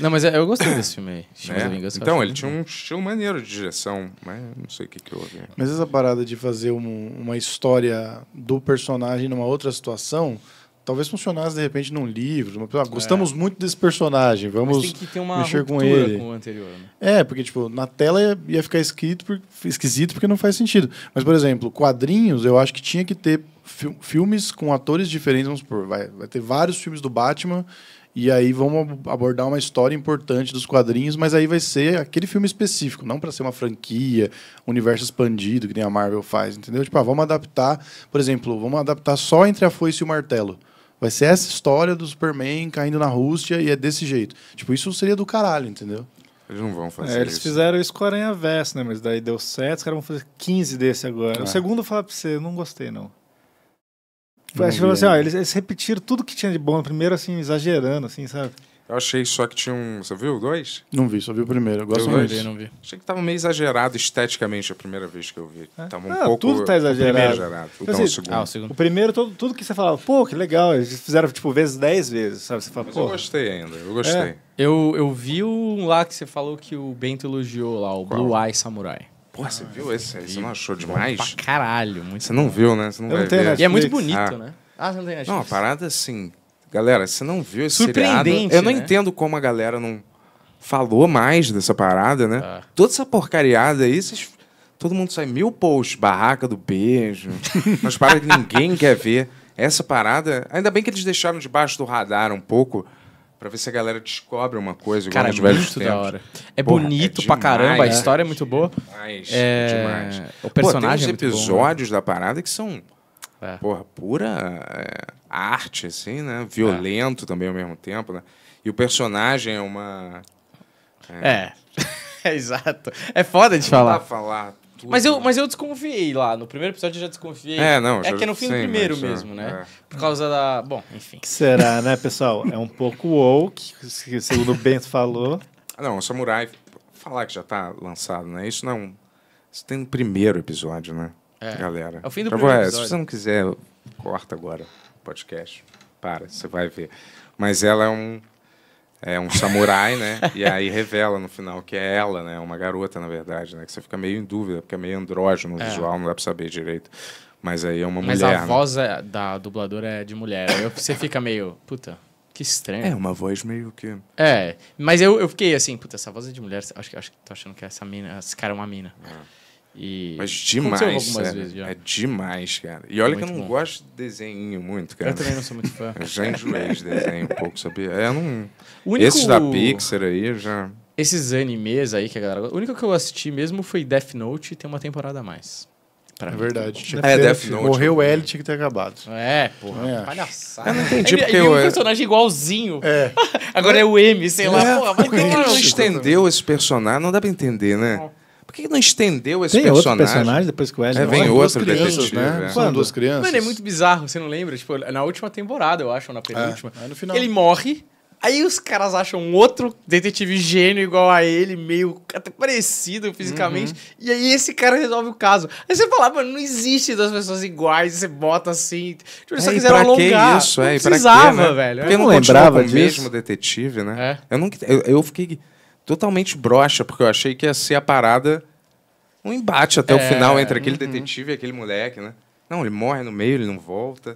Não, mas é, eu gostei desse filme aí. Chamas é? da Vingança. Então, ele tinha bom. um estilo maneiro de direção, mas não sei o que, que houve. Mas essa parada de fazer um, uma história do personagem numa outra situação talvez funcionasse de repente num livro. Uma... Ah, é. gostamos é. muito desse personagem, vamos mexer com ele. Com anterior, né? É, porque tipo, na tela ia, ia ficar escrito por... esquisito porque não faz sentido. Mas, por exemplo, quadrinhos, eu acho que tinha que ter fi filmes com atores diferentes, vamos supor, vai, vai ter vários filmes do Batman e aí vamos abordar uma história importante dos quadrinhos, mas aí vai ser aquele filme específico, não para ser uma franquia, universo expandido que nem a Marvel faz, entendeu? Tipo, ah, vamos adaptar, por exemplo, vamos adaptar só entre a foice e o martelo. Vai ser essa história do Superman caindo na Rússia e é desse jeito. Tipo, isso seria do caralho, entendeu? Eles não vão fazer é, eles isso. fizeram isso com a Aranha Verso, né? Mas daí deu certo, os caras vão fazer 15 desse agora. É. O segundo fala pra você, não gostei, não. Acho que assim, ó, eles, eles, repetiram tudo que tinha de bom no primeiro, assim, exagerando, assim, sabe? Eu achei só que tinha um. Você viu dois? Não vi, só vi o primeiro. Eu gosto eu mais. Vi, não vi. Achei que tava meio exagerado esteticamente a primeira vez que eu vi. É? Tava um ah, pouco. Tudo tá exagerado. O exagerado. Então, assim, o, segundo. Ah, o segundo. O primeiro, todo, tudo que você falava, pô, que legal. Eles fizeram, tipo, vezes dez vezes, sabe? Você fala, Mas pô. Eu gostei ainda, eu gostei. É. Eu, eu vi um lá que você falou que o Bento elogiou lá, o Qual? Blue Eye Samurai. Pô, você ah, viu esse? Você não achou demais? pra caralho, muito. Você não viu, né? Você não eu vai não ver. E é muito bonito, ah. né? Ah, você não tem Netflix. Não, a parada assim Galera, você não viu esse seriado? Eu não né? entendo como a galera não falou mais dessa parada, né? Ah. Toda essa porcariada aí, vocês... todo mundo sai mil posts, barraca do beijo, Mas para que ninguém quer ver. Essa parada, ainda bem que eles deixaram debaixo do radar um pouco, Pra ver se a galera descobre uma coisa igual Cara, nos é velhos muito tempos. da hora. É Porra, é bonito é pra caramba, a história é muito boa. Demais, é... demais. O personagem Pô, tem uns é né? episódios da parada que são... Porra, pura arte, assim, né? É. Violento é. também ao mesmo tempo, né? E o personagem é uma... É, é. exato. É foda de falar. Dá falar tudo, mas eu, né? mas eu desconfiei lá. No primeiro episódio eu já desconfiei. É, não. É que é no fim do primeiro mas, mesmo, é, né? É. Por causa da. Bom, enfim. Que será, né, pessoal? É um pouco woke, segundo o Bento falou. Não, o Samurai. Falar que já tá lançado, né? Isso não. É isso tem no primeiro episódio, né? É. Galera. É o fim do primeiro episódio. Se você não quiser, corta agora podcast. Para, você vai ver. Mas ela é um é um samurai, né? E aí revela no final que é ela, né? Uma garota, na verdade, né? Que você fica meio em dúvida, porque é meio andrógeno no é. visual, não dá pra saber direito. Mas aí é uma Mas mulher. Mas a né? voz é, da dubladora é de mulher. Aí você fica meio. Puta. Que estranho. É, uma voz meio que. É, mas eu, eu fiquei assim, puta, essa voz é de mulher. Acho, acho que tô achando que essa mina, esse cara é uma mina. É. E Mas demais, é, vezes, é demais, cara. E é olha é que eu não bom. gosto de desenho muito, cara. Eu também não sou muito fã. Eu já enjoei de desenho um pouco, sabia? É, não... Único... Esses da Pixar aí, já... Esses animes aí que a galera... O único que eu assisti mesmo foi Death Note e tem uma temporada a mais. Pra é verdade. Tinha é, Death Note. Morreu o L, tinha que ter acabado. É, porra. É. Palhaçada. Eu não entendi é, porque ele, eu... o é personagem igualzinho. É. Agora é. é o M, sei lá. É, porra, mas não, não estendeu esse personagem, não dá pra entender, né? Por que não estendeu esse tem personagem? Tem outro personagem depois que o Wesley... É, vem outro detetive, né? É. São duas crianças. Mano, é muito bizarro, você não lembra? Tipo, na última temporada, eu acho, ou na é, penúltima. É. no final. Ele morre... Aí os caras acham outro detetive gênio igual a ele, meio até parecido fisicamente. Uhum. E aí esse cara resolve o caso. Aí você fala, mano, não existe duas pessoas iguais. Você bota assim. Tipo, eles é, só quiseram alongar. Que isso? É, não é, precisava, né? velho. Porque eu não lembrava disso. mesmo detetive, né? É. Eu, nunca, eu, eu fiquei totalmente broxa, porque eu achei que ia ser a parada um embate até é, o final entre aquele uhum. detetive e aquele moleque, né? Não, ele morre no meio, ele não volta.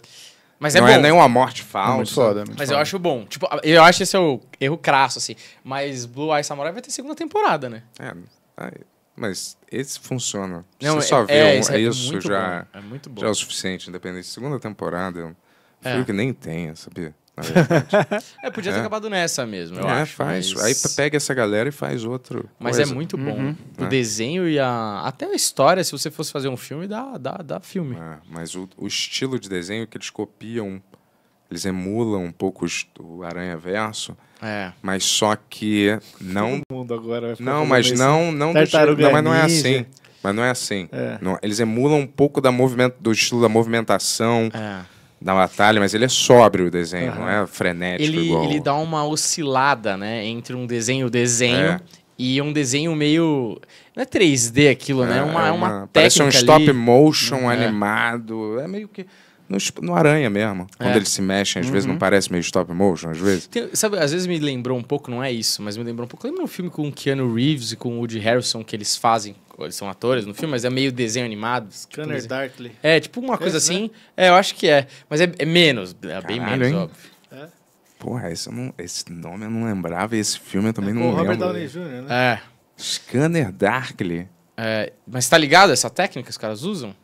Mas é não é, é nem uma morte falsa. É muito foda, é muito mas foda. eu acho bom. Tipo, eu acho esse é o erro crasso, assim. Mas Blue Eye Samurai vai ter segunda temporada, né? É. Mas esse funciona. Não, Você é, só vê é, um, é isso já, bom. é muito bom. já é o suficiente, independente. Segunda temporada, eu é. que nem tenha sabia? é, podia ter é. acabado nessa mesmo, eu é, acho. faz. Mas... Aí pega essa galera e faz outro. Mas é coisa. é muito bom. Uhum. O é. desenho e a... até a história, se você fosse fazer um filme, dá, dá, dá filme. É, mas o, o, estilo de desenho é que eles copiam, eles emulam um pouco o Aranha Verso. É. Mas só que não. mundo agora não, mas não, não, não, mas não é assim. Mas não é assim. É. Não, eles emulam um pouco da movimento, do estilo da movimentação. É da batalha, mas ele é sóbrio o desenho, uhum. não é frenético ele, igual... Ele dá uma oscilada, né, entre um desenho desenho, é. e um desenho meio... Não é 3D aquilo, né, é, né? Uma, é, é uma, uma Parece um stop ali. motion uhum, é. animado, é meio que... No, no aranha mesmo. É. Quando eles se mexem, às uhum. vezes não uhum. parece meio stop motion, às vezes. Tem, sabe, às vezes me lembrou um pouco, não é isso, mas me lembrou um pouco. Lembra um filme com o Keanu Reeves e com o Woody Harrison que eles fazem eles são atores no filme, mas é meio desenho animado. Scanner tipo, Darkly. É, tipo uma coisa Esse, né? assim. Né? É, eu acho que é. Mas é, é menos, é Caralho, bem menos, hein? óbvio. É. Porra, esse, não, esse, nome eu não lembrava e esse filme eu também é, não lembro. Robert Downey Jr., né? É. Scanner Darkly. É, mas tá ligado essa técnica que os caras usam?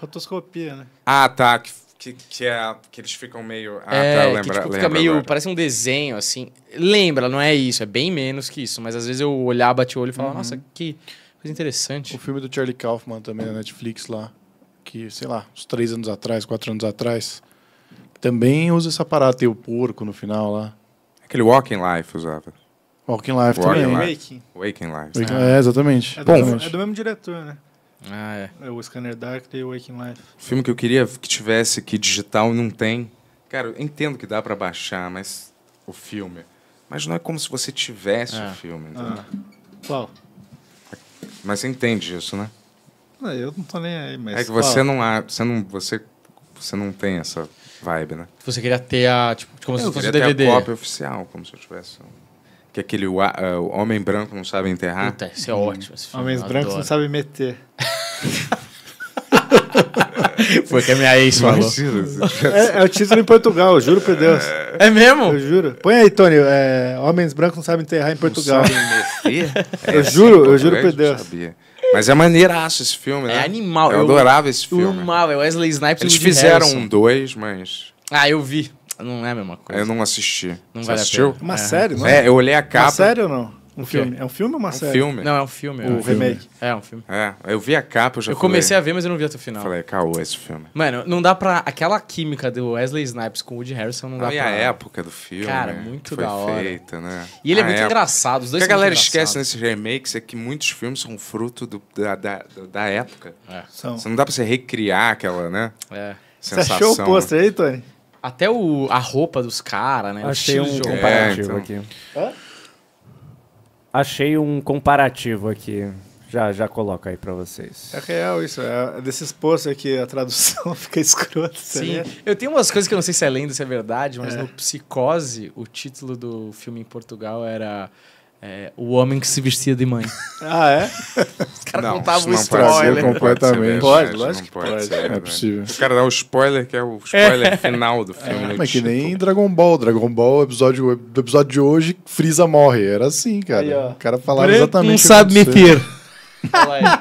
Rotoscopia, né? Ah, tá. Que, que, que, é, que eles ficam meio. Ah, tá, é, tá, lembra, que, tipo, lembra fica meio. Agora. Parece um desenho, assim. Lembra, não é isso, é bem menos que isso. Mas às vezes eu olhar, bati o olho e falar, uhum. nossa, que Coisa interessante. O filme do Charlie Kaufman também na Netflix lá, que, sei lá, uns três anos atrás, quatro anos atrás, também usa essa parada, tem o porco no final lá. Aquele Walking Life usava. Walking Life Walking também. Life. Waking. Waking Life. Ah. É, exatamente. É do, Bom, é do mesmo diretor, né? Ah, é. é. O Scanner Dark e o Waking Life. O filme que eu queria que tivesse que digital não tem. Cara, eu entendo que dá para baixar, mas o filme. Mas não é como se você tivesse ah. o filme. Então. Ah. Qual? Mas você entende isso, né? Não, eu não tô nem aí, mas. É que você não há. Você não, você, você não tem essa vibe, né? Você queria ter a. Tipo, como eu se fosse queria DVD. Ter a cópia oficial, como se eu tivesse. Que aquele uh, homem branco não sabe enterrar. Puta, isso é ótimo. Esse filme, Homens brancos adoro. não sabem meter. Foi que a minha ex falou. É, é, o título em Portugal, juro por Deus. É mesmo? Eu juro. Põe aí, Tony. É, homens brancos não sabem enterrar em Portugal. eu juro, eu juro por Deus. Sabia. Mas é maneiraço esse filme, é né? É animal. Eu, eu adorava esse filme. animal é Wesley Snipes Eles fizeram um dois, mas... Ah, eu vi. Não é a mesma coisa. Eu não assisti. Não Você vale assistiu? Uma série, é. não é? É, eu olhei a capa. Uma série ou não? Um filme. É um filme ou uma é um série? filme. Não, é um filme. O é um remake. Filme. É, é um filme. É, eu vi a capa, eu já Eu falei. comecei a ver, mas eu não vi até o final. Falei, caô esse filme. Mano, não dá pra... Aquela química do Wesley Snipes com o Woody Harrison não dá ah, pra... E a época do filme. Cara, muito da hora. Foi feita, né? E ele é muito época. engraçado. Os dois o que a galera esquece nesses remakes é que muitos filmes são fruto do, da, da, da época. É. São. Você não dá pra você recriar aquela, né? É. Sensação. Você achou o né? pôster aí, Tony? Até o, a roupa dos caras, né? Achei um é, comparativo é, então. aqui. Hã? Achei um comparativo aqui. Já, já coloca aí para vocês. É real isso. É desses posts aqui a tradução fica escrota. Sim. Né? Eu tenho umas coisas que eu não sei se é lenda, se é verdade, mas é. no Psicose, o título do filme em Portugal era é, o homem que se vestia de mãe. Ah, é? Os caras contavam o spoiler. Pode, completamente. pode, lógico que pode. pode. É, é possível. Os cara dá o spoiler, que é o spoiler é. final do é. filme. É, mas que nem tipo. Dragon Ball. Dragon Ball, episódio, do episódio de hoje, Freeza morre. Era assim, cara. Aí, o cara falava exatamente. Não sabe meter. Fala aí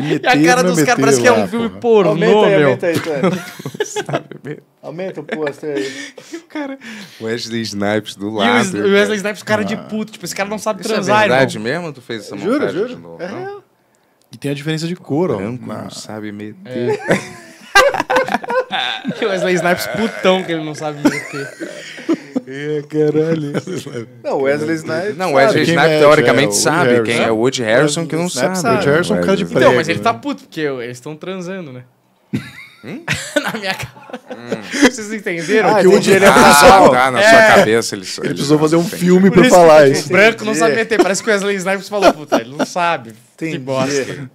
que e a cara dos caras parece que é um filme pornô, aumenta aí, meu. Aumenta aí, cara aumenta o pôster aí. o cara... Wesley Snipes do lado. E o Wesley Snipes, cara ah. de puto. Tipo, esse cara não sabe Isso é transar, é verdade irmão. mesmo? Tu fez essa juro, montagem juro. de novo? É. E tem a diferença de cor, ó. Branco, não sabe meter. É. que Wesley Snipes putão que ele não sabe o quê. É, caralho. Não, Wesley Snipes. Não, Wesley Snipes teoricamente é sabe quem é o Woody Harrison, que não sabe. O Woody Harrison é um cara de preto. Então, mas ele tá puto, porque eles estão transando, né? Hum? na minha cara. Hum. Vocês entenderam? Ah, que hoje ele ah, é pessoal Ah, tá, na é. sua cabeça. Ele, ele, precisou fazer um filme pra falar isso. O branco não sabe meter. Parece que o Wesley Snipes falou, puta, ele não sabe. Entendi. Que bosta.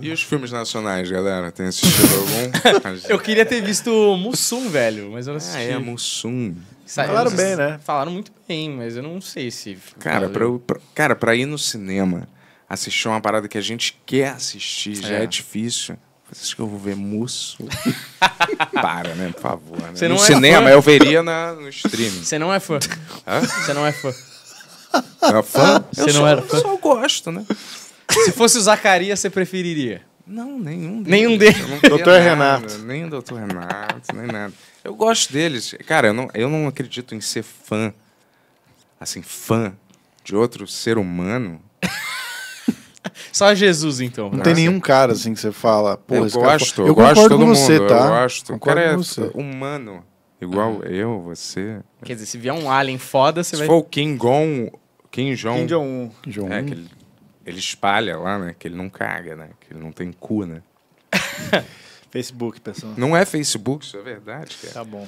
E os filmes nacionais, galera? Tem assistido algum? eu queria ter visto Mussum, velho, mas eu não assisti. Ah, é, Mussum. falaram bem, né? Falaram muito bem, mas eu não sei se... Cara, pra, eu, pra, cara, pra ir no cinema, assistir uma parada que a gente quer assistir, já é, é difícil. Você acha que eu vou ver Mussum? Para, né? Por favor. Né? Você não no é cinema, fã. eu veria na, no streaming. Você não é fã. Hã? Você não é fã. É fã? eu não só, era fã. Eu só gosto, né? Se fosse o Zacarias, você preferiria? Não, nenhum deles. Nenhum deles. Doutor Renato. Nem o doutor Renato, nem nada. Eu gosto deles. Cara, eu não, eu não acredito em ser fã, assim, fã de outro ser humano. Só Jesus, então. Não tem nenhum cara assim que você fala. Pô, eu é gosto, cara... eu, eu gosto de todo mundo, você, tá? Eu gosto. o cara é você. humano. Igual é. eu, você. Quer dizer, se vier um alien foda, você se vai. Se for o Kim Gon. Kim Jong. Kim Jong. É, aquele ele espalha lá, né? Que ele não caga, né? Que ele não tem cu, né? Facebook, pessoal. Não é Facebook, isso é verdade, cara. Tá bom.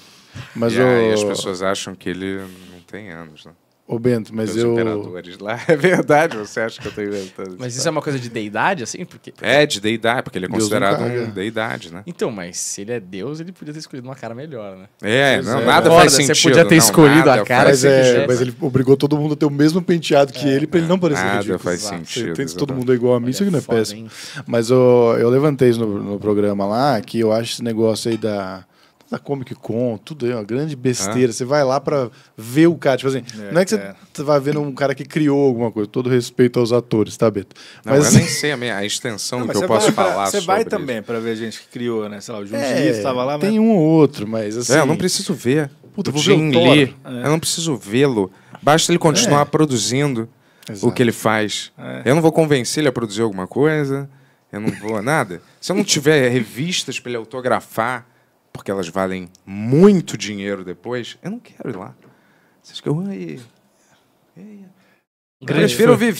Mas e o... aí as pessoas acham que ele não tem anos, né? Ô Bento, mas eu... imperadores lá. É verdade, você acha que eu tô inventando. mas isso é uma coisa de deidade, assim? Porque, É, de deidade, porque ele é considerado um deidade, né? Então, mas se ele é Deus, ele podia ter escolhido uma cara melhor, né? É, não, é. nada Foda, faz sentido. Você podia ter não, escolhido a cara... Mas, é, mas ele obrigou todo mundo a ter o mesmo penteado que é, ele para ele né? não parecer ridículo. Nada faz sentido. Tenta todo mundo é igual a mim, isso aqui não é péssimo. Mas eu, eu levantei isso no, no programa lá, que eu acho esse negócio aí da da Comic Con, tudo é uma grande besteira. Ah. Você vai lá para ver o cara. Tipo assim, é, não é que você é. Tá vai vendo um cara que criou alguma coisa, todo respeito aos atores, tá, Beto? Não, mas, eu nem sei a, minha, a extensão não, que eu posso pra, falar. Você vai também para ver a gente que criou, né? Sei lá, o Jujitsu é, estava lá. Mas... Tem um ou outro, mas assim. É, eu não preciso ver. Puta, vou Jim Lee, é. eu não preciso vê-lo. Basta ele continuar é. produzindo Exato. o que ele faz. É. Eu não vou convencer ele a produzir alguma coisa. Eu não vou nada. Se eu não tiver revistas para ele autografar, porque elas valem muito dinheiro depois, eu não quero ir lá. Vocês que ei, ei, prefiro viver,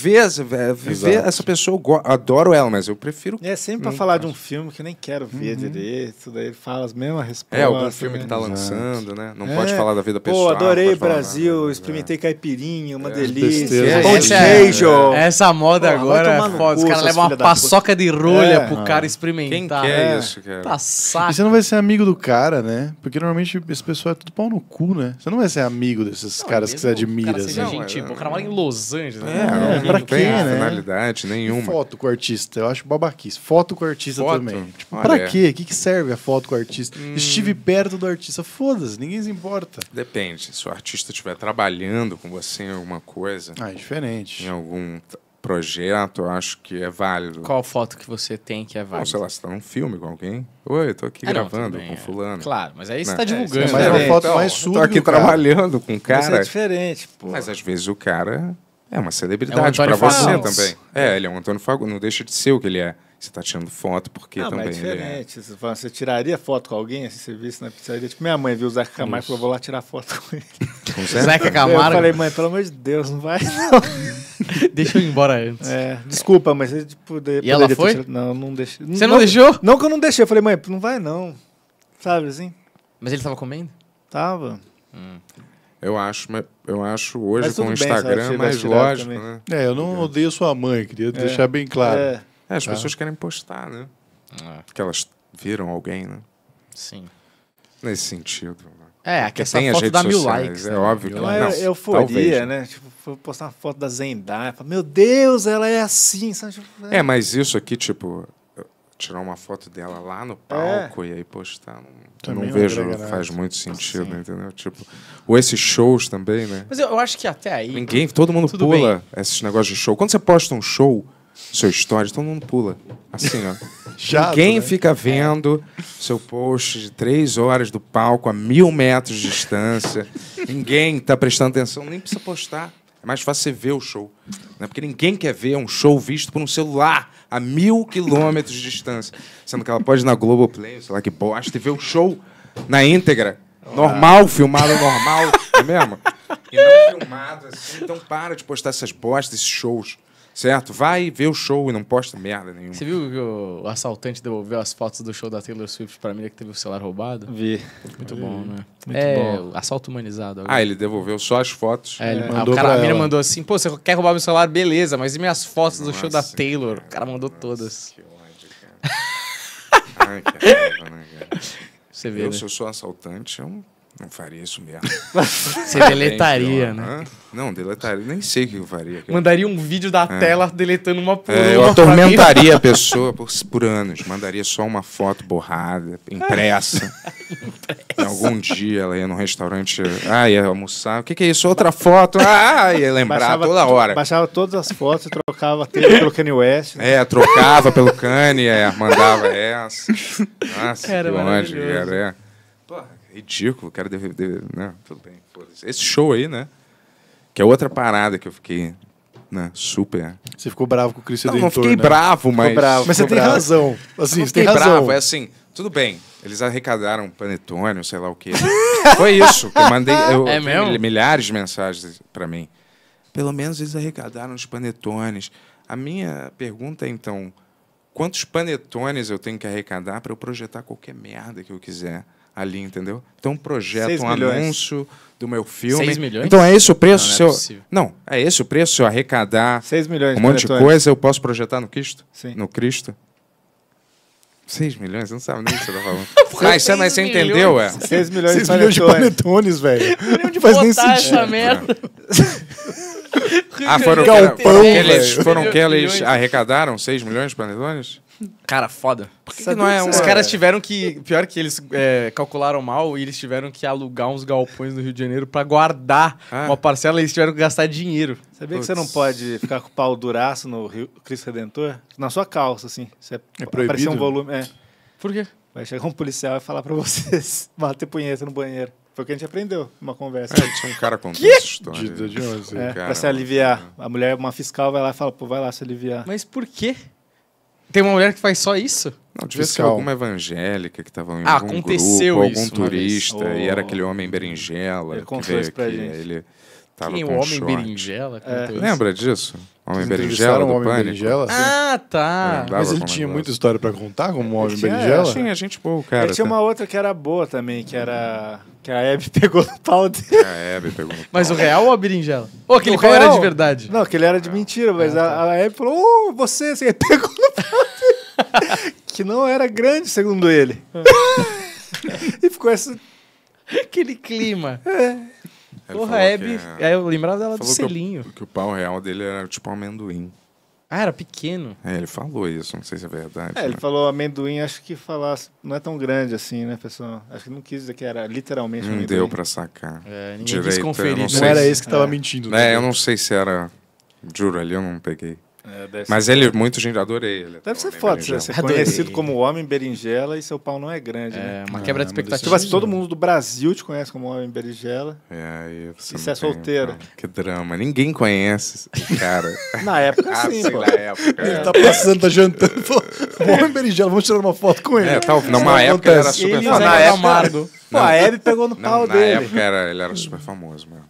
Viver essa é, pessoa, adoro ela, mas eu prefiro. É sempre pra hum, falar acho. de um filme que nem quero ver uhum. direito, daí fala as mesmas respostas. É, algum filme que né? tá lançando, né? Não é. pode falar da vida pessoal. Pô, adorei Brasil, nada, né? experimentei é. caipirinha, uma é. delícia. Pão né? de é- queijo. Essa moda Pô, agora é foda. Os caras levam uma paçoca de rolha é. pro ah. cara experimentar. Quem quer isso, cara? Tá saco. E você não vai ser amigo do cara, né? Porque normalmente esse pessoal é tudo pau no cu, né? Você não vai ser amigo desses caras que você admira. O seja assim. gente, o cara mora em Los Angeles grande, né? É, é pra quê, né? personalidade nenhuma. E foto com o artista, eu acho babaquice. Foto com o artista foto? também. Tipo, pra quê? O que, que serve a foto com o artista? Hum. Estive perto do artista. Foda-se, ninguém se importa. Depende. Se o artista estiver trabalhando com você em alguma coisa. Ah, é diferente. Em algum projeto, eu acho que é válido. Qual foto que você tem que é válida? Não, sei lá, você tá num filme com alguém? Oi, estou tô aqui ah, gravando não, com é. fulano. É. Claro, mas aí você né? tá é, divulgando. É, mas né? é uma foto então, mais sua. Tô aqui trabalhando com o cara. Mas é diferente, pô. Mas às vezes o cara é uma celebridade é para você também. É, ele é um Antônio Fago, não deixa de ser o que ele é. Você está tirando foto porque não, ah, também. Mas é, é diferente. Ele é... Você tiraria foto com alguém assim, você visse na pizzaria? Tipo, minha mãe viu o Zeca Camargo e falou: vou lá tirar foto com ele. Com Zeca Camargo? Eu falei, mãe, pelo amor de Deus, não vai não. Deixa eu ir embora antes. É, desculpa, mas você poder, tipo, E ela foi? Tirado... Não, não deixei. Você não, não, deixou? Não que eu não deixei. Eu falei, mãe, não vai não. Sabe assim? Mas ele estava comendo? Tava. Hum. Eu acho, eu acho hoje com o Instagram bem, mais lógico, né? É, eu não odeio sua mãe, queria é. deixar bem claro. É, é as tá. pessoas querem postar, né? É. Porque elas viram alguém, né? Sim. Nesse sentido. Né? É, a questão tem foto dá mil sociais, likes. É né? óbvio que likes. não. É euforia, né? né? Tipo, vou postar uma foto da Zendaya. Falo, Meu Deus, ela é assim. Sabe? É, mas isso aqui, tipo, tirar uma foto dela lá no é. palco é. e aí postar. Não, não é vejo, faz muito sentido, entendeu? Tipo, ou esses shows também, né? Mas eu, eu acho que até aí. Ninguém, todo mundo pula bem. esses negócios de show. Quando você posta um show, seu story, todo mundo pula. Assim, ó. Já. Ninguém né? fica é. vendo é. seu post de três horas do palco a mil metros de distância. Ninguém tá prestando atenção, nem precisa postar. É mais fácil você ver o show. Né? Porque ninguém quer ver um show visto por um celular a mil quilômetros de distância. Sendo que ela pode ir na Globoplay, sei lá que bosta, e ver o show na íntegra. Normal, filmado normal, é mesmo? E não filmado assim. Então para de postar essas bostas, esses shows. Certo? Vai ver o show e não posta merda nenhuma. Você viu que o assaltante devolveu as fotos do show da Taylor Swift pra mim que teve o celular roubado? Vi. Muito Vi. bom, né? Muito é, bom. assalto humanizado. Agora. Ah, ele devolveu só as fotos. É, ele é. mandou o cara, a mina ela. mandou assim, pô, você quer roubar meu celular? Beleza, mas e minhas fotos Nossa, do show da Taylor? Cara, o cara mandou Nossa, todas. Que ódio, cara. Ai, né, cara? Você vê, Eu, né? se eu sou assaltante, é um não faria isso mesmo. Você deletaria, né? Não, deletaria. Nem sei o que eu faria. Cara. Mandaria um vídeo da é. tela deletando uma por é, Eu atormentaria a pessoa por, por anos. Mandaria só uma foto borrada, impressa. impressa. algum dia ela ia no restaurante, ah, ia almoçar. O que, que é isso? Outra foto. Ah, ia lembrar baixava, toda hora. Baixava todas as fotos e trocava pelo Kanye West. Né? É, trocava pelo Kanye, é, mandava essa. Nossa, era que longe, era. É ridículo, quero né? Tudo bem. Esse show aí, né? Que é outra parada que eu fiquei né? Super. Você ficou bravo com o Cristo Não, não fiquei né? bravo, mas. Bravo, mas você tem bravo. razão. Assim, você tem razão. bravo, é assim. Tudo bem, eles arrecadaram panetone, sei lá o quê. Foi isso. Que eu mandei eu, é milhares de mensagens para mim. Pelo menos eles arrecadaram os panetones. A minha pergunta é, então, quantos panetones eu tenho que arrecadar para eu projetar qualquer merda que eu quiser? ali, entendeu? Então, um projeto, Seis um milhões. anúncio do meu filme. 6 milhões? Então, é esse o preço? Não, não, é, eu... não é esse o preço? Se eu arrecadar 6 milhões um monte de coisa, eu posso projetar no Cristo? Sim. No Cristo? 6 milhões? Você não sabe nem o que você tá falando. Porra, ah, você, é- mas você milhões. entendeu, é? 6 milhões, 6 milhões de panetones, velho. Não faz nem sentido. ah, foram, Galpão, foram que eles arrecadaram 6 milhões de panetones? Cara, foda. Por que, que não é um... Os caras tiveram que. Pior que eles é, calcularam mal e eles tiveram que alugar uns galpões no Rio de Janeiro para guardar ah. uma parcela e eles tiveram que gastar dinheiro. Sabia Puts. que você não pode ficar com o pau duraço no Rio Cristo Redentor? Na sua calça, assim. Você é, é proibido? um volume. É. Por quê? Vai chegar um policial e falar para vocês bater punheta no banheiro. Foi o que a gente aprendeu numa conversa. É, tinha um cara com que? Então, história. De, de onde? É, cara, pra se aliviar. É. A mulher, é uma fiscal, vai lá e fala, pô, vai lá se aliviar. Mas por quê? Tem uma mulher que faz só isso? Não, devia ser alguma evangélica que estava em ah, algum aconteceu grupo, isso algum turista, e era oh. aquele homem berinjela. Ele contou isso pra gente. Ele... Tava Quem? O Homem short. Berinjela? É. Lembra disso? Homem Berinjela do Homem Berinjela? Ah, tá. É, mas ele tinha muita história para contar como Homem tinha, é, Berinjela? Tinha, é gente boa, cara. Ele tinha né? uma outra que era boa também, que era... Que a Hebe pegou no pau dele. A Hebe pegou no pau. Mas o real ou a berinjela? Ou aquele o pau real? era de verdade? Não, aquele era de mentira, mas tá. a, a Hebe falou, ô, oh, você, você pegou no pau dele. que não era grande, segundo ele. e ficou essa... Aquele clima. É. Ele Porra, Hebe. É, é... Aí eu lembrava dela falou do selinho. Que o, que o pau real dele era tipo um amendoim. Ah, era pequeno. É, ele falou isso, não sei se é verdade. É, né? ele falou amendoim, acho que falasse, não é tão grande assim, né, pessoal? Acho que não quis dizer que era literalmente não amendoim. Não deu pra sacar. É, ninguém Direita, quis conferir. Não, né? não, era se... esse que tava é. mentindo. Né? É, eu não sei se era... Juro, ali eu não peguei. É, mas ele é muito gente, adorei ele. Deve é ser foda, você ser conhecido como homem berinjela e seu pau não é grande, é, né? Uma é, quebra de expectativa. Tipo, todo mundo do Brasil te conhece como homem berinjela. É, e você, e você é solteiro. Que drama. Ninguém conhece esse cara. na época, ah, sim, pô. Na época, ele tá passando, tá jantando. Pô, homem berinjela, vamos tirar uma foto com ele. É, tal, tá, numa época acontece. era super famoso. Na época, Pô, a Hebe pegou no pau dele. Na época ele era super famoso, mano.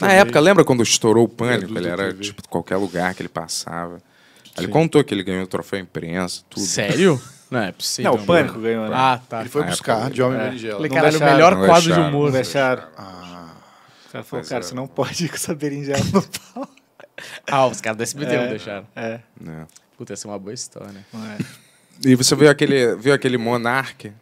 Na época, lembra quando estourou o pânico? Ele era TV. tipo qualquer lugar que ele passava. Ele é? contou que ele ganhou o troféu imprensa, tudo. Sério? Não, é possível. Não, o Pânico não. ganhou, né? Ah, tá. Ele foi buscar de homem é. berinjela. Falei, caralho, o melhor não quadro deixaram, de humor. Não deixaram. Ah, o cara falou, cara, é... você não pode ir com essa berinjela no pau. ah, os caras do SBT é, é, não deixaram. É. é. Puta, ia ser uma boa história. É. E você viu aquele, viu aquele Monark?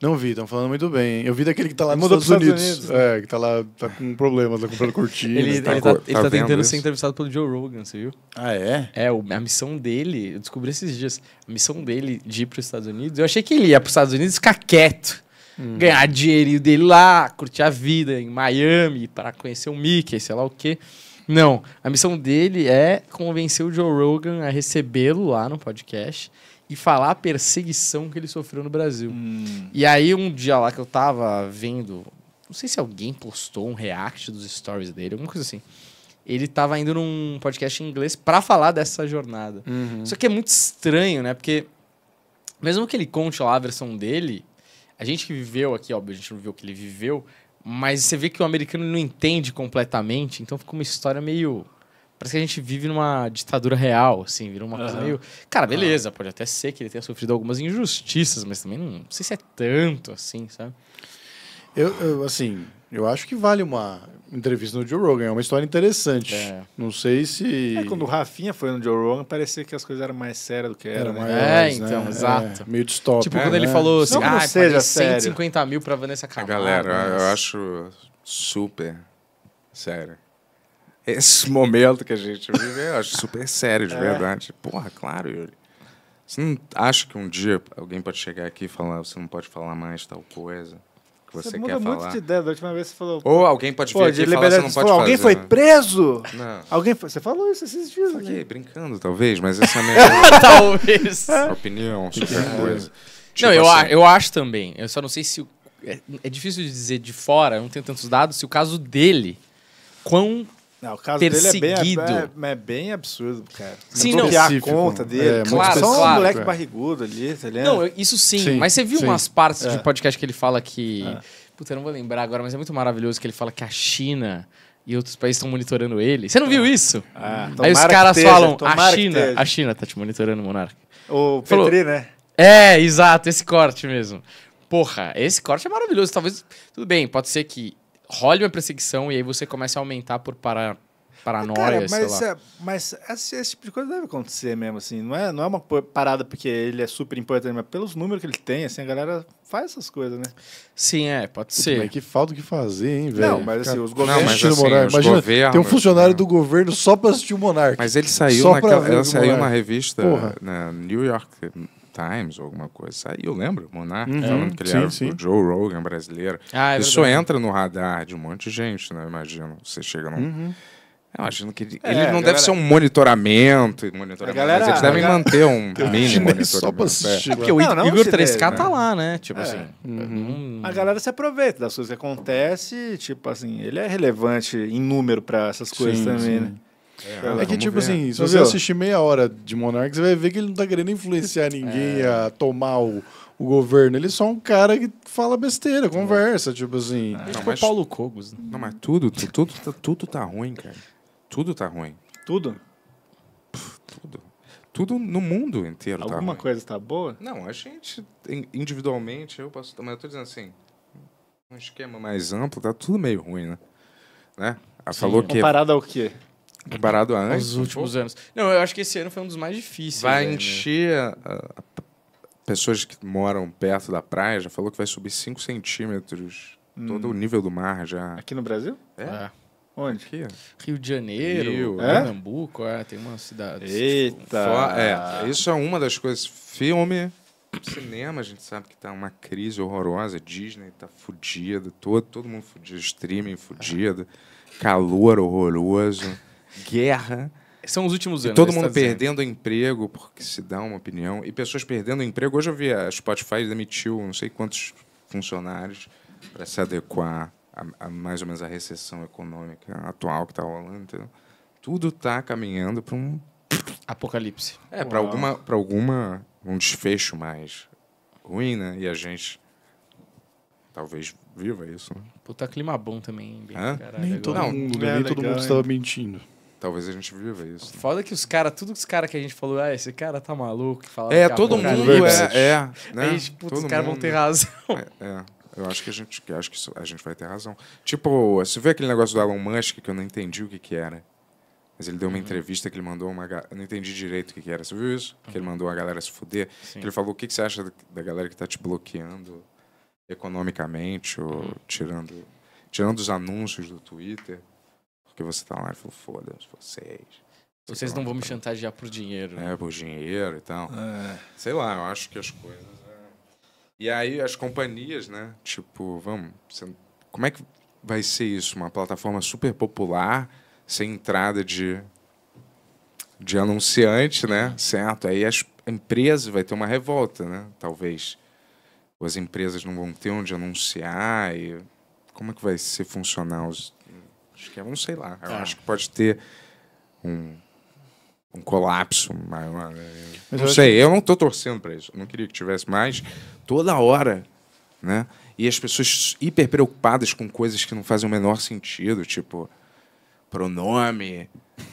Não vi, estão falando muito bem. Eu vi daquele que tá lá nos Estados, Unidos. Unidos É, que tá lá, tá com problemas, tá comprando cortinas. ele, tá, ele tá, tá, tá tentando isso? ser entrevistado pelo Joe Rogan, você viu? Ah, é? É, a missão dele, eu descobri esses dias, a missão dele de ir os Estados Unidos, eu achei que ele ia para os Estados Unidos ficar quieto. Hum. Ganhar dinheirinho dele lá, curtir a vida em Miami, para conhecer o Mickey, sei lá o quê. Não, a missão dele é convencer o Joe Rogan a recebê-lo lá no podcast e falar a perseguição que ele sofreu no Brasil. Hum. E aí, um dia lá que eu tava vendo, não sei se alguém postou um react dos stories dele, alguma coisa assim. Ele tava indo num podcast em inglês para falar dessa jornada. Uhum. Isso aqui é muito estranho, né? Porque, mesmo que ele conte lá a versão dele, a gente que viveu aqui, óbvio, a gente não viu o que ele viveu, mas você vê que o americano não entende completamente, então fica uma história meio Parece que a gente vive numa ditadura real, assim, virou uma uhum. coisa meio. Cara, beleza, pode até ser que ele tenha sofrido algumas injustiças, mas também não, não sei se é tanto assim, sabe? Eu, eu, assim, eu acho que vale uma entrevista no Joe Rogan. É uma história interessante. É. Não sei se. É, quando o Rafinha foi no Joe Rogan, parecia que as coisas eram mais sérias do que eram. Era né? É, né? então, né? exato. É, meio distópico. Tipo, quando né? ele falou assim, ah, seja 150 sério. mil pra Vanessa Camargo. galera, mas... eu acho super sério esse momento que a gente vive, eu acho super sério, de é. verdade. Porra, claro, Yuri. Você não acha que um dia alguém pode chegar aqui e falar, você não pode falar mais tal coisa? Que você, você muda quer muito falar? de ideia. Da última vez você falou. Ou alguém pode vir aqui e falar, você não pode falar. Alguém fazer. foi preso? Não. Alguém foi... Você falou isso esses dias, Aqui, né? brincando, talvez, mas essa é a minha. talvez. Opinião, super coisa. Tipo não, eu, assim. a, eu acho também. Eu só não sei se. É, é difícil de dizer de fora, eu não tenho tantos dados, se o caso dele. Quão não, o caso perseguido. dele é bem, é, é bem absurdo, cara. Sim, não. a né? conta dele. É, claro, só claro, um moleque é. barrigudo ali, tá ligado? Não, isso sim, sim mas você viu sim. umas partes é. de podcast que ele fala que... É. Puta, eu não vou lembrar agora, mas é muito maravilhoso que ele fala que a China e outros países estão monitorando ele. Você não viu é. isso? Ah, Aí os caras esteja, falam, a China, a China tá te monitorando, Monarca. O Falou, né? É, exato, esse corte mesmo. Porra, esse corte é maravilhoso. Talvez, tudo bem, pode ser que role uma perseguição e aí você começa a aumentar por para, paranoia, Cara, mas, é, mas esse, esse, tipo de coisa deve acontecer mesmo, assim. Não é, não é uma parada porque ele é super importante, mas pelos números que ele tem, assim, a galera faz essas coisas, né? Sim, é, pode Puta, ser. Mas que falta o que fazer, hein, velho? Não, mas assim, os governos... Não, mas, assim, imagina, governos, tem um funcionário né? do governo só pra assistir o Monarca. Mas ele saiu, naquela, saiu na revista, na né, New York Times ou alguma coisa. E eu Monark uhum. falando que ele sim, era sim. o Joe Rogan brasileiro. Ah, é Isso verdade. entra no radar de um monte de gente, né? Imagino. Você chega num. Uhum. Eu imagino que ele, é, ele não galera... deve ser um monitoramento. monitoramento galera, eles devem galera... manter um mini é monitoramento. Só é. porque né? o não, Igor 3K né? tá lá, né? Tipo é. assim. Uhum. A galera se aproveita das coisas que acontecem. Tipo assim, ele é relevante em número para essas coisas sim, também, sim. né? É, é que, tipo ver. assim, se você assistir meia hora de Monarca você vai ver que ele não tá querendo influenciar é. ninguém é. a tomar o, o, governo. Ele é só um cara que fala besteira, conversa, tipo assim. É, tipo mas, Paulo Cogos. Né? Não, mas tudo, tudo, tudo, tá, tudo tá ruim, cara. Tudo tá ruim. Tudo? Puf, tudo. Tudo no mundo inteiro Alguma tá Alguma coisa tá boa? Não, a gente, individualmente, eu posso... Mas eu tô dizendo assim, um esquema mais amplo, tá tudo meio ruim, né? né? Ah, falou que... Comparado ao quê? Comparado a antes? Os últimos anos. Não, eu acho que esse ano foi um dos mais difíceis. Vai né? encher né? a, a, pessoas que moram perto da praia, já falou que vai subir 5 centímetros hum. todo o nível do mar já. Aqui no Brasil? É. é. Onde? Aqui? Rio de Janeiro, Rio, é? Pernambuco, é? tem uma cidade. Tipo, Eita! é, isso é uma das coisas. Filme, cinema, a gente sabe que tá uma crise horrorosa. Disney tá fudido, todo, todo mundo fudido, streaming fudido, calor horroroso guerra. São os últimos anos. E todo né, mundo tá perdendo emprego, porque se dá uma opinião. E pessoas perdendo emprego. Hoje eu vi a Spotify demitiu não sei quantos funcionários para se adequar a, a, mais ou menos a recessão econômica atual que está rolando. Tudo está caminhando para um. Apocalipse. É, para alguma, pra alguma. um desfecho mais ruim, né? E a gente talvez viva isso. Né? Puta, clima bom também. caralho, nem todo agora. mundo, é nem todo mundo estava mentindo. Talvez a gente viva isso. Né? Foda que os caras, tudo que os caras que a gente falou, ah, esse cara tá maluco, fala É, é todo mundo é, é, né? Aí, tipo, todo os caras vão ter é. razão. É, é, eu acho que a gente, acho que a gente vai ter razão. Tipo, você vê aquele negócio do Elon Musk que eu não entendi o que que era. Mas ele deu uma uhum. entrevista que ele mandou uma. Eu não entendi direito o que, que era. Você viu isso? Uhum. Que ele uhum. mandou a galera se fuder. Que ele falou: o que, que você acha da galera que tá te bloqueando economicamente ou uhum. tirando, tirando os anúncios do Twitter? Porque você tá lá e falou, foda-se vocês. Vocês não vão me chantagear por dinheiro. Né? É, por dinheiro e tal. É. Sei lá, eu acho que as coisas. É. E aí as companhias, né? Tipo, vamos. Como é que vai ser isso? Uma plataforma super popular, sem entrada de, de anunciante, né? Uhum. Certo? Aí as empresas vai ter uma revolta, né? Talvez. As empresas não vão ter onde anunciar. E como é que vai ser funcional os Acho que é um, sei lá. Eu é. acho que pode ter um, um colapso. Uma, uma, não sei, eu não estou torcendo para isso. Eu não queria que tivesse mais. Toda hora, né? E as pessoas hiper preocupadas com coisas que não fazem o menor sentido, tipo pronome,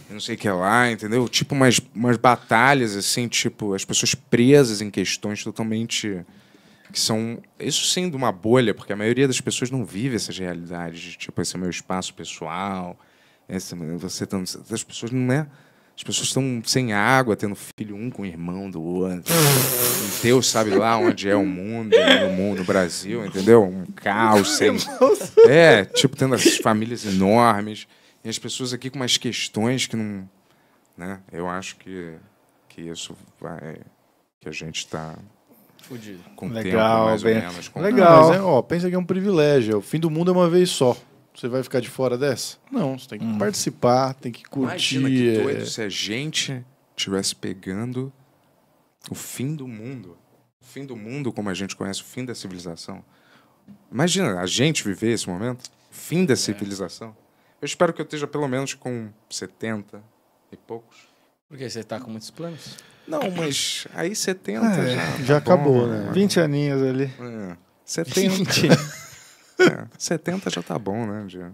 não sei o que lá, entendeu? Tipo umas, umas batalhas, assim, tipo, as pessoas presas em questões totalmente que são isso sendo uma bolha, porque a maioria das pessoas não vive essas realidades, de, tipo esse é meu espaço pessoal, esse, é você tão, tá, as pessoas não é, as pessoas estão sem água, tendo filho um com o irmão do outro. Deus sabe lá onde é o mundo, no mundo, no Brasil, entendeu? Um caos sem É, tipo tendo as famílias enormes e as pessoas aqui com umas questões que não, né? Eu acho que que isso vai que a gente está Fudido. Com Legal, tempo, mais bem... ou menos. Com... Legal. Mas é, ó, pensa que é um privilégio. O fim do mundo é uma vez só. Você vai ficar de fora dessa? Não, você tem que hum. participar, tem que curtir. Imagina que doido é... se a gente estivesse pegando o fim do mundo. O fim do mundo, como a gente conhece, o fim da civilização. Imagina a gente viver esse momento. O fim da é. civilização. Eu espero que eu esteja pelo menos com 70 e poucos. Porque você está com muitos planos? Não, mas aí 70 é, já. Tá já acabou, bom, né? 20 aninhos ali. É. 70. 20. É, 70 já tá bom, né? Já.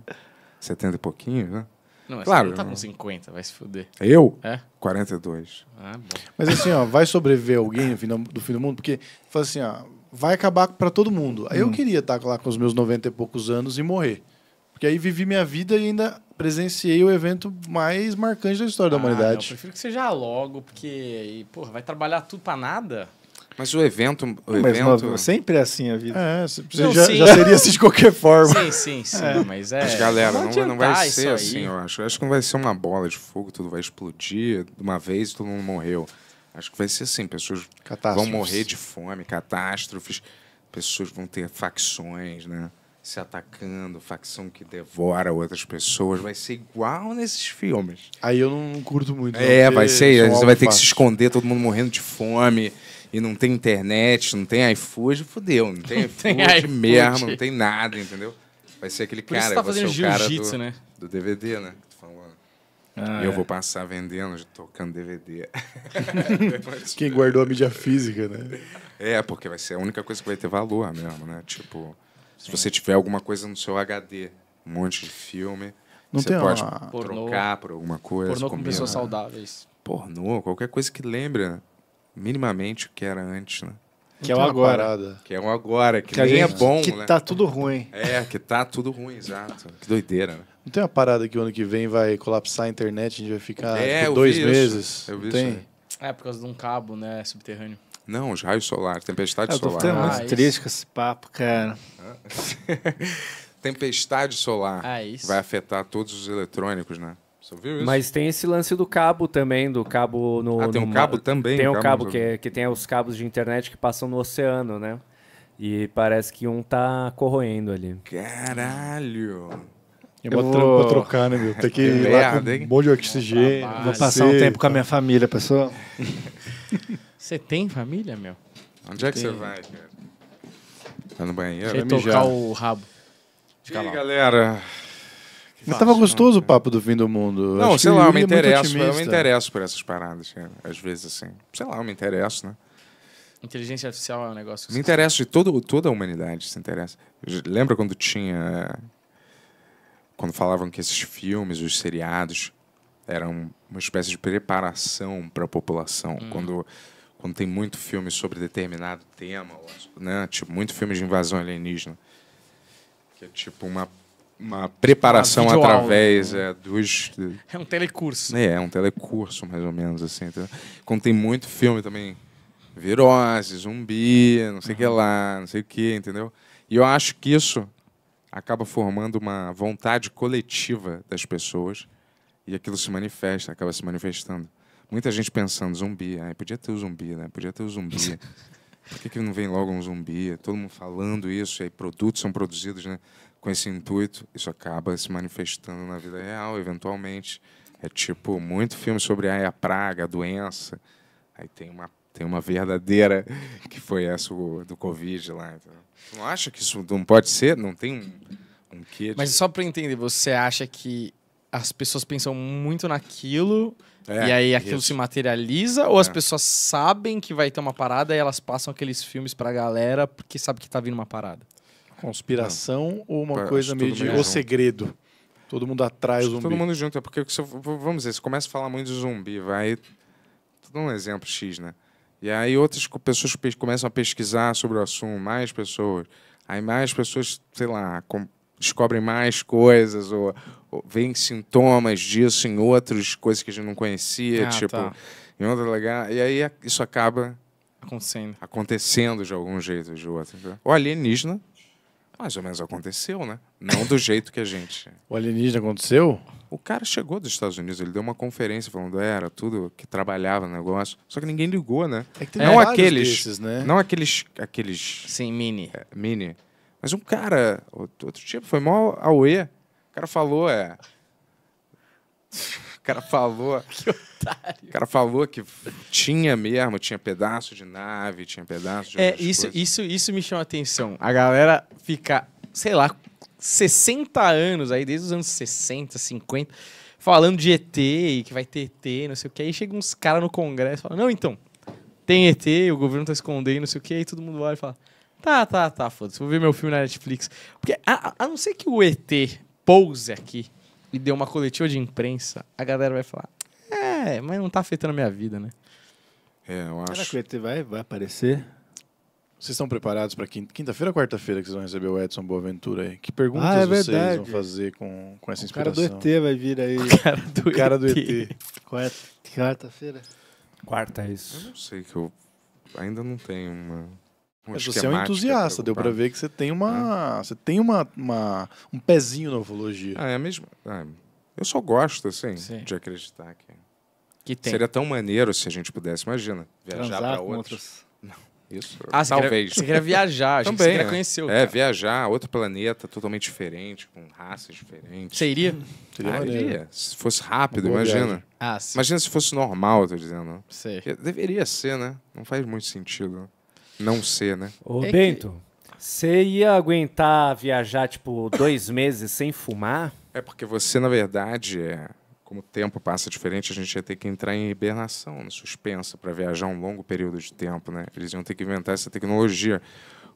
70 e pouquinho, né? Não, mas claro, você não tá com 50, vai se fuder. Eu? É? 42. Ah, bom. Mas assim, ó, vai sobreviver alguém no fim do, fim do mundo? Porque, fala assim, ó, vai acabar pra todo mundo. Aí hum. eu queria estar lá com os meus 90 e poucos anos e morrer. Porque aí vivi minha vida e ainda presenciei o evento mais marcante da história ah, da humanidade. Não, eu prefiro que seja logo, porque aí, porra, vai trabalhar tudo para nada. Mas o evento. O evento... não, sempre é assim a vida. É, você não, já, já, seria assim de qualquer forma. Sim, sim, sim. É. Mas é. Mas, galera, não, não vai ser assim, eu acho. Eu acho que não vai ser uma bola de fogo, tudo vai explodir de uma vez e todo mundo morreu. Acho que vai ser assim: pessoas vão morrer de fome, catástrofes, pessoas vão ter facções, né? se atacando, facção que devora outras pessoas, vai ser igual nesses filmes. Aí eu não curto muito. é, vai ser, você é vai ter que se esconder, todo mundo morrendo de fome, e não tem internet, não tem iFood, fudeu, não tem, não tem iFood mesmo, não tem nada, entendeu? Vai ser aquele Por cara, tá você tá vai ser o cara do, né? do DVD, né? Ah, eu é. vou passar vendendo, tocando DVD. Quem guardou a mídia física, né? É, porque vai ser a única coisa que vai ter valor mesmo, né? Tipo, se você tiver alguma coisa no seu HD, um monte de filme, não você pode uma... trocar por alguma coisa. Pornô com pessoas saudáveis. Pornô, qualquer coisa que lembra minimamente o que era antes, né? Que é o agora. Parada. Que é o agora, que, que nem é gente, é bom, que né? Que tá tudo ruim. É, que tá tudo ruim, exato. Que doideira, né? Não tem uma parada que o ano que vem vai colapsar a internet, a gente vai ficar é, tipo, dois meses? Isso. Eu vi tem? Isso, né? É, por causa de um cabo, né, subterrâneo. Não, os raios solares, tempestade solar. Ah, eu tô muito ah, triste isso. com esse papo, cara. tempestade solar ah, vai afetar todos os eletrônicos, né? Você ouviu isso? Mas tem esse lance do cabo também, do cabo no. Ah, tem um no... cabo também. Tem um cabo, que, que tem os cabos de internet que passam no oceano, né? E parece que um tá corroendo ali. Caralho! Eu vou, vou... trocar, né, meu? Tem que ir lá com um monte de oxigênio. Tá vou passar um tempo com a tá minha família, pessoal. Você tem família, meu? Onde é que você vai, cara? Tá no banheiro? Deixa eu tocar mijar. o rabo. E aí, galera? Que Mas tava gostoso né? o papo do fim do mundo. Não, Acho sei lá, eu me é interesso. Eu me interesso por essas paradas, às vezes assim. Sei lá, eu me interesso, né? Inteligência artificial é um negócio. Me interessa de todo, toda a humanidade se interessa. Lembra quando tinha. Quando falavam que esses filmes, os seriados, eram uma espécie de preparação para a população. Hum. Quando quando tem muito filme sobre determinado tema, né? Tipo, muito filme de invasão alienígena. Que é tipo uma, uma preparação uma através né? é, dos. É um telecurso. É, é um telecurso, mais ou menos, assim. Entendeu? Quando tem muito filme também. Virose, zumbi, não sei o uhum. que lá, não sei o que, entendeu? E eu acho que isso acaba formando uma vontade coletiva das pessoas e aquilo se manifesta, acaba se manifestando. Muita gente pensando, zumbi, Ai, né? podia ter o zumbi, né? Podia ter o zumbi. Por que, que não vem logo um zumbi? Todo mundo falando isso, e aí produtos são produzidos né, com esse intuito. Isso acaba se manifestando na vida real, eventualmente. É tipo, muito filme sobre ai, a praga, a doença. Aí tem uma, tem uma verdadeira, que foi essa do Covid lá. Então, não acha que isso não pode ser? Não tem um, um quê? De... Mas só para entender, você acha que as pessoas pensam muito naquilo é, e aí aquilo isso. se materializa ou é. as pessoas sabem que vai ter uma parada e elas passam aqueles filmes pra galera porque sabe que tá vindo uma parada? Conspiração Não. ou uma coisa meio de é o segredo? Todo mundo atrás o zumbi. Todo mundo junto, é porque vamos dizer, você começa a falar muito de zumbi, vai. Tô um exemplo X, né? E aí outras pessoas começam a pesquisar sobre o assunto, mais pessoas. Aí mais pessoas, sei lá, descobrem mais coisas ou, vem sintomas disso em outras coisas que a gente não conhecia, ah, tipo, tá. em outro lugar. E aí isso acaba acontecendo, acontecendo de algum jeito ou de outro. O alienígena, mais ou menos aconteceu, né? Não do jeito que a gente. O alienígena aconteceu? O cara chegou dos Estados Unidos, ele deu uma conferência falando, era tudo que trabalhava no negócio. Só que ninguém ligou, né? É não aqueles, desses, né? Não aqueles. aqueles Sim, mini. É, mini. Mas um cara, outro tipo foi mal auê o cara falou, é. O cara falou. que otário. O cara falou que tinha mesmo, tinha pedaço de nave, tinha pedaço de. É, isso, isso, isso me chama a atenção. A galera fica, sei lá, 60 anos aí, desde os anos 60, 50, falando de ET e que vai ter ET, não sei o que. Aí chega uns caras no Congresso e falam: Não, então, tem ET, o governo tá escondendo, não sei o que. Aí todo mundo olha e fala: Tá, tá, tá, foda-se, vou ver meu filme na Netflix. Porque a, a não ser que o ET pose aqui e deu uma coletiva de imprensa, a galera vai falar: é, mas não tá afetando a minha vida, né? É, eu acho. Será que o ET vai, vai aparecer? Vocês estão preparados para quinta-feira ou quarta-feira que vocês vão receber o Edson Boaventura aí? Que perguntas ah, é vocês vão fazer com, com essa inspiração? O cara do ET vai vir aí. O cara do, o cara do ET. ET. Quarta-feira? Quarta, é isso. Eu não sei que eu ainda não tenho uma um você é um entusiasta, deu para ver que você tem uma, é. você tem uma, uma, um pezinho na ufologia. Ah, é mesmo. Ah, eu só gosto assim Sim. de acreditar que... que tem. Seria tão maneiro se a gente pudesse, imagina, viajar para outros. outros. Não. Isso. Ah, talvez. Queria, você queria viajar, Também, gente queria é. conhecer o É, viajar a outro planeta totalmente diferente, com raças diferentes. Você iria? Seria ah, Se fosse rápido, imagina. Ah, imagina se fosse normal, tô dizendo. Sei. Deveria ser, né? Não faz muito sentido. Não ser, né? Ô, é Bento, você que... ia aguentar viajar, tipo, dois meses sem fumar? É porque você, na verdade, é... como o tempo passa diferente, a gente ia ter que entrar em hibernação, suspensa, para viajar um longo período de tempo, né? Eles iam ter que inventar essa tecnologia,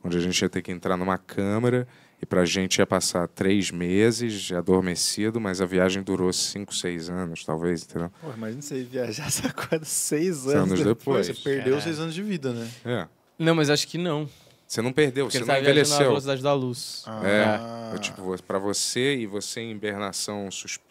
onde a gente ia ter que entrar numa câmara e para a gente ia passar três meses adormecido, mas a viagem durou cinco, seis anos, talvez, entendeu? Pô, imagina você viajar essa coisa seis anos, anos depois. depois. Você perdeu é. seis anos de vida, né? É. Não, mas acho que não. Você não perdeu, Porque você tá não envelheceu. Na velocidade da luz. É. Ah. É. Eu, tipo, para você e você em hibernação, susp...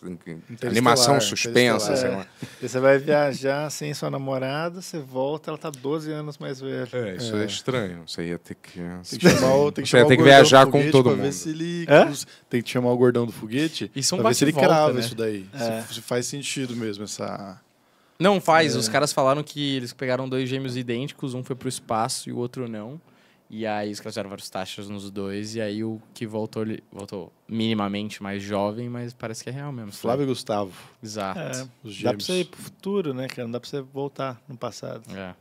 animação suspensa, sei lá. É. Você vai viajar sem sua namorada, você volta, ela tá 12 anos mais velha. É, isso é, é estranho. Você ia ter que. Tem que chamar o, tem que você que viajar com todo mundo. Ele... Tem que chamar o gordão do foguete. Isso é um pra ver se ele volta, crava né? isso daí. É. se faz sentido mesmo essa não faz, é. os caras falaram que eles pegaram dois gêmeos idênticos, um foi pro espaço e o outro não. E aí os caras fizeram vários taxas nos dois, e aí o que voltou, voltou minimamente mais jovem, mas parece que é real mesmo. Flávio e Gustavo. Exato. É, Dá pra você ir pro futuro, né, cara? Não dá pra você voltar no passado. É.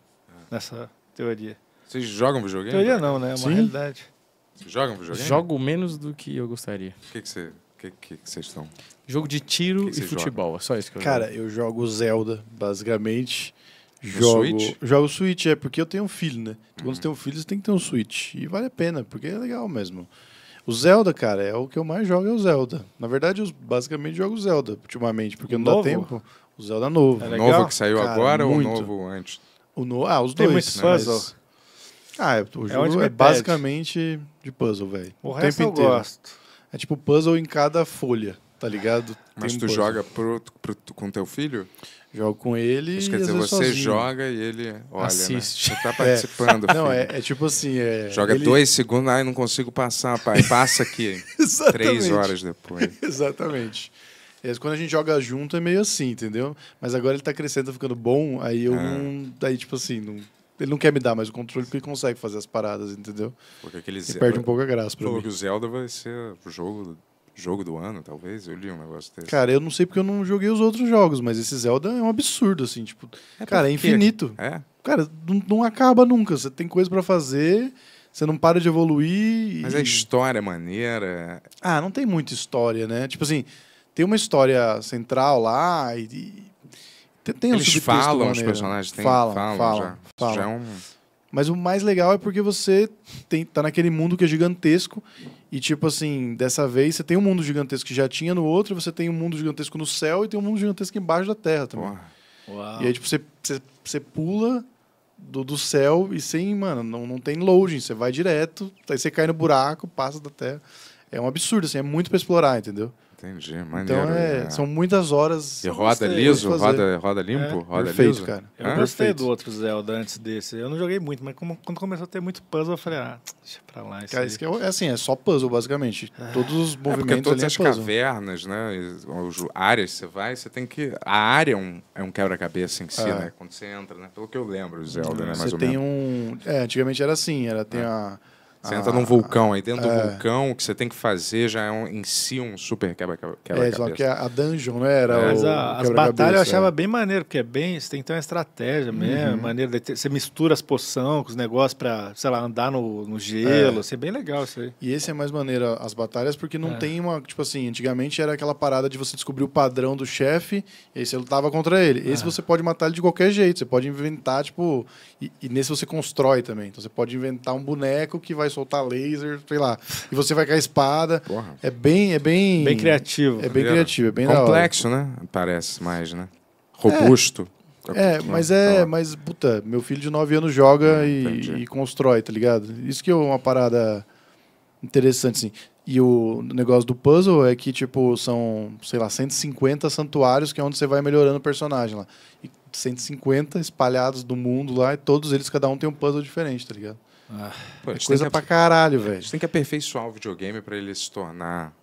Nessa teoria. Vocês jogam videogame? Teoria não, né? É uma Sim. realidade. Vocês jogam videogame? Jogo menos do que eu gostaria. O que, que você que, que, vocês estão? Jogo de tiro que e futebol, joga? é só isso que eu Cara, jogo. eu jogo Zelda, basicamente. jogo, Switch? jogo Switch, é, porque eu tenho um filho, né? Quando você tem um filho, você tem que ter um Switch. E vale a pena, porque é legal mesmo. O Zelda, cara, é o que eu mais jogo, é o Zelda. Na verdade, eu basicamente jogo Zelda ultimamente, porque não dá tempo. O Zelda é novo. É novo que saiu cara, agora muito. ou o novo antes? O no... Ah, os tem dois. Né? Mas... Ah, é, o é jogo é, é basicamente de puzzle, velho. O, o resto eu gosto. É tipo puzzle em cada folha, tá ligado? Mas tu puzzle. joga pro, pro, com teu filho? Jogo com ele. Isso quer dizer, você sozinho. joga e ele olha. Né? Assiste. Né? Você tá é. participando. É. Não, é, é, tipo assim. É, joga ele... dois segundos, ai, não consigo passar, pai. Passa aqui. três horas depois. Exatamente. É, quando a gente joga junto é meio assim, entendeu? Mas agora ele tá crescendo, tá ficando bom, aí eu ah. não. Daí, tipo assim, não ele não quer me dar mais o controle porque ele consegue fazer as paradas, entendeu? Porque aquele Zelda... perde um pouco a graça pra Falou mim. que o Zelda vai ser o jogo, jogo do ano, talvez. Eu li um negócio desse. Cara, eu não sei porque eu não joguei os outros jogos, mas esse Zelda é um absurdo, assim, tipo... É cara, é infinito. É? Cara, não, não acaba nunca. Você tem coisa para fazer... Você não para de evoluir. Mas e... a história é maneira. Ah, não tem muita história, né? Tipo assim, tem uma história central lá e, tem um Eles falam os personagens, tem, falam, falam, falam, já. falam. já é um... Mas o mais legal é porque você tem, tá naquele mundo que é gigantesco e, tipo assim, dessa vez você tem um mundo gigantesco que já tinha no outro, você tem um mundo gigantesco no céu e tem um mundo gigantesco embaixo da terra também. Uau. E aí, tipo, você, você, você pula do, do céu e sem, mano, não, não tem loading, você vai direto, aí você cai no buraco, passa da terra. É um absurdo, assim, é muito para explorar, entendeu? Entendi, então maneiro. Então é, é. são muitas horas. E roda liso, roda, roda limpo, é, roda perfeito, liso. cara. Ah, eu gostei perfeito. do outro Zelda antes desse. Eu não joguei muito, mas como, quando começou a ter muito puzzle, eu falei, ah, deixa pra lá. Isso cara, isso é, é, assim, é só puzzle, basicamente. É. Todos os movimentos. É porque todas é as cavernas, né? As áreas que você vai, você tem que. A área é um, é um quebra-cabeça em si, né? Quando você entra, né? Pelo que eu lembro, Zelda, uhum. né? Mais você ou tem um. É, antigamente era assim, era tem a. Você ah, entra num vulcão, aí dentro é. do vulcão, o que você tem que fazer já é um, em si um super quebra-cabeça. Quebra é, só que a, dungeon, né? Era é, o, a, as batalhas eu é. achava é. bem maneiro, porque é bem, você tem que ter uma estratégia mesmo, uhum. É maneira ter, você mistura as poções com os negócios pra, sei lá, andar no, no gelo, é. Assim, é bem legal isso aí. E esse é mais maneiro, as batalhas, porque não é. tem uma, tipo assim, antigamente era aquela parada de você descobrir o padrão do chefe, e aí você lutava contra ele. Esse você pode matar ele de qualquer jeito, você pode inventar, tipo, e, e nesse você constrói também, então você pode inventar um boneco que vai soltar laser, sei lá. E você vai com a espada. Porra. É bem, é bem. Bem criativo. É bem tá criativo, é bem Complexo, né? Parece mais, né? Robusto. É, é tá mas é, ah. mas puta, meu filho de 9 anos joga é, e, e, constrói, tá ligado? Isso que é uma parada interessante, assim. E o negócio do puzzle é que, tipo, são, sei lá, 150 santuários, que é onde você vai melhorando o personagem lá. E 150 espalhados do mundo lá, e todos eles, cada um tem um puzzle diferente, tá ligado? Pô, é coisa que, pra caralho, velho. A gente tem que aperfeiçoar o videogame para ele se tornar.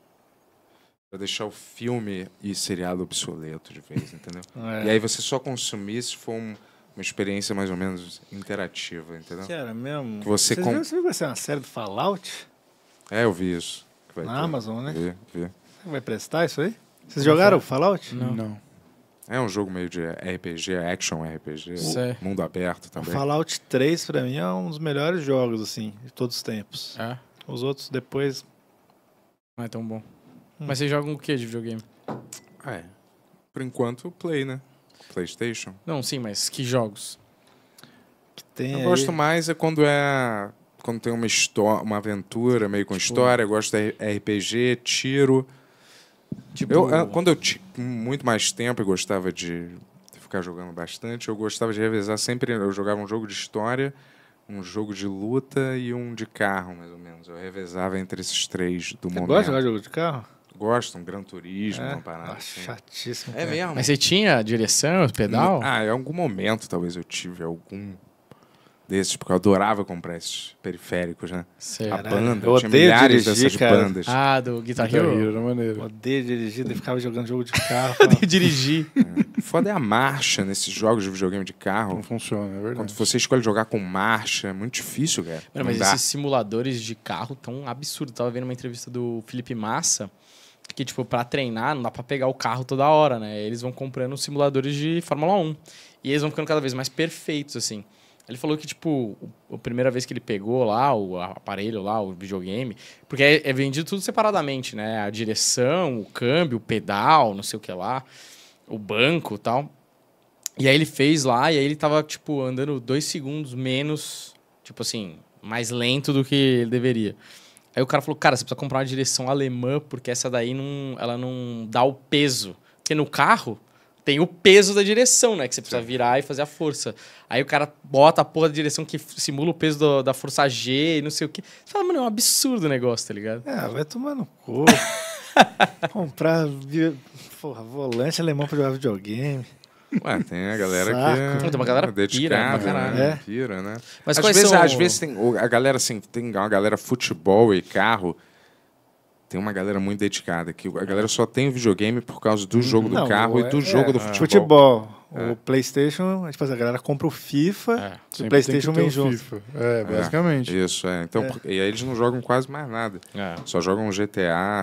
Pra deixar o filme e seriado obsoleto de vez, entendeu? É. E aí você só consumir se for um, uma experiência mais ou menos interativa, entendeu? Que era mesmo. Que você com... viu que vai ser uma série do Fallout? É, eu vi isso. Na ter. Amazon, né? Vi, vi. Vai prestar isso aí? Vocês jogaram o Fallout? Não. Não. É um jogo meio de RPG, action RPG, mundo aberto também. O Fallout 3, pra mim, é um dos melhores jogos, assim, de todos os tempos. É? Os outros, depois... Não é tão bom. Hum. Mas vocês jogam o que de videogame? é. Por enquanto, Play, né? PlayStation. Não, sim, mas que jogos? Que tem Eu aí... gosto mais é quando é... Quando tem uma, história, uma aventura meio com tipo... história. Eu gosto de RPG, tiro... Tipo... Eu, é, quando eu tinha muito mais tempo e gostava de ficar jogando bastante, eu gostava de revezar sempre. Eu jogava um jogo de história, um jogo de luta e um de carro, mais ou menos. Eu revezava entre esses três do você momento. Gosta de jogar jogo de carro? Gosto, um Gran Turismo, é? uma parada. Ah, assim. Chatíssimo. É mesmo. Mas você tinha direção, pedal? Ah, em algum momento talvez eu tive algum desses, porque eu adorava comprar esses periféricos, né? Será? A banda, eu tinha milhares dirigir, dessas cara. bandas. Ah, do Guitar, Guitar Hero? Hero maneiro. Eu odeio dirigir, daí ficava jogando jogo de carro. odeio dirigir. É. Foda é a marcha nesses jogos de videogame de carro. Não funciona, é verdade. Quando você escolhe jogar com marcha, é muito difícil, cara. Mano, mas dá. esses simuladores de carro tão absurdo. Eu tava vendo uma entrevista do Felipe Massa, que, tipo, para treinar, não dá pra pegar o carro toda hora, né? Eles vão comprando simuladores de Fórmula 1. E eles vão ficando cada vez mais perfeitos, assim. Ele falou que, tipo, a primeira vez que ele pegou lá o aparelho lá, o videogame, porque é, é, vendido tudo separadamente, né? A direção, o câmbio, o pedal, não sei o que lá, o banco tal. E aí ele fez lá, e aí ele tava, tipo, andando dois segundos menos, tipo assim, mais lento do que ele deveria. Aí o cara falou, cara, você precisa comprar uma direção alemã, porque essa daí não, ela não dá o peso. Porque no carro, tem o peso da direção, né? Que você precisa Sim. virar e fazer a força. Aí o cara bota a porra da direção que simula o peso do, da força G e não sei o quê. Você fala, mano, é um absurdo o negócio, tá ligado? É, vai tomar no cu. Comprar porra, volante alemão pra jogar videogame. Ué, tem a galera Saco. que. É tem uma galera dedicada, pira, caralho. Né? É. Pira, né? Mas às vezes, são... às vezes tem. A galera, assim, tem uma galera futebol e carro tem uma galera muito dedicada que a galera só tem o videogame por causa do jogo do carro é- e do é, jogo do é. futebol. Futebol. É. O PlayStation, a gente faz a galera compra o FIFA, o PlayStation vem junto. FIFA. É, basicamente. Isso, é. Então, E aí eles não jogam quase mais nada. É. Só jogam GTA,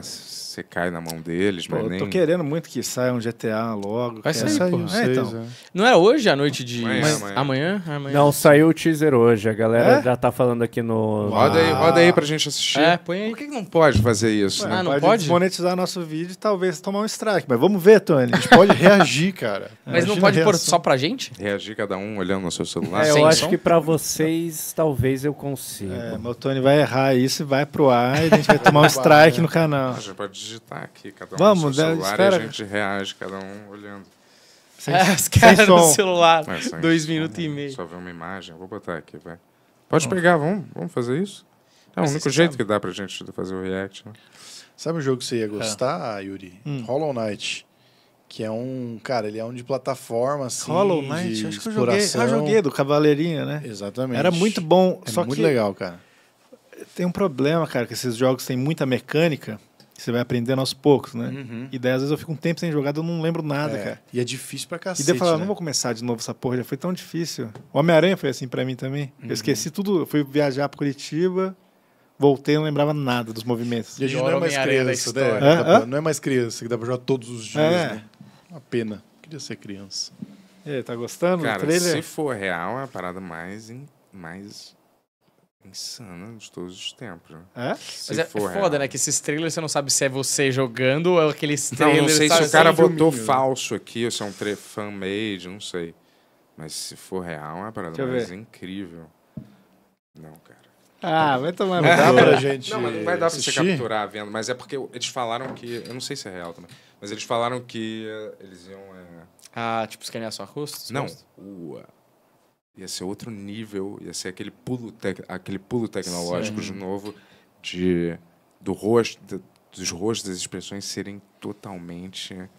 você cai na mão deles, Pô, mas é eu tô querendo muito que saia um GTA logo. Vai sair, sair, pô. É, então. É. Não é hoje a noite de... Amanhã, mas... amanhã. Amanhã? amanhã? Não, saiu o teaser hoje. A galera é? já tá falando aqui no... Roda aí, roda aí pra gente assistir. É, põe aí. Por que, que não pode fazer isso? né? Ah, não pode? pode? monetizar nosso vídeo e talvez tomar um strike. Mas vamos ver, Tony. A gente pode reagir, cara. Mas Imagina não pode pôr só pra gente? Reagir cada um olhando no seu celular? É, eu Sem acho som? que pra vocês talvez eu consiga. É, mas o Tony vai errar isso e vai pro ar e a gente vai tomar um strike no né? canal. A gente pode digitar aqui, cada um Vamos, no seu né? celular espera. e a gente reage, cada um olhando. Sem, é, os caras no celular, é, dois minutos e né? meio. Só ver uma imagem, vou botar aqui, vai. Pode vamos. pegar, vamos, vamos fazer isso? É o Mas único jeito sabe. que dá pra gente fazer o react, né? Sabe o jogo que você ia é. gostar, é. Yuri? Hum. Hollow Knight. Que é um, cara, ele é um de plataforma, assim. Hollow Knight, acho que eu joguei. Ah, eu joguei do Cavaleirinha, né? Exatamente. Era muito bom. É só muito que legal, cara. Tem um problema, cara, que esses jogos têm muita mecânica você vai aprendendo aos poucos, né? Uhum. E daí, às vezes, eu fico um tempo sem jogar, eu não lembro nada, é. cara. E é difícil pra cacete. E daí eu falava, né? não vou começar de novo essa porra, já foi tão difícil. Homem-Aranha foi assim pra mim também. Uhum. Eu esqueci tudo, fui viajar pra Curitiba, voltei não lembrava nada dos movimentos. E a gente não é mais criança, né? Hã? Hã? Não é mais criança, que dá pra jogar todos os dias, é. né? Uma pena. Queria ser criança. E aí, tá gostando cara, do trailer? se for real, é a parada mais, mais Insana de todos os tempos. É? Se Mas é, for, é foda, né? Que esses trailers você não sabe se é você jogando ou aqueles trailers... Não, não sei se o cara botou falso aqui ou se é um fan-made, não sei. Mas se for real, é uma parada mais incrível. Não, cara. Ah, vai tomar Não dá pra gente. Não, mas não vai dar assistir? pra você capturar vendo, Mas é porque eles falaram que. Eu não sei se é real também. Mas eles falaram que eles iam. É, ah, tipo, escanear sua rosto? Não. Rosto? ia ser outro nível, ia ser aquele pulo, tec, aquele pulo tecnológico Sim. de novo de do rosto de, dos rostos das expressões serem totalmente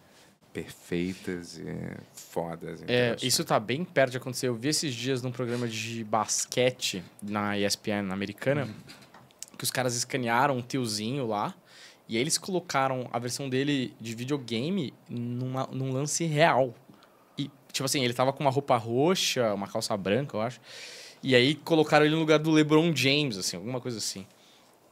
perfeitas e fodas. É, isso tá bem perto de acontecer. Eu vi esses dias num programa de basquete na ESPN americana uhum. que os caras escanearam um tiozinho lá e aí eles colocaram a versão dele de videogame numa, num lance real. Tipo assim, ele tava com uma roupa roxa, uma calça branca, eu acho. E aí colocaram ele no lugar do LeBron James, assim, alguma coisa assim.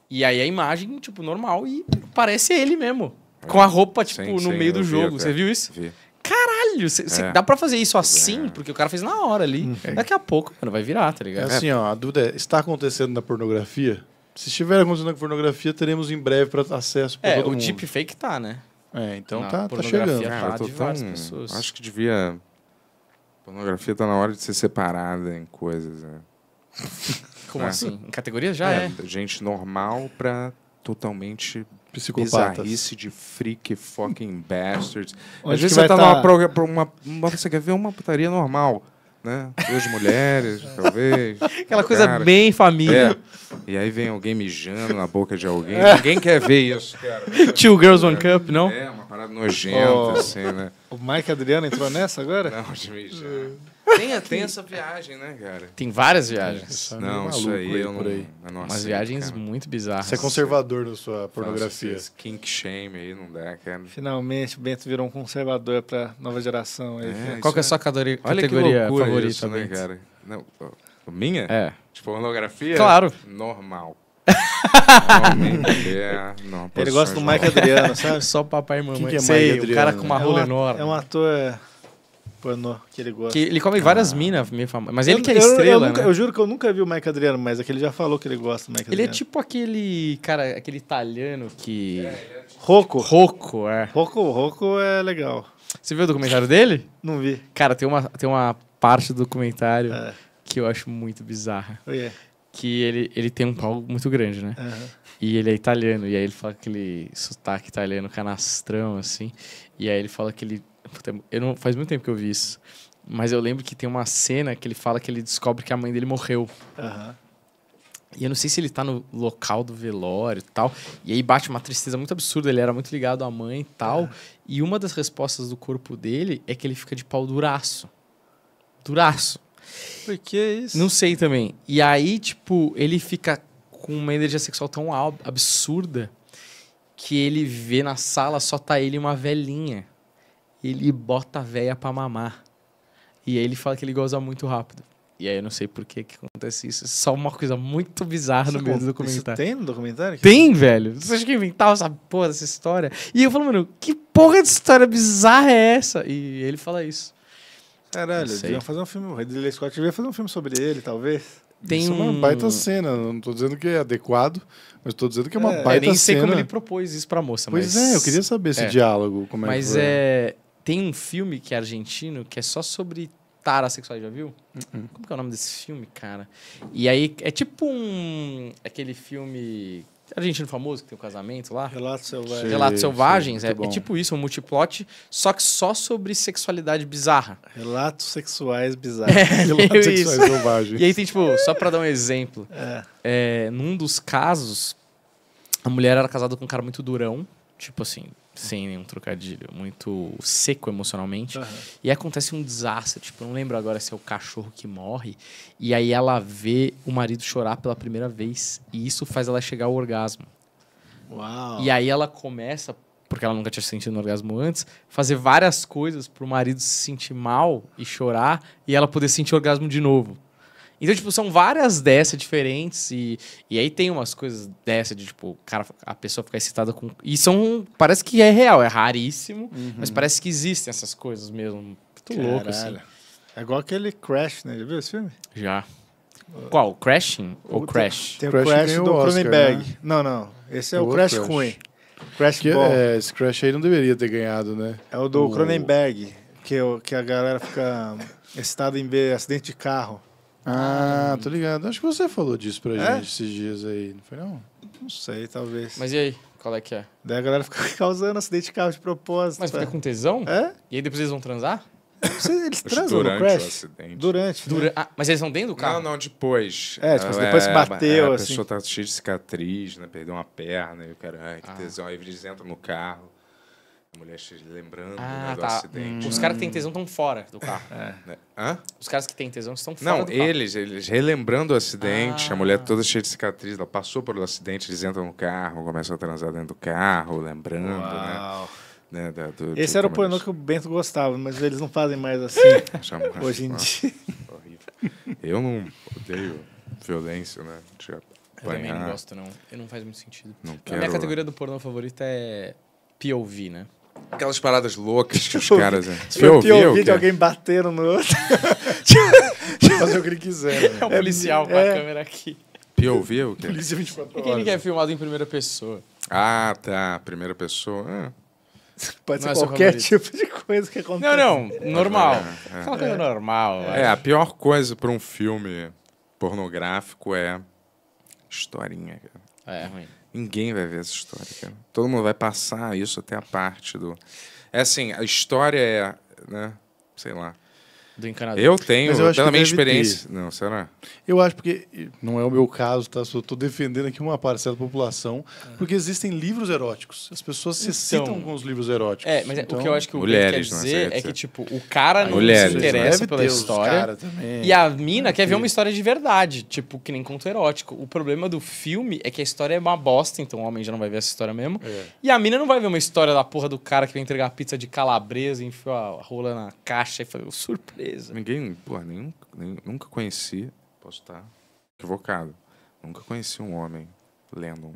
E aí a imagem, tipo, normal e parece ele mesmo. Com a roupa, tipo, sim, no sim, meio do jogo. Você viu isso? Vi. Caralho, cê, cê é. dá pra fazer isso assim? É. Porque o cara fez na hora ali. É. Daqui a pouco, mano, vai virar, tá ligado? É assim, ó, a dúvida é, está acontecendo na pornografia? Se estiver acontecendo na pornografia, teremos em breve pra, acesso pra é, todo o mundo. O deepfake tá, né? É, então na tá, tá chegando. Tá é, eu tô tão... Pessoas. Acho que devia Pornografia está na hora de ser separada em coisas. Né? Como é. assim? Em categorias já é, é. Gente normal para totalmente psicopatas. Bizarrice de freak fucking bastards. Onde Às vezes você tá, tá... numa. Tá? Pro, uma, uma, você quer ver uma putaria normal né? Duas mulheres, talvez. Aquela coisa cara. bem família. É. E aí vem alguém mijando na boca de alguém. É. Ninguém quer ver isso, cara. Two Girls One Cup, não? É, uma parada nojenta, oh. assim, né? O Mike Adriano entrou nessa agora? Não, de mijar. Tem, tem essa viagem, né, cara? Tem várias viagens. É não, isso aí, aí eu não... Aí. Nossa, Umas viagens cara. muito bizarras. Você é conservador na sua pornografia. Nossa, kink shame aí, não dá, cara. Finalmente, o Bento virou um conservador pra nova geração. Aí, é, Qual que é a é- sua categoria, Olha categoria favorita, isso, né, cara? Não, minha? É. De pornografia? Claro. Normal. é, não, Ele gosta do Mike Adriano, sabe? Só papai e mamãe. Que que é Sei, o cara com uma rola é enorme. É um ator pornô que ele gosta. Que ele come várias ah. minas, meio famosa. Mas eu, ele que é eu, estrela, eu, nunca, né? eu, juro que eu nunca vi o Mike Adriano, mas aquele é já falou que ele gosta do Mike Adriano. Ele é tipo aquele, cara, aquele italiano que... Rocco. Rocco, é. Rocco, Rocco é legal. Você viu o documentário dele? Não vi. Cara, tem uma, tem uma parte do documentário é. que eu acho muito bizarra. Oh, yeah. Que ele, ele tem um pau muito grande, né? Uhum. E ele é italiano, e aí ele fala aquele sotaque italiano canastrão, assim. E aí ele fala que ele eu não, faz muito tempo que eu vi isso. Mas eu lembro que tem uma cena que ele fala que ele descobre que a mãe dele morreu. Uhum. E eu não sei se ele tá no local do velório e tal. E aí bate uma tristeza muito absurda. Ele era muito ligado à mãe e tal. Uhum. E uma das respostas do corpo dele é que ele fica de pau duraço. Duraço. Por que isso? Não sei também. E aí, tipo, ele fica com uma energia sexual tão absurda que ele vê na sala só tá ele e uma velhinha ele bota a véia pra mamar. E aí ele fala que ele goza muito rápido. E aí eu não sei por que que acontece isso. É só uma coisa muito bizarra isso no meio do documentário. tem no documentário? Tem, velho. Você acha que inventaram essa porra dessa história? E eu falo, mano, que porra de história bizarra é essa? E ele fala isso. Caralho, deviam fazer um filme. O Ridley Scott ia fazer um filme sobre ele, talvez. Tem isso é uma baita cena. Não tô dizendo que é adequado, mas tô dizendo que é uma é, baita cena. Eu nem sei cena. como ele propôs isso pra moça. Pois mas... é, eu queria saber esse é. diálogo. Como é mas que foi. é tem um filme que é argentino que é só sobre tara sexual, já viu? Uh -uh. Como que é o nome desse filme, cara? E aí é tipo um. aquele filme argentino famoso que tem o um casamento lá. Relatos Selvagens. Relatos Selvagens, é, é, tipo isso, um multiplot, só que só sobre sexualidade bizarra. Relatos sexuais bizarros. É, Relatos sexuais selvagens. E aí tem, tipo, só pra dar um exemplo. É. é. num dos casos, a mulher era casada com um cara muito durão, tipo assim, sem nenhum trocadilho, é muito seco emocionalmente. Uhum. E acontece um desastre, tipo, eu não lembro agora se é o cachorro que morre. E aí ela vê o marido chorar pela primeira vez. E isso faz ela chegar ao orgasmo. Uau. E aí ela começa, porque ela nunca tinha sentido um orgasmo antes, fazer várias coisas pro marido se sentir mal e chorar e ela poder sentir orgasmo de novo. Então, tipo, são várias dessas diferentes e, e aí tem umas coisas dessa de, tipo, cara, a pessoa ficar excitada com... E são... Parece que é real, é raríssimo, uhum. mas parece que existem essas coisas mesmo. Muito Caralho. louco, assim. É igual aquele Crash, né? Já viu esse filme? Já. Qual? Crashing o ou Crash? Tem, tem o Crash, tem do Cronenberg. Né? Não, não. Esse é o, o Crash, Crash Crash que, Ball. É, esse Crash aí não deveria ter ganhado, né? É o do Cronenberg, que, que a galera fica excitada em ver acidente de carro. Ah, tô ligado. Acho que você falou disso pra É? gente esses dias aí, não foi não? Não sei, talvez. Mas e aí? Qual é que é? Daí a galera fica causando acidente de carro de propósito. Mas fica com tesão? É? E aí depois eles vão transar? Eles Acho transam no durante o crash? acidente. Durante. né? Dura... Ah, mas eles não dentro do carro? Não, não, depois. É, tipo, Ah, depois que é, bateu, é, A assim. pessoa tá cheia de cicatriz, né? Perdeu uma perna, e o cara, ai, que Ah. tesão. Aí eles entram no carro, mulher se lembrando né, ah, né, do tá. acidente. Os caras que têm tesão estão fora do carro. É. Né? Hã? Os caras que têm tesão estão fora Não, do eles, carro. eles relembrando o acidente, ah. a mulher ah. toda cheia de cicatriz, ela passou pelo acidente, eles entram no carro, começam a transar dentro do carro, lembrando, né? Uau. né? Né, da, do, Esse era o pornô que o Bento gostava, mas eles não fazem mais assim hoje em dia. Horrível. Eu não odeio violência, né? eu também não gosto, não. Eu não faz muito sentido. Não quero... A minha categoria do pornô favorito é POV, né? Aquelas paradas loucas que os caras. É. Se eu ouvi, ouvi de alguém bater no outro. Fazer o que ele quiser. Né? É um é policial com a é. câmera aqui. POV o quê? Polícia 24 horas. é filmado em primeira pessoa. Ah, tá. Primeira pessoa. Ah. Pode ser qualquer tipo de coisa que acontece. Não, não. Normal. É, é. normal. É, a pior coisa para um filme pornográfico é historinha. É, ruim. Ninguém vai ver essa história, cara. Todo mundo vai passar isso até a parte do. É assim, a história é, né? Sei lá do encanador. Eu tenho, eu acho minha experiência. Ter. Não, será? Eu acho porque não é o meu caso, tá? Só tô defendendo aqui uma parcela da população, ah. porque existem livros eróticos. As pessoas se então, com os livros eróticos. É, mas então, o que então, eu acho que o mulheres, né? é quer dizer é, é que tipo, o cara não mulheres, se interessa pela história. E a mina quer ver uma história de verdade, tipo, que nem conto erótico. O problema do filme é que a história é uma bosta, então o homem já não vai ver essa história mesmo. É. E a mina não vai ver uma história da porra do cara que vai entregar pizza de calabresa enfiou a rola na caixa e falou, surpresa Ninguém, pô nenhum, nunca conheci, posso estar equivocado, nunca conheci um homem lendo um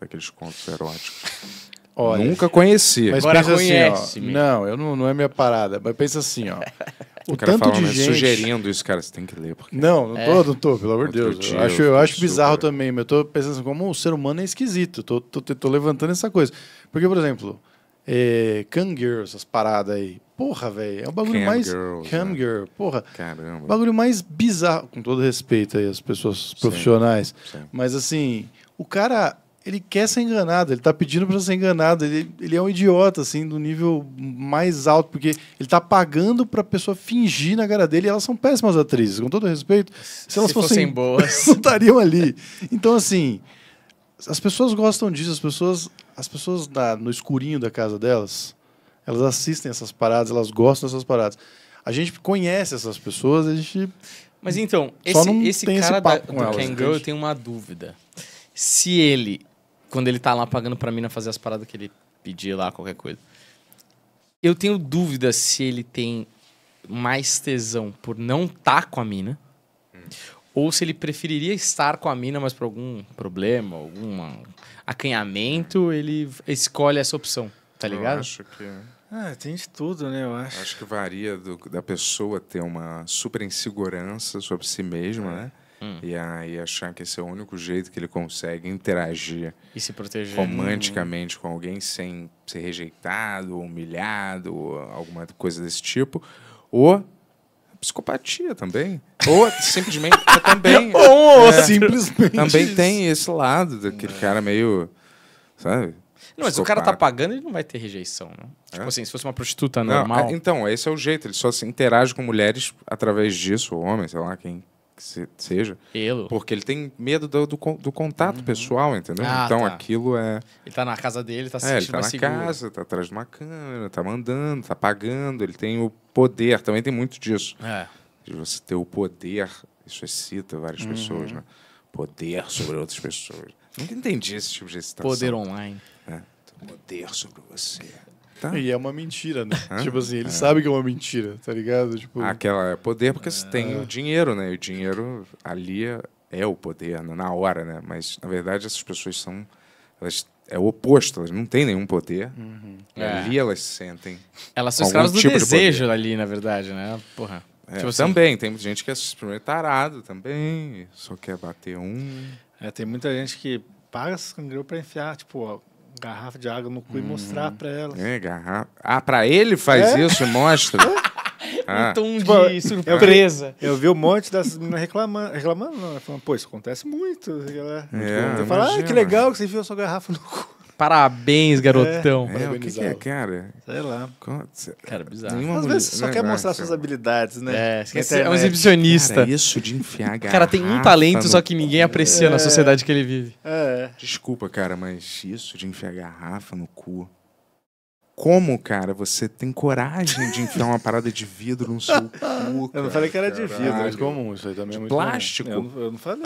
daqueles contos eróticos. Olha, nunca conheci. Mas Agora pensa assim, ó, não, eu não, não é minha parada, mas pensa assim, ó. O, cara tanto fala, de né, gente... sugerindo isso, cara, você tem que ler. Porque... Não, não, é. tô, não tô, pelo amor de Deus. eu acho, eu acho super... bizarro também, mas eu tô pensando assim, como o ser humano é esquisito. Tô, tô, tô, tô levantando essa coisa. Porque, por exemplo, é, Cam essas paradas aí. Porra, velho. É o bagulho Cam mais. Girls, Cam né? Girl, porra. Caramba. Bagulho mais bizarro, com todo respeito aí as pessoas profissionais. Sim, sim. Mas assim, o cara, ele quer ser enganado, ele tá pedindo para ser enganado. Ele, ele é um idiota, assim, do nível mais alto, porque ele tá pagando pra pessoa fingir na cara dele e elas são péssimas atrizes, com todo respeito. Se elas fossem, fossem boas, não estariam ali. Então, assim as pessoas gostam disso, as pessoas as pessoas na, no escurinho da casa delas, elas assistem essas paradas, elas gostam dessas paradas. A gente conhece essas pessoas, a gente. Mas então, esse, esse cara esse da, do elas, Ken Girl, eu tenho uma dúvida. Se ele, quando ele tá lá pagando pra mina fazer as paradas que ele pedia lá, qualquer coisa, eu tenho dúvida se ele tem mais tesão por não tá com a mina ou se ele preferiria estar com a mina, mas por algum problema, algum acanhamento, ele escolhe essa opção, tá ligado? Eu acho que. Ah, tem de tudo, né? Eu acho. Acho que varia do, da pessoa ter uma super insegurança sobre si mesma, é. né? Hum. E aí achar que esse é o único jeito que ele consegue interagir e se proteger romanticamente com alguém sem ser rejeitado, humilhado, alguma coisa desse tipo. Ou psicopatia também. Ou simplesmente também. Ou é, simplesmente. Também isso. tem esse lado daquele é. cara meio. Sabe? Não, mas o cara tá pagando, ele não vai ter rejeição, né? É? Tipo assim, se fosse uma prostituta não, é, normal. então, esse é o jeito, ele só se interage com mulheres através disso, ou homens, sei lá, quem que se, seja. Porque ele tem medo do, do, do contato uhum. pessoal, entendeu? Ah, então tá. aquilo é. Ele tá na casa dele, tá sentindo é, ele tá na casa, tá atrás de uma câmera, tá mandando, tá pagando, ele tem o poder, também tem muito disso. É. De você ter o poder, isso excita várias uhum. pessoas, né? Poder sobre outras pessoas. Nunca entendi esse tipo de excitação. Poder online. É. Poder sobre você. Tá. E é uma mentira, né? Hã? Tipo assim, ele é. sabe que é uma mentira, tá ligado? Tipo... Aquela é poder porque você tem é. o dinheiro, né? E o dinheiro ali é, é o poder, né? na hora, né? Mas, na verdade, essas pessoas são... Elas é o oposto, elas não têm nenhum poder. Uhum. Ali é. elas sentem... Elas são escravas do tipo desejo de ali, na verdade, né? Porra. Tipo assim. Também, tem gente que é primeiro tarado também, só quer bater um. tem muita gente que paga esses cangrejos pra enfiar, tipo, garrafa de água no cu hum. e mostrar pra ela. É, garrafa. Ah, pra ele faz é? isso? Mostra? É. Ah. Um tom de surpresa. Tipo, eu vi, eu vi um monte das meninas reclamando. Reclamando, não. Né? Falando, pô, isso acontece muito. Ela, é, eu falo, ah, que legal que você viu a sua garrafa no cu. Parabéns, garotão. É, é o que, que, é, cara? Sei lá. Cara, é bizarro. Nenhuma Às vezes você só quer mostrar suas habilidades, né? É, você é um exibicionista. Cara, isso de enfiar garrafa Cara, tem um talento, só que ninguém aprecia é. na sociedade que ele vive. É. Desculpa, cara, mas isso de enfiar garrafa no cu. Como, cara, você tem coragem de enfiar uma parada de vidro no seu cu? Cara? Eu não falei que era de vidro. É comum, isso aí também é de muito plástico? Comum. Eu, não, eu não falei.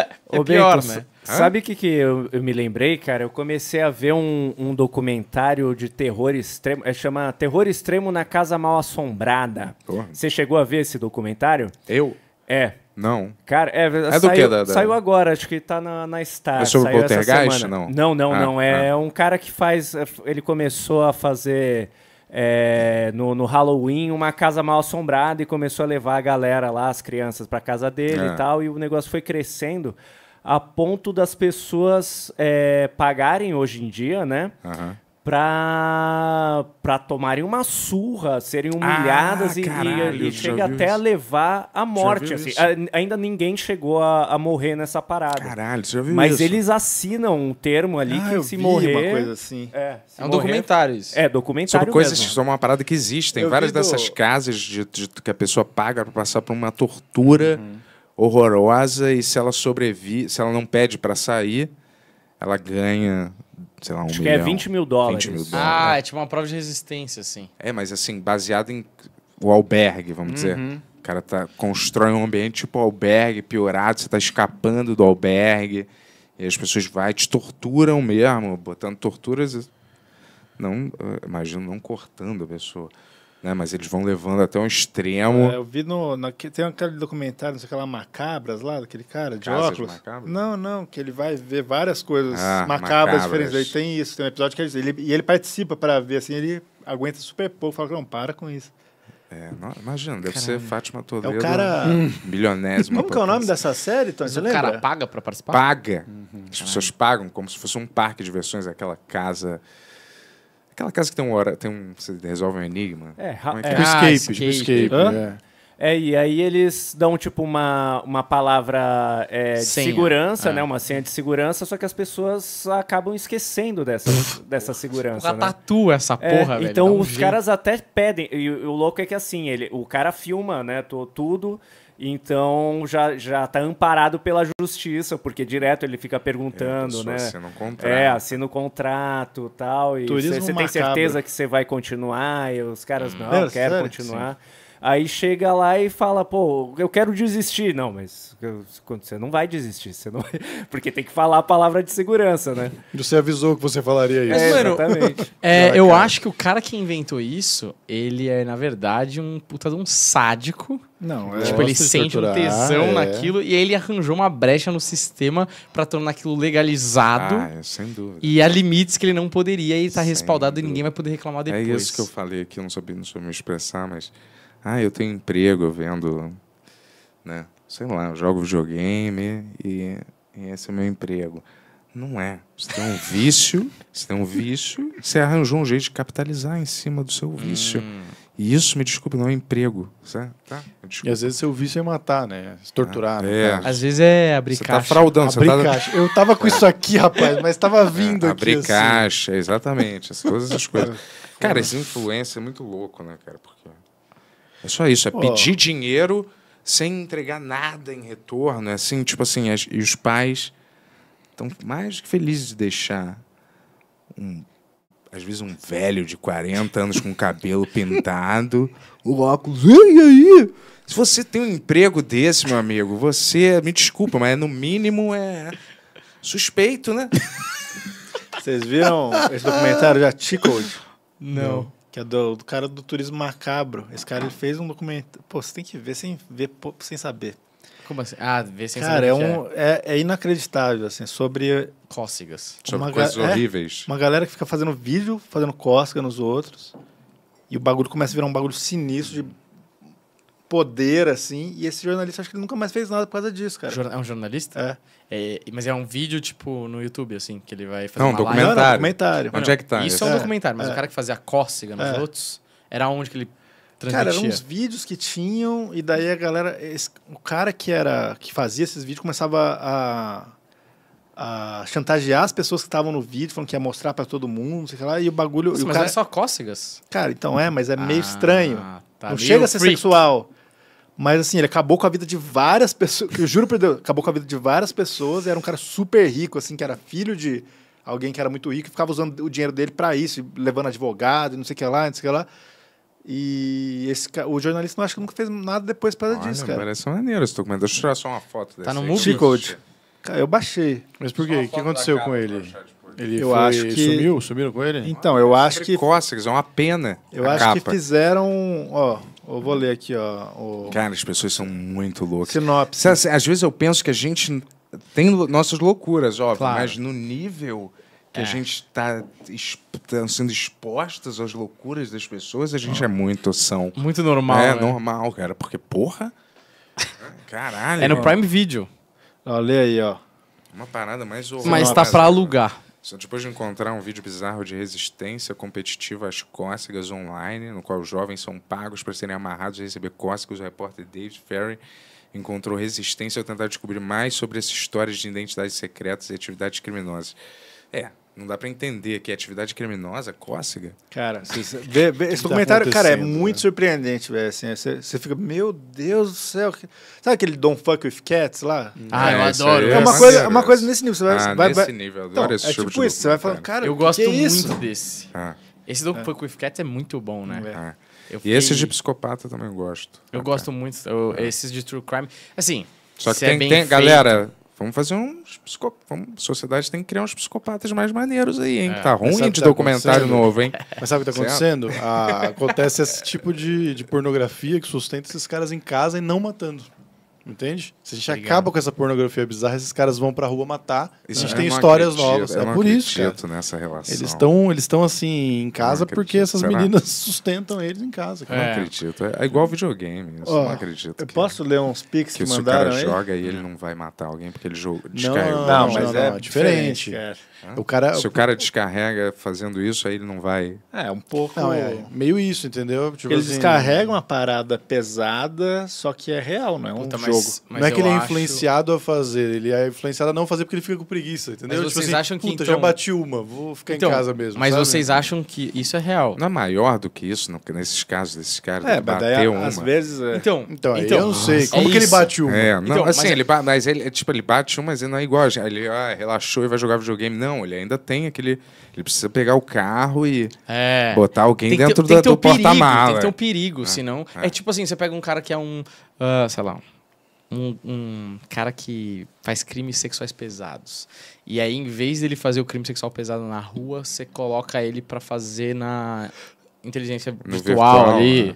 é pior, né? Sabe o que, que eu, eu, me lembrei, cara? Eu comecei a ver um, um documentário de terror extremo. É, chama Terror Extremo na Casa Mal Assombrada. Você chegou a ver esse documentário? Eu? É. Não. Cara, é, é saiu, do que? Da, da... Saiu agora, acho que tá na, na Star. É sobre o Poltergeist? Não, não, não. não. Ah, é ah. um cara que faz. É, ele começou a fazer é, no, no, Halloween uma casa mal assombrada e começou a levar a galera lá, as crianças, para casa dele é. e tal. E o negócio foi crescendo a ponto das pessoas é, pagarem hoje em dia, né? Uhum pra, pra tomarem uma surra, serem ah, humilhadas ah, e, caralho, e, e chega até isso. a levar a morte. Assim. A, ainda ninguém chegou a, a, morrer nessa parada. Caralho, você já viu Mas isso? eles assinam um termo ali ah, que se morrer. Uma coisa assim. É, é um morrer, documentário isso. É, documentário. Sobre coisas mesmo. que são uma parada que existe. Tem várias dessas casas de, de, que a pessoa paga para passar por uma tortura uhum. horrorosa e se ela sobrevive, se ela não pede para sair ela ganha sei lá, um Acho milhão. que é 20 mil dólares. 20 mil dólares. Ah, é tipo uma prova de resistência, assim. É, mas assim, baseado em o albergue, vamos uhum. dizer. O cara tá, constrói um ambiente tipo albergue, piorado, você tá escapando do albergue. E as pessoas vai te torturam mesmo, botando torturas. Não, imagino, não cortando a pessoa. Né, mas eles vão levando até um extremo. É, eu vi no, tem aquele documentário, não sei aquela macabras lá, daquele cara de Casas óculos. Macabras? Não, não, que ele vai ver várias coisas ah, macabras, macabras, diferentes. Aí tem isso, tem um episódio que ele, é ele e ele participa para ver assim, ele aguenta super pouco, fala não, para com isso. É, não, imagina, deve Caramba. ser Fátima Toledo. É o cara. Bilionésimo. Como que é o nome dessa série, Tom? Você o lembra? O cara paga para participar? Paga. Uhum, As pessoas pagam como se fosse um parque de diversões, aquela casa Aquela casa que tem um hora, tem um, você resolve um enigma. É, Como é, é. é? Ah, escape, tipo escape, escape. Hã? É. É, e aí eles dão, tipo, uma, uma palavra é, de segurança, é. né? Uma senha de segurança, só que as pessoas acabam esquecendo dessa, dessa segurança. Ela né? tatua essa porra, é, velho. Então um os jeito. caras até pedem. E, o louco é que assim, ele, o cara filma, né? Tudo. Então já já está amparado pela justiça, porque direto ele fica perguntando, é, né? Assina um contrato. É, assina o um contrato tal. E você tem certeza que você vai continuar? E os caras, hum. não, eu é, quero continuar. Sim. Aí chega lá e fala, pô, eu quero desistir. Não, mas você não vai desistir, você não vai... porque tem que falar a palavra de segurança, né? Você avisou que você falaria é, isso. É, exatamente. é, eu acho que o cara que inventou isso, ele é, na verdade, um puta de um sádico. Não, tipo, é. Tipo, ele sente um tesão é. naquilo e ele arranjou uma brecha no sistema para tornar aquilo legalizado. Ah, é, sem dúvida. E há limites que ele não poderia e tá sem respaldado dúvida. e ninguém vai poder reclamar depois. É isso que eu falei aqui, eu não sabia, não soube me expressar, mas ah, eu tenho emprego, eu vendo, né? Sei lá, eu jogo videogame e, e esse é o meu emprego. Não é. Você tem um vício, você tem um vício, você arranjou um jeito de capitalizar em cima do seu vício. Hum. E isso, me desculpe, não é emprego. Certo? Tá? E às vezes seu vício é matar, né? Se torturar. Ah, É. Às vezes é abrir você tá caixa. Tá fraudando, abrir você tá... caixa. Eu tava com isso aqui, rapaz, mas tava é, vindo é, abrir aqui. Abrir assim. caixa, exatamente. As coisas, as coisas. Cara, é. esse influência é muito louco, né, cara? Porque é só isso, é oh. pedir dinheiro sem entregar nada em retorno. É assim, tipo assim, as, e os pais estão mais que felizes de deixar um às vezes um velho de 40 anos com cabelo pintado, o óculos, e aí? Se você tem um emprego desse, meu amigo, você, me desculpa, mas no mínimo é suspeito, né? Vocês viram esse documentário já Tico? Não. Não que é do, do, cara do turismo macabro. Esse cara ele fez um documento. Pô, você tem que ver sem ver sem saber. Como assim? Ah, ver sem cara, é saber. Cara, é, um, é. é, é inacreditável, assim, sobre. Cócegas. Sobre coisas é, horríveis. É, uma galera que fica fazendo vídeo, fazendo cócega nos outros. E o bagulho começa a virar um bagulho sinistro de poder, assim, e esse jornalista acho que ele nunca mais fez nada por causa disso, cara. Jor- É um jornalista? É. é mas é um vídeo, tipo, no YouTube, assim, que ele vai fazer Não, um uma live. Não, Documentário. Onde é que tá? Isso é um documentário, mas é. o cara que fazia a cócega nos É. outros, era onde que ele Cara, transmitia. eram uns vídeos que tinham, e daí a galera. esse- o cara que era que fazia esses vídeos começava a, a chantagear as pessoas que estavam no vídeo, falando que ia mostrar pra todo mundo, sei lá, e o bagulho. Nossa, e o mas é cara, é só cócegas? cara, então é, mas é meio ah, estranho. Ah, Tá não chega a ser freak. sexual. Mas assim, ele acabou com a vida de várias pessoas. Eu juro por Deus, acabou com a vida de várias pessoas. era um cara super rico, assim, que era filho de alguém que era muito rico e ficava usando o dinheiro dele para isso, levando advogado, não sei o que lá, não sei o que lá. E esse, o jornalista não acho que nunca fez nada depois para disso, cara. Parece maneiro esse documento. Deixa eu tirar só uma foto desse. Tá no Movie eu baixei. Mas por quê? O que aconteceu com ele? Ele eu foi, acho que sumiu, sumiram com ele. Então, eu acho que cócegas, é uma pena. Eu acho capa. que fizeram, ó, eu vou ler aqui, ó, o... Cara, as pessoas são muito loucas. Sinopse. às vezes eu penso que a gente tem nossas loucuras, óbvio, claro. mas no nível que é. a gente está tá sendo expostas às loucuras das pessoas, a gente oh. é muito são. Muito normal. É né? normal, cara, porque porra. Caralho. É no Prime Video. olha aí, ó. Uma parada mais horrorosa. Mas tá pra alugar. Só depois de encontrar um vídeo bizarro de resistência competitiva às cócegas online, no qual jovens são pagos para serem amarrados e receber cócegas, o repórter David Ferry encontrou resistência ao tentar descobrir mais sobre essas histórias de identidades secretas e atividades criminosas. É, não dá para entender que é atividade criminosa, cócega. Cara, cê, cê, vê, vê, esse tá documentário, cara, é né? muito né? surpreendente, velho. Assim, é, você fica, meu Deus do céu. Que... Sabe aquele Don't Fuck With Cats lá? Ah, é, eu adoro. É, é uma, coisa, é uma coisa nesse nível. Você vai, ah, vai, nesse vai... nível, eu então, adoro então, esse é tipo, tipo isso, você vai falando, cara, Eu gosto é muito desse. Ah. Esse Don't ah. Fuck With Cats é muito bom, né? Ah. e fiquei... esse de psicopata também eu gosto. Eu okay. Ah, gosto muito. Eu, ah. esses de True Crime. Assim, só que tem, é tem galera, Vamos fazer uns psicopatas. Vamos... A sociedade tem que criar uns psicopatas mais maneiros aí, hein? É. Tá ruim de tá documentário novo, hein? Mas sabe o que tá acontecendo? Ah, acontece esse tipo de, de pornografia que sustenta esses caras em casa e não matando. Entende? Se a gente Obrigado. acaba com essa pornografia bizarra, esses caras vão pra rua matar. Isso a gente é tem histórias acredito, novas. É por isso. Cara. nessa relação. Eles estão eles assim em casa porque essas Será? meninas sustentam eles em casa. Cara. Não é. acredito. É, é igual videogame. Isso. Oh, não acredito. Eu que, posso ler uns pics que, que mandaram? Se o cara aí? joga e ele não vai matar alguém porque ele joga, descarrega Não, não, não, mas não, é, é diferente. diferente o cara, se o cara descarrega fazendo isso, aí ele não vai. É, um pouco. Não, é meio isso, entendeu? Tipo eles assim... descarregam uma parada pesada, só que é real, não é um jogo jogo. não é que ele é influenciado acho... a fazer, ele é influenciado a não fazer porque ele fica com preguiça, entendeu? Mas tipo vocês assim, acham que. Puta, então... já bati uma, vou ficar então, em casa mesmo. Mas sabe? vocês acham que isso é real? Não é maior do que isso, não, nesses casos desses caras. É, bateu uma. Às vezes. É... Então, então, então, eu não sei. É como é que ele bate uma? É, não, então, assim, mas é- ele, mas ele, tipo, ele bate uma, mas ele não é igual. Ele ah, relaxou e vai jogar videogame. Não, ele ainda tem aquele. Ele precisa pegar o carro e é. botar alguém dentro ter, do, do porta-mala. Tem que ter um perigo, é, senão. É tipo assim, você pega um cara que é um. Uh, sei lá, um, um, cara que faz crimes sexuais pesados. E aí, em vez dele fazer o crime sexual pesado na rua, você coloca ele para fazer na inteligência virtual, virtual, ali,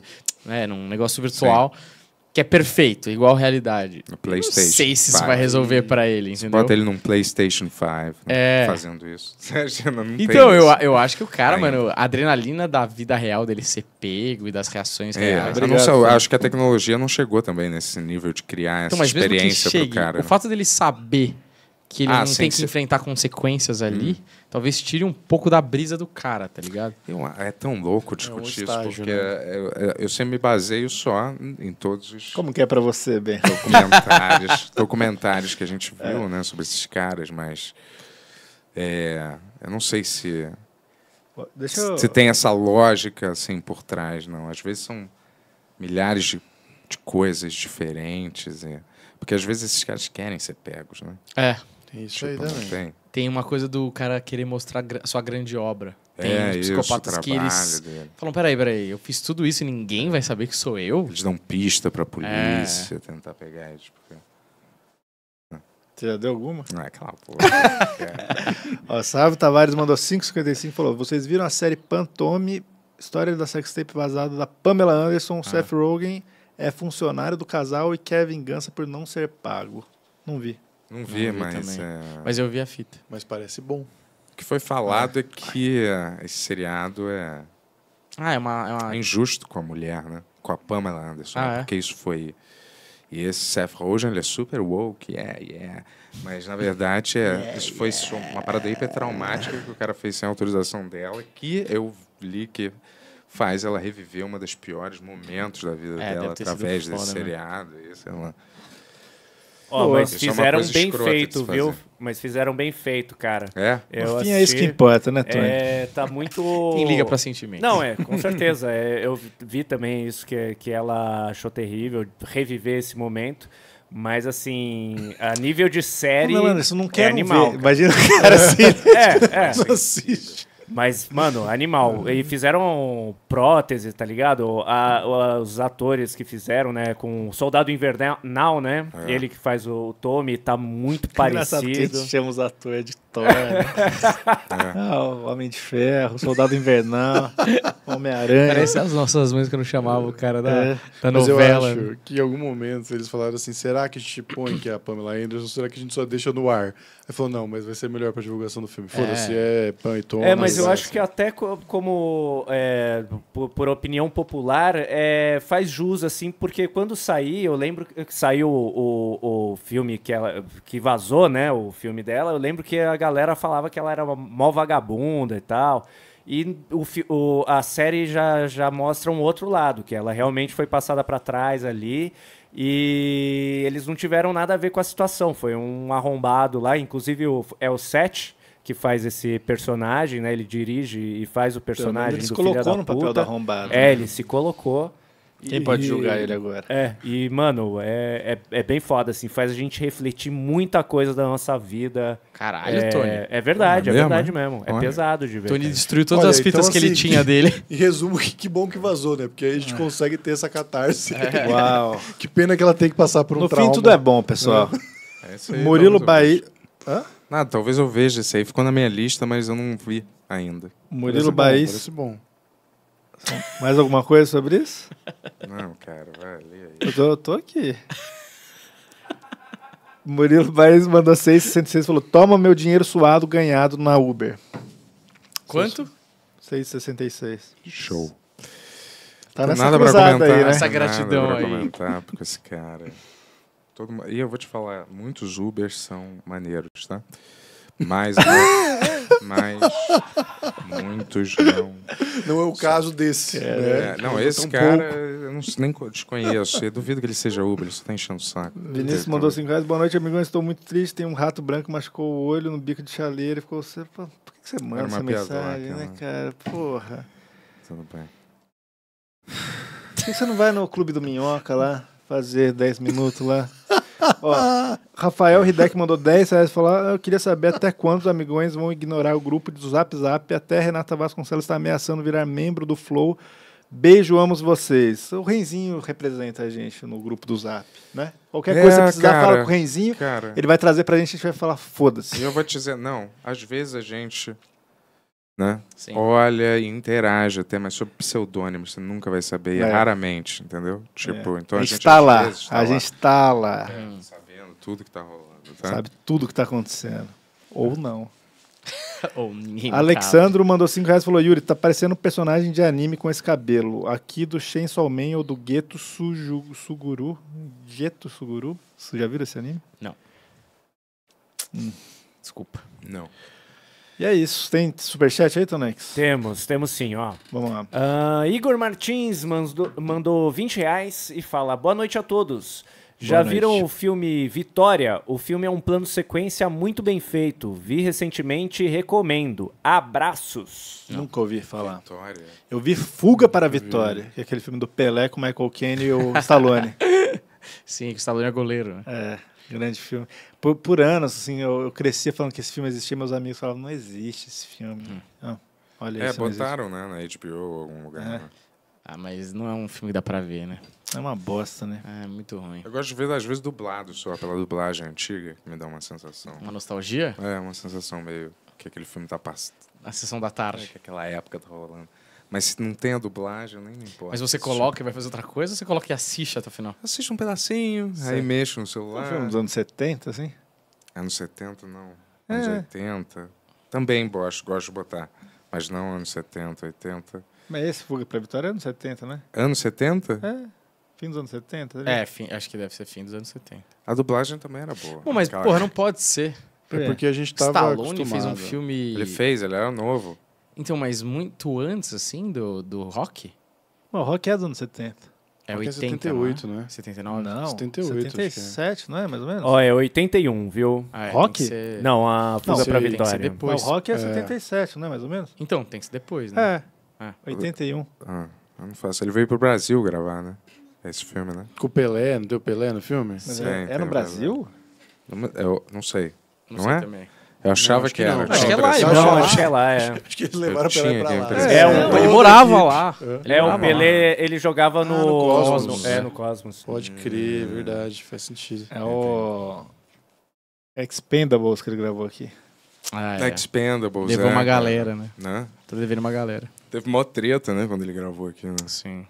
né? né? num negócio virtual. Sim que é perfeito, igual realidade. No PlayStation. Não sei se isso vai resolver para ele, entendeu? Bota ele num PlayStation 5, né? é. fazendo isso. então, eu, isso. eu acho que o cara, Ainda. mano, a adrenalina da vida real dele ser pego e das reações é, reais. não sei, acho que a tecnologia não chegou também nesse nível de criar então, essa experiência chegue, pro cara. O né? fato dele saber que ele ah, não tem que enfrentar consequências ali, hum. talvez tire um pouco da brisa do cara, tá ligado? Eu, é, é tão louco discutir é um estágio, isso, porque né? É, eu, é, eu, sempre me baseio só em todos os... Como que é para você, Ben? Documentários, documentários que a gente viu, é. né, sobre esses caras, mas... É, eu não sei se... Eu... Se tem essa lógica, assim, por trás, não. Às vezes são milhares de, de coisas diferentes, Porque às vezes esses caras querem ser pegos, né? É. Tem isso tipo, aí também. Tem. tem. uma coisa do cara querer mostrar sua grande obra. Tem é, psicopatas isso, que eles dele. falam, peraí, peraí, eu fiz tudo isso e ninguém vai saber que sou eu? Eles dão pista pra polícia, é. tentar pegar eles. Porque... Você já deu alguma? Não, é aquela porra. Ó, Sávio Tavares mandou 5,55 falou, vocês viram a série Pantome, história da sextape vazada da Pamela Anderson, ah. Seth Rogen é funcionário do casal e quer vingança por não ser pago. Não vi. Não vi, não vi mas. É... Mas eu vi a fita. Mas parece bom. O que foi falado é, é que Ai. Ah, esse seriado é. Ah, é uma, é uma, é injusto com a mulher, né? Com a Pamela Anderson. Ah, né? É? Porque isso foi. E esse Seth Rogen, ele é super woke, yeah, yeah. Mas, na verdade, é, yeah, isso foi yeah. uma parada traumática que o cara fez sem autorização dela, que eu li que faz ela reviver uma das piores momentos da vida é, dela através desse foda, né? seriado. Né? E, sei lá oh, mas é fizeram bem feito, viu? Mas fizeram bem feito, cara. É? Eu fim é isso que importa, né, Tony? É, tá muito... Quem liga pra sentimento? Não, é, com certeza. É, eu vi também isso que, que ela achou terrível, reviver esse momento. Mas assim, a nível de série. Não, isso não quer é animal, ver. Cara. Imagina o cara assim. É, é. Não assiste. Mas, mano, animal. E fizeram prótese, tá ligado? A, os atores que fizeram, né? Com o Soldado Invernal, né? É. Ele que faz o Tommy, tá muito parecido. Que a chama os atores de Tommy. Né? é. ah, o Homem de Ferro, Soldado Invernal, Homem-Aranha. Parece as nossas músicas não chamavam o cara da, é. da novela. Mas eu acho que em algum momento eles falaram assim: será que a gente põe que é a Pamela Anderson? Será que a gente só deixa no ar? Ele falou: não, mas vai ser melhor pra divulgação do filme. Foda-se, é. é e Tom. É, mas eu acho que até como é, por, por, opinião popular é, faz jus assim, porque quando saí, eu lembro que saiu o, o, filme que ela que vazou, né, o filme dela, eu lembro que a galera falava que ela era mó vagabunda e tal. E o, o, a série já, já mostra um outro lado, que ela realmente foi passada para trás ali e eles não tiveram nada a ver com a situação. Foi um arrombado lá, inclusive o, é o Seth, que faz esse personagem, né? Ele dirige e faz o personagem ele se colocou no papel da arrombada. É, né? ele se colocou. Quem e, pode julgar ele agora? É, e, mano, é, é, é, bem foda, assim, faz a gente refletir muita coisa da nossa vida. Caralho, é, Tony. É verdade, é, é, é? mesmo, é verdade mesmo. É pesado de ver. Tony destruiu todas Olha, as fitas então, que assim, ele tinha dele. Em resumo, que bom que vazou, né? Porque aí a gente é. consegue ter essa catarse. Uau. Que pena que ela tem que passar por um no trauma. No fim, tudo é bom, pessoal. Murilo Bahia... Hã? Nada, ah, talvez eu veja esse aí. Ficou na minha lista, mas eu não vi ainda. Murilo Baís. Parece bom. Mais alguma coisa sobre isso? Não, cara, vai, ali. aí. Eu tô, eu tô aqui. Murilo Baís mandou 6,66 falou: Toma meu dinheiro suado ganhado na Uber. Quanto? 6,66. Show. Tá nessa nada pra comentar, aí, né? Essa gratidão nada pra aí. comentar com esse cara. Todo, e eu vou te falar, muitos Ubers são maneiros, tá? Mas, mas muitos não. Não é o caso desse. É, né? É, não, é esse cara eu não, nem desconheço. Eu duvido que ele seja Uber, ele só tá enchendo o saco. Vinícius mandou assim reais. Boa noite, amigão. Estou muito triste. Tem um rato branco machucou o olho no bico de chaleira e ficou. Você, por que você manda essa mensagem, né, cara? Porra. Tudo bem. Por que você não vai no clube do Minhoca lá? fazer 10 minutos lá. Ó, Rafael Hideck mandou 10 reais e falou: ah, Eu queria saber até quantos amigões vão ignorar o grupo do Zap Zap. Até Renata Vasconcelos está ameaçando virar membro do Flow. Beijo, amo vocês. O Renzinho representa a gente no grupo do Zap, né? Qualquer é, coisa que você precisar, cara, fala com o Renzinho. Cara, ele vai trazer pra gente, a gente vai falar, foda-se. E eu vou te dizer, não, às vezes a gente né? Sim. Olha e interage até, mas sobre pseudônimo, você nunca vai saber, é. raramente, entendeu? Tipo, é. então a, gente está lá, a gente está lá. Tá tá é, tá sabendo tudo que está rolando. Tá? Sabe tudo que está acontecendo. Ou não. Ou ninguém Alexandro sabe. mandou 5 reais e falou: Yuri, tá parecendo um personagem de anime com esse cabelo. Aqui do Chainsaw Man ou do Geto Suju, Suguru. Geto Suguru? Você já viu esse anime? Não. Hum. Desculpa. Não. E é isso. Tem superchat aí, Tonex? Temos, temos sim, ó. Vamos lá. Uh, Igor Martins mandou, mandou 20 reais e fala: Boa noite a todos. Já viram o filme Vitória? O filme é um plano sequência muito bem feito. Vi recentemente e recomendo. Abraços. Não. Nunca ouvi falar. Vitória. Eu vi Fuga para a Vitória, que é aquele filme do Pelé com Michael Caine e o Stallone. Sim, que o Stallone é goleiro, né? É. Grande filme. Por, por anos, assim, eu, eu, crescia falando que esse filme existia, meus amigos falavam, não existe esse filme. Hum. Ah, olha É, botaram, né, na HBO ou algum lugar. É. Né? Ah, mas não é um filme que dá pra ver, né? É uma bosta, né? É, muito ruim. Eu gosto de ver, às vezes, dublado só, pela dublagem antiga, que me dá uma sensação. Uma nostalgia? É, uma sensação meio que aquele filme tá passando. A sessão da tarde. É, que aquela época tá rolando. Mas se não tem a dublagem, eu nem me importo. Mas você coloca e vai fazer outra coisa ou você coloca e assiste até o final? Assiste um pedacinho, Sim. aí mexo no celular. Foi Um filme dos anos 70, assim? Ah, anos 70, não. É. Anos 80. Também gosto, gosto de botar. Mas não anos 70, 80. Mas esse Fuga pra Vitória é anos 70, né? Anos 70? É. Fim dos anos 70? Né? É, fim, acho que deve ser fim dos anos 70. A dublagem também era boa. Bom, mas, Aquela... porra, não pode ser. É. é porque a gente tava Stallone acostumado. fez um filme... Ele fez, ele era novo. Então, mas muito antes, assim, do, do rock? Bom, o rock é dos anos 70. É rock 80, é 78, é? né? 79? Não, 78, 77, é. não é? Mais ou menos? Ó, é 81, viu? Ah, é, rock? Ser... Não, a Fuga não, pra Vitória. Tem depois. Não, o rock é, é 77, não é? Mais ou menos? Então, tem que ser depois, né? É, ah. 81. Ah, não faço. Ele veio pro Brasil gravar, né? Esse filme, né? Com o Pelé, não deu Pelé no filme? Sim, é, é no Brasil? Brasil? Não, eu não sei. Não, não sei é? também. Eu achava não, que, que era. Acho que é lá, não, acho que é lá, é. Acho que eles levaram eu Pelé pra lá. É, é, um, ele morava lá. É, o ah, Pelé, ele jogava no, ah, no Cosmos. É, no Cosmos. Pode crer, verdade, faz sentido. É o Expendables que ele gravou aqui. Ah, é. Expendables, Levou é, uma é. galera, né? né? Tá devendo uma galera. Teve mó treta, né, quando ele gravou aqui, né? Sim.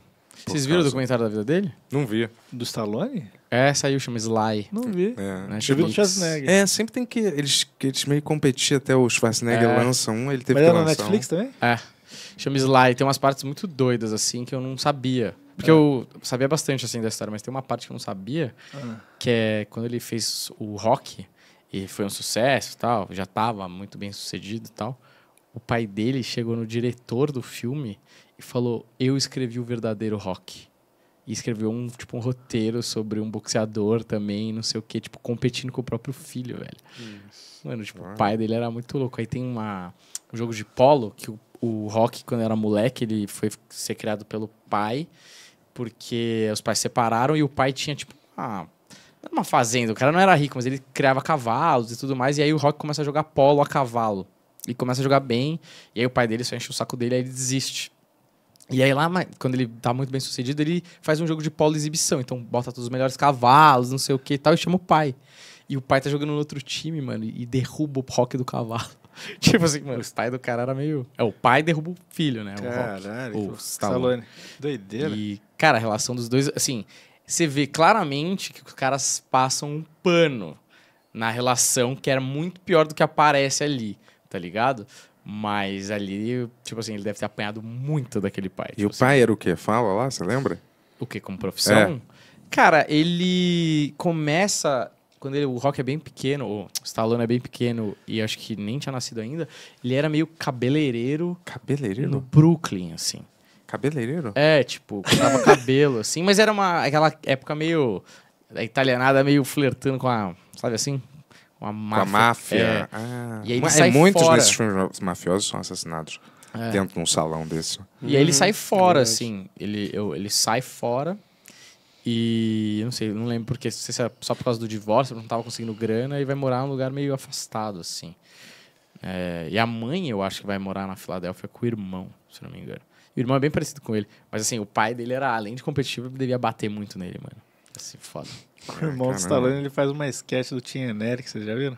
Vocês viram o documentário da vida dele? Não vi. Do Stallone? É, saiu, chama Sly. Não vi. É, né? Teve o Schwarzenegger. É, sempre tem que. Eles, eles meio competir até o Schwarzenegger é. lança um, ele teve Mas é que lançar. Mas é na Netflix também? É. Chama Sly. Tem umas partes muito doidas, assim, que eu não sabia. Porque é. eu sabia bastante, assim, da história, mas tem uma parte que eu não sabia, ah. que é quando ele fez o rock, e foi um sucesso tal, já tava muito bem sucedido tal, o pai dele chegou no diretor do filme e falou, eu escrevi o verdadeiro rock e escreveu um tipo um roteiro sobre um boxeador também, não sei o que, tipo competindo com o próprio filho, velho. Isso. Mano, tipo, o pai dele era muito louco. Aí tem uma um jogo de polo que o, o Rock quando era moleque, ele foi ser criado pelo pai, porque os pais separaram e o pai tinha tipo uma uma fazenda, o cara não era rico, mas ele criava cavalos e tudo mais, e aí o Rock começa a jogar polo a cavalo. E começa a jogar bem, e aí o pai dele só enche o saco dele, aí ele desiste. E aí lá, quando ele tá muito bem sucedido, ele faz um jogo de polo exibição. Então bota todos os melhores cavalos, não sei o que e tal, e chama o pai. E o pai tá jogando no outro time, mano, e derruba o rock do cavalo. tipo assim, mano, o pai do cara era meio. É, o pai derruba o filho, né? Caralho, o, rock, o tá Stallone. Doideira. E, cara, a relação dos dois, assim, você vê claramente que os caras passam um pano na relação que era muito pior do que aparece ali, tá ligado? Mas ali, tipo assim, ele deve ter apanhado muito daquele pai. E tipo o assim. pai era o quê? Fala lá, você lembra? O quê? Como profissão? É. Cara, ele começa. Quando ele, o Rock é bem pequeno, o Stallone é bem pequeno e acho que nem tinha nascido ainda, ele era meio cabeleireiro. Cabeleireiro? No Brooklyn, assim. Cabeleireiro? É, tipo, cortava cabelo, assim, mas era uma, aquela época meio. italianada meio flertando com a. Sabe assim? Uma máfia. Com a máfia. É. Ah. E aí ele sai muitos fora. desses filmes mafiosos são assassinados é. dentro de um salão desse. E aí ele sai hum, fora, assim. Ele, eu, ele sai fora. E eu não sei, não lembro porque, não sei se é só por causa do divórcio, não tava conseguindo grana e vai morar num lugar meio afastado, assim. É, e a mãe, eu acho que vai morar na Filadélfia com o irmão, se não me engano. O irmão é bem parecido com ele, mas assim, o pai dele era, além de competitivo, devia bater muito nele, mano. Assim, foda. O irmão do Stallone ele faz uma sketch do Tim Eric, vocês já viram?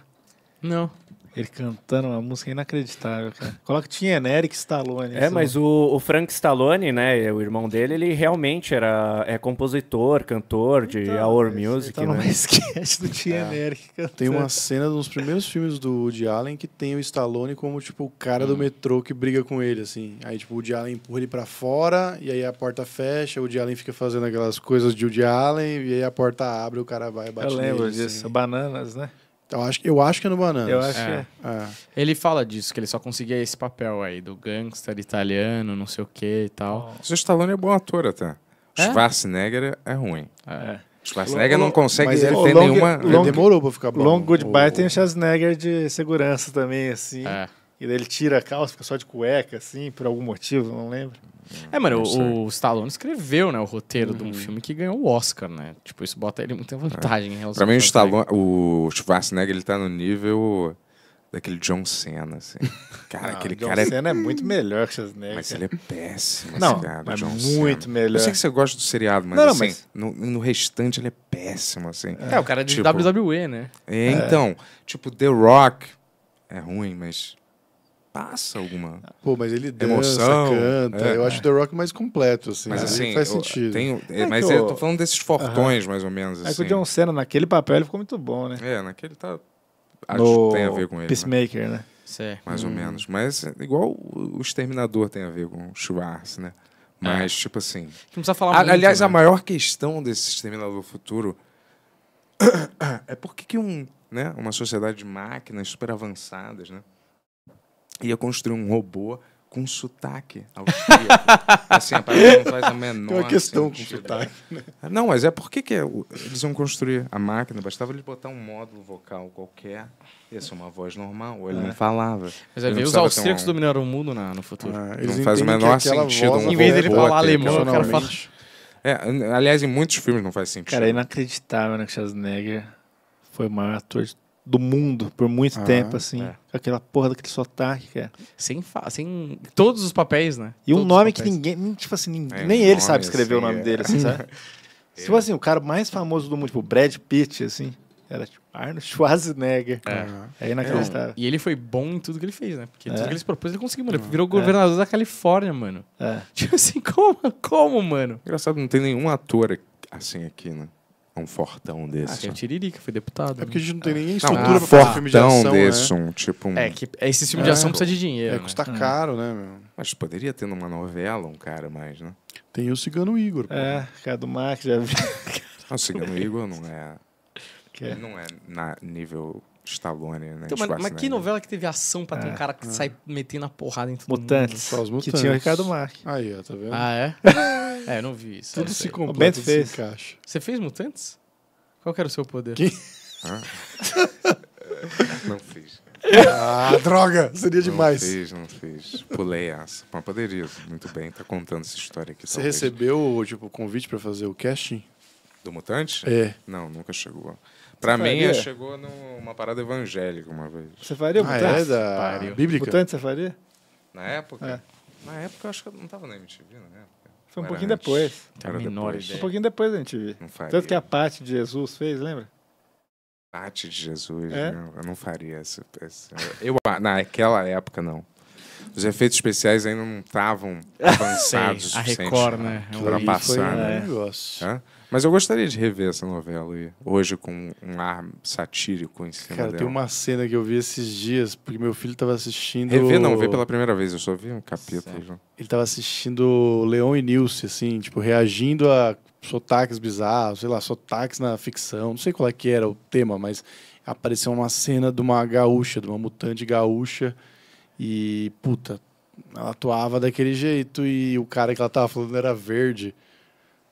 Não. Ele cantando uma música inacreditável, cara. Coloca tinha Eric Stallone. É, mas o, o, Frank Stallone, né, o irmão dele, ele realmente era é compositor, cantor de então, Our Music, tá né? Numa sketch do Tien é. Eric cantando. Tem uma cena dos primeiros filmes do Woody Allen que tem o Stallone como tipo o cara hum. do metrô que briga com ele assim. Aí tipo o Woody Allen empurra ele para fora e aí a porta fecha, o Woody Allen fica fazendo aquelas coisas de Woody Allen e aí a porta abre, e o cara vai bater Eu lembro nele, disso, assim. bananas, né? Eu acho, eu acho que é no Bananas. Eu acho é. que é. é. Ele fala disso, que ele só conseguia esse papel aí, do gangster italiano, não sei o que e tal. Oh. O Stallone é bom ator até. É? Schwarzenegger é ruim. É. é. Schwarzenegger Long, não consegue mas ele ter long, nenhuma... Long, ele demorou pra ficar bom. Long Goodbye tem o Schwarzenegger de segurança também, assim. É. E daí ele tira a calça, fica só de cueca, assim, por algum motivo, não lembro. É, mano, o, o Stallone escreveu, né, o roteiro uhum. de um uhum. filme que ganhou o Oscar, né? Tipo, isso bota ele muita é. vantagem é. em relação Pra mim, o Stallone, o Schwarzenegger, ele tá no nível daquele John Cena, assim. Cara, não, aquele John cara. John é Cena é... muito melhor que Schwarzenegger. Mas ele é péssimo, não, cara, mas John muito Cena. melhor. Eu sei que você gosta do seriado, mas, não, não, assim, mas... No, no, restante ele é péssimo, assim. É, é o cara de tipo... WWE, né? É, então, tipo, The Rock é ruim, mas passa alguma Pô, mas ele dança, emoção, canta. É, eu acho é. The Rock mais completo, assim. Mas né? assim, faz sentido. Tenho, é, é mas eu... eu tô falando desses fortões, uh -huh. mais ou menos. Assim. É que o assim. John Cena, naquele papel, ele ficou muito bom, né? É, naquele tá. Acho que tem a ver com ele. Né? Peacemaker, né? né? Certo. Mais hum. ou menos. Mas igual o Exterminador tem a ver com o Schwarz, né? É. Mas, é. tipo assim. Não precisa falar a, muito, Aliás, né? a maior questão desse Exterminador Futuro é por que, que um, né, uma sociedade de máquinas super avançadas, né? ia construir um robô com sotaque austríaco. assim, a parada não faz a menor Tem uma questão sentido. com sotaque. Né? Não, mas é porque que é eles iam construir a máquina, bastava ele botar um módulo vocal qualquer, ia ser uma voz normal, ou ele é. não falava. Mas aí os austríacos um... dominaram o mundo na, no futuro. Ah, não faz o menor sentido. um em vez dele falar alemão, eu quero falar... É, aliás, em muitos filmes não faz sentido. Cara, é inacreditável né, que Schwarzenegger foi o maior ator de do mundo por muito ah, tempo, é. assim. É. Aquela porra daquele sotaque, cara. Sem, sem todos os papéis, né? E todos um nome que ninguém. Tipo assim, ninguém, é, nem ele sabe escrever assim, o nome é. dele, assim, sabe? Tipo assim, o cara mais famoso do mundo, tipo, Brad Pitt, assim. Era tipo Arnold Schwarzenegger. É, é inacreditável. E ele foi bom em tudo que ele fez, né? Porque é. tudo que ele propôs, ele conseguiu, mano. Ele virou é. governador é. da Califórnia, mano. É. Tipo assim, como, como, mano? Engraçado, não tem nenhum ator assim aqui, né? Um fortão desse. Ah, tinha Tiririca, foi deputado. É porque né? a gente não tem é. nem estrutura não, pra fazer um filme de ação, desse, né? um, tipo um... É, que esse filme de ação é. precisa de dinheiro. É, né? custa caro, né, meu? Mas poderia ter numa novela um cara mais, né? Tem o Cigano Igor. É, cara do Marx. Já... o Cigano Igor não é... Que é? Não é na nível Stallone, né? Então, mas, mas, que novela que teve ação pra ter é, um cara que é. sai metendo a porrada em todo Mutantes, mundo? Mutantes. Que tinha o Ricardo Marques. Aí, ó, tá vendo? Ah, é? é, eu não vi isso. Tudo se completa, e se fez. encaixa. Você fez Mutantes? Qual que era o seu poder? Que... não fiz. Ah, droga! Seria não demais. Não fiz, não fiz. Pulei essa. Mas poderia, muito bem, tá contando essa história aqui. Você talvez. recebeu, tipo, convite pra fazer o casting? Do Mutante? É. Não, nunca chegou. Pra faria? mim, chegou numa parada evangélica uma vez. Você faria o ah, é da Bíblica? Mutante, você faria? Na época? É. Na época, eu acho que eu não tava na MTV, na época. Foi um pouquinho depois. Era menor depois. Foi um pouquinho depois da MTV. Não faria. Tanto que a parte de Jesus fez, lembra? Parte de Jesus, é? não, eu não faria essa. essa eu, ah, naquela época, não. Os efeitos especiais ainda não estavam avançados Sei, A Record, né? Para passar, é. né? foi, né? É. Negócio. Mas eu gostaria de rever essa novela hoje com um ar satírico em cima Cara, dela. tem uma cena que eu vi esses dias, porque meu filho estava assistindo... Rever não, ver pela primeira vez, eu só vi um capítulo. Ele estava assistindo Leão e Nilce, assim, tipo, reagindo a sotaques bizarros, sei lá, sotaques na ficção, não sei qual é que era o tema, mas apareceu uma cena de uma gaúcha, de uma mutante gaúcha, e, puta, ela atuava daquele jeito e o cara que ela tava falando era verde.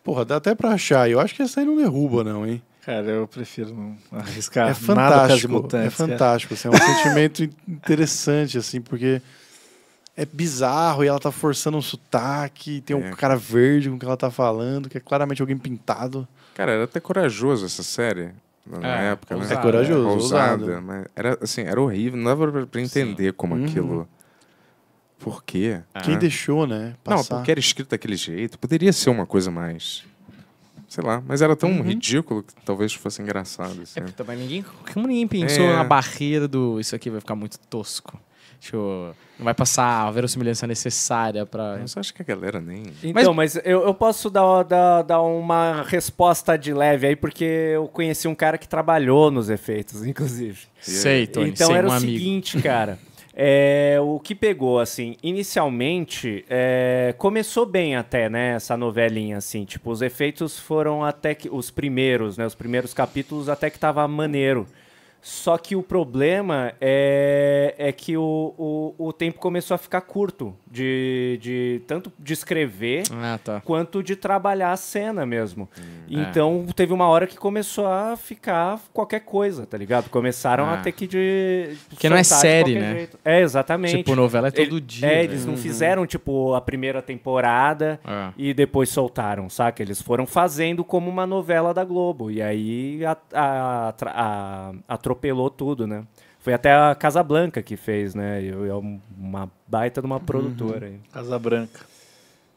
Porra, dá até pra achar. Eu acho que essa aí não derruba, não, hein? Cara, eu prefiro não é arriscar. É fantástico. Mutantes, é fantástico. Assim, é um sentimento interessante, assim, porque é bizarro e ela tá forçando um sotaque. Tem é. um cara verde com que ela tá falando, que é claramente alguém pintado. Cara, era até corajoso essa série. Na é, época, Era né? É corajoso, é ousada. Mas era, assim, era horrível, não dava pra entender Sim. como uhum. aquilo por quê? Ah. Quem deixou, né? Passar. Não, porque era escrito daquele jeito. Poderia ser uma coisa mais. Sei lá, mas era tão uhum. ridículo que talvez fosse engraçado. É, assim. É, também ninguém, como ninguém pensou é. na barreira do. Isso aqui vai ficar muito tosco. Tipo, não vai passar a verossimilhança necessária para. Eu só acho que a galera nem. Então, mas, mas eu, eu posso dar, dar, dar, uma resposta de leve aí, porque eu conheci um cara que trabalhou nos efeitos, inclusive. Sei, Tony, Então sei, era um o amigo. seguinte, cara. É, o que pegou, assim, inicialmente é, começou bem até, né, essa novelinha, assim, tipo, os efeitos foram até que, os primeiros, né, os primeiros capítulos até que tava maneiro, só que o problema é, é que o, o, o tempo começou a ficar curto de, de tanto de escrever ah, tá. quanto de trabalhar a cena mesmo. Hum, é. então é. teve uma hora que começou a ficar qualquer coisa, tá ligado? Começaram ah. a ter que de. Porque não é série, né? Jeito. É, exatamente. Tipo, novela é todo Ele, dia. É, eles não uhum. fizeram, tipo, a primeira temporada é. e depois soltaram, saca? Eles foram fazendo como uma novela da Globo. E aí a, a, a, a, a atropelou tudo, né? Foi até a Casa Blanca que fez, né? É uma baita de uma uhum. produtora. Uhum. Casa Branca.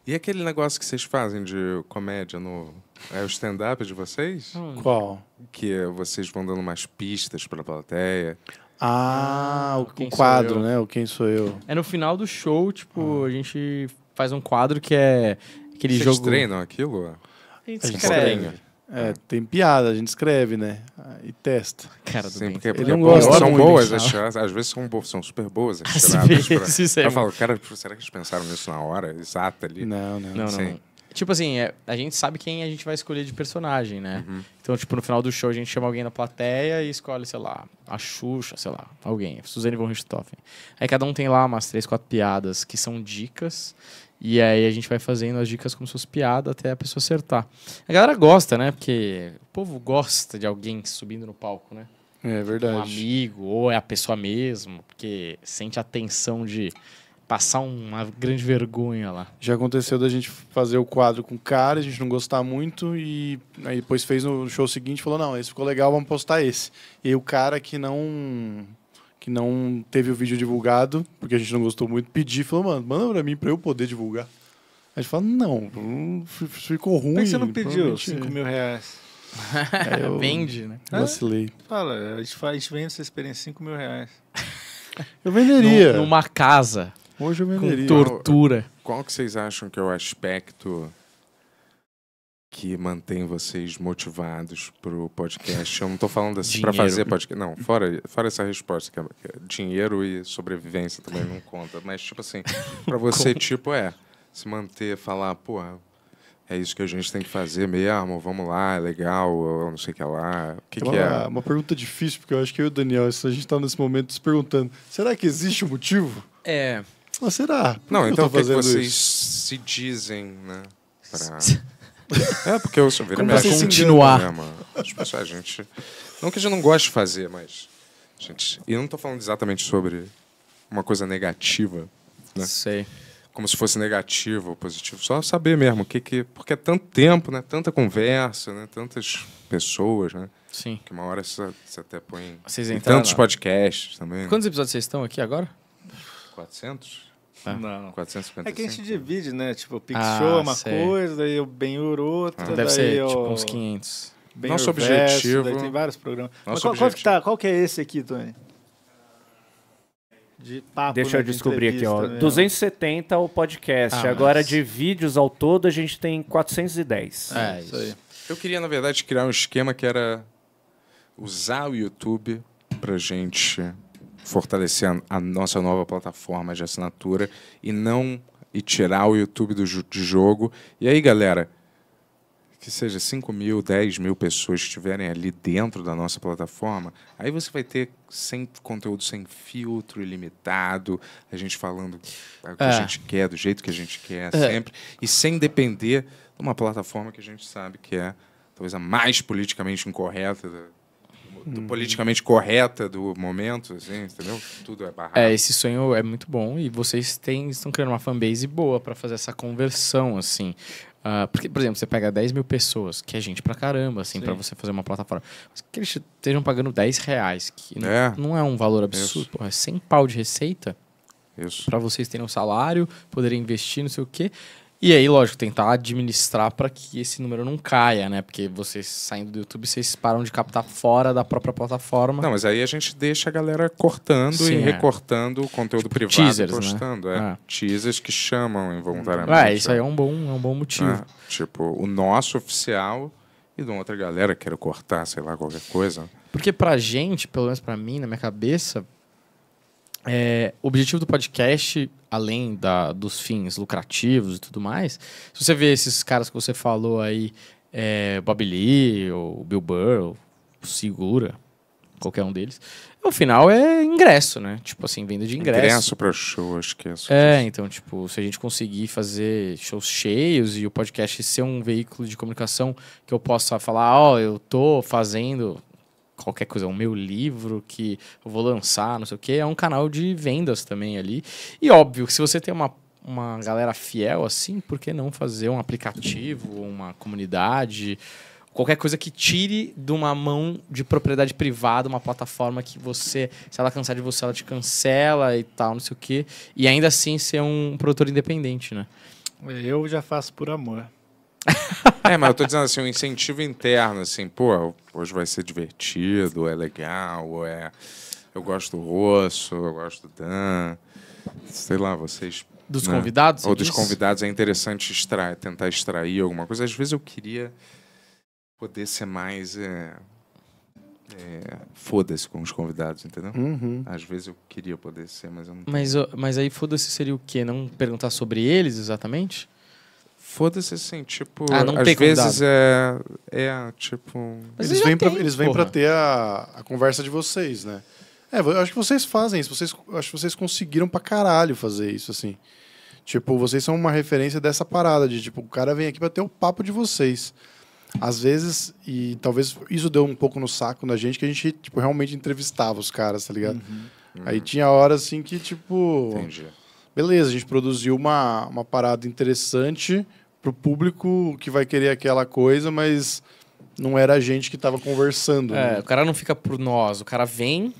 E aquele negócio que vocês fazem de comédia no. É o stand-up de vocês? Hum. Qual? Que é, vocês vão dando umas pistas a plateia. Ah, o, o quadro, né? O Quem Sou Eu. É no final do show, tipo, ah. a gente faz um quadro que é aquele vocês jogo. Vocês treinam aquilo? A gente, a gente escreve. É, tem piada, a gente escreve, né? E testa. Cara do Sim, porque, ele é não gosta. São boas as tiradas, às vezes são, são super boas as tiradas. Vezes, pra... é eu falo, cara, tipo, será que eles pensaram nisso na hora exata ali? Não, não. não, não. Tipo assim, é, a gente sabe quem a gente vai escolher de personagem, né? Uhum. Então, tipo, no final do show a gente chama alguém na plateia e escolhe, sei lá, a Xuxa, sei lá, alguém, Suzane von Richthofen. Aí cada um tem lá umas três, quatro piadas que são dicas e aí a gente vai fazendo as dicas como se fosse piada até a pessoa acertar. A galera gosta, né? Porque o povo gosta de alguém subindo no palco, né? É verdade. Um amigo, ou é a pessoa mesmo, porque sente a tensão de passar uma grande vergonha lá. Já aconteceu da gente fazer o quadro com o cara, a gente não gostar muito, e aí depois fez no show seguinte falou: não, esse ficou legal, vamos postar esse. E o cara que não que não teve o vídeo divulgado, porque a gente não gostou muito, pedi, falou, mano, manda pra mim pra eu poder divulgar. A gente fala, não, ficou ruim. Por que você não pediu 5 é. mil reais? eu Vende, né? Vacilei. É, fala, a gente, faz, a gente vende essa experiência 5 mil reais. Eu venderia. Num, numa casa. Hoje eu venderia. Com tortura. Qual que vocês acham que é o aspecto que mantém vocês motivados pro podcast? Eu não estou falando assim para fazer podcast. Não, fora, fora essa resposta, é, que é dinheiro e sobrevivência também não conta. Mas, tipo assim, para você, tipo, é, se manter, falar, pô, é isso que a gente tem que fazer mesmo, vamos lá, é legal, não sei o que lá. O que, é, uma, que é? Uma pergunta difícil, porque eu acho que eu e o Daniel, a gente está nesse momento se perguntando, será que existe um motivo? É. Mas será? Por não, então o que, que vocês isso? se dizem, né? Pra... É, porque eu sou vira mexe. continuar. Né, tipo, assim, a gente. Não que a gente não goste de fazer, mas. Gente, e eu não estou falando exatamente sobre uma coisa negativa, né? Sei. Como se fosse negativo ou positivo. Só saber mesmo o que que. Porque é tanto tempo, né? Tanta conversa, né? Tantas pessoas, né? Sim. Que uma hora você, até põe. Vocês entraram? tantos podcasts também. Quantos episódios vocês estão aqui agora? 400? É, não. É que a gente divide, né? Tipo, o Pixshow ah, é uma sei. coisa, daí o Benhur outra. Ah, deve ser, o... tipo, uns 500. Ben Nosso objetivo. Daí tem vários programas. Nosso Mas qual, objetivo. qual, que tá, qual que é esse aqui, Tony? De papo, Deixa eu né, descobrir aqui, ó. Mesmo. 270 o podcast. Ah, Agora mas... de vídeos ao todo a gente tem 410. É, é isso aí. Eu queria, na verdade, criar um esquema que era usar o YouTube pra gente fortalecendo a nossa nova plataforma de assinatura e não e tirar o YouTube do de jogo. E aí, galera, que seja 5 mil, 10 mil pessoas estiverem ali dentro da nossa plataforma, aí você vai ter sem, conteúdo sem filtro, ilimitado, a gente falando o que é. a gente quer, do jeito que a gente quer, é. sempre, e sem depender de uma plataforma que a gente sabe que é talvez a mais politicamente incorreta do hum. politicamente correta do momento, assim, entendeu? Tudo é barrado. É, esse sonho é muito bom e vocês têm, estão criando uma fanbase boa para fazer essa conversão, assim. Uh, porque, por exemplo, você pega 10 mil pessoas, que é gente pra caramba, assim, para você fazer uma plataforma. Mas que eles estejam pagando 10 reais, que é. Não, não é um valor absurdo, porra, é 100 pau de receita. Isso. Pra vocês terem um salário, poderem investir, não sei o quê. E aí, lógico, tentar administrar para que esse número não caia, né? Porque vocês saindo do YouTube, vocês param de captar fora da própria plataforma. Não, mas aí a gente deixa a galera cortando Sim, e é. recortando o conteúdo tipo, privado teasers, né? postando. Né? É. Teasers que chamam involuntariamente. É, é, isso aí é um bom, é um bom motivo. É. tipo, o nosso oficial e de uma outra galera que quer cortar, sei lá, qualquer coisa. Porque pra gente, pelo menos pra mim, na minha cabeça, é, o objetivo do podcast além da, dos fins lucrativos e tudo mais, se você vê esses caras que você falou aí, é, Bob Lee, ou Bill Burr, ou Segura, qualquer um deles, o final é ingresso, né? Tipo assim, venda de ingresso. Ingresso para show, acho que é. É, então, tipo, se a gente conseguir fazer shows cheios e o podcast ser um veículo de comunicação que eu possa falar, ó, oh, eu tô fazendo qualquer coisa, o meu livro que eu vou lançar, não sei o que, é um canal de vendas também ali. E óbvio, se você tem uma uma galera fiel assim, por que não fazer um aplicativo, uma comunidade, qualquer coisa que tire de uma mão de propriedade privada uma plataforma que você, se ela cansar de você, ela te cancela e tal, não sei o quê, e ainda assim ser um produtor independente, né? Eu já faço por amor. é, mas eu tô dizendo assim, um incentivo interno, assim, pô, hoje vai ser divertido, é legal, é. Eu gosto do Rosso, eu gosto do Dan. Sei lá, vocês. Dos né? convidados? Ou dos convidados é interessante extrair, tentar extrair alguma coisa. Às vezes eu queria poder ser mais. É... É, foda-se com os convidados, entendeu? Uhum. Às vezes eu queria poder ser, mas eu não. Mas, mas aí foda-se seria o quê? Não perguntar sobre eles exatamente? Foda-se, assim, tipo. Ah, não às tem vezes é, é. tipo. Mas eles vêm, pra, eles vêm pra ter a, a conversa de vocês, né? É, eu acho que vocês fazem isso. Vocês, acho que vocês conseguiram pra caralho fazer isso, assim. Tipo, vocês são uma referência dessa parada de, tipo, o cara vem aqui pra ter o papo de vocês. Às vezes, e talvez isso deu um pouco no saco na gente, que a gente, tipo, realmente entrevistava os caras, tá ligado? Uhum. uhum. Aí tinha hora, assim, que, tipo... Entendi. Beleza, a gente produziu uma, uma parada interessante pro público que vai querer aquela coisa, mas não era a gente que estava conversando. É, né? o cara não fica por nós, o cara vem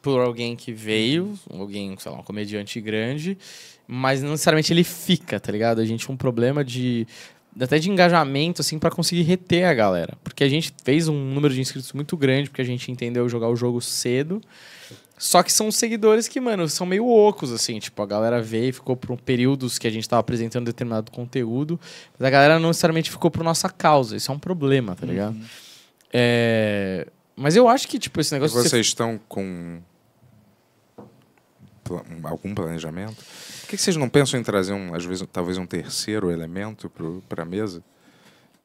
por alguém que veio, alguém, sei lá, um comediante grande, mas não necessariamente ele fica, tá ligado? A gente tinha um problema de até de engajamento assim para conseguir reter a galera, porque a gente fez um número de inscritos muito grande, porque a gente entendeu jogar o jogo cedo. Só que são seguidores que, mano, são meio ocos, assim. Tipo, a galera veio e ficou por um períodos que a gente tava apresentando determinado conteúdo. Mas a galera não necessariamente ficou por nossa causa. Isso é um problema, tá ligado? Uhum. É... Mas eu acho que, tipo, esse negócio... E vocês você... estão com... Algum planejamento? Por que, vocês não pensam em trazer, um, às vezes, talvez um terceiro elemento para a mesa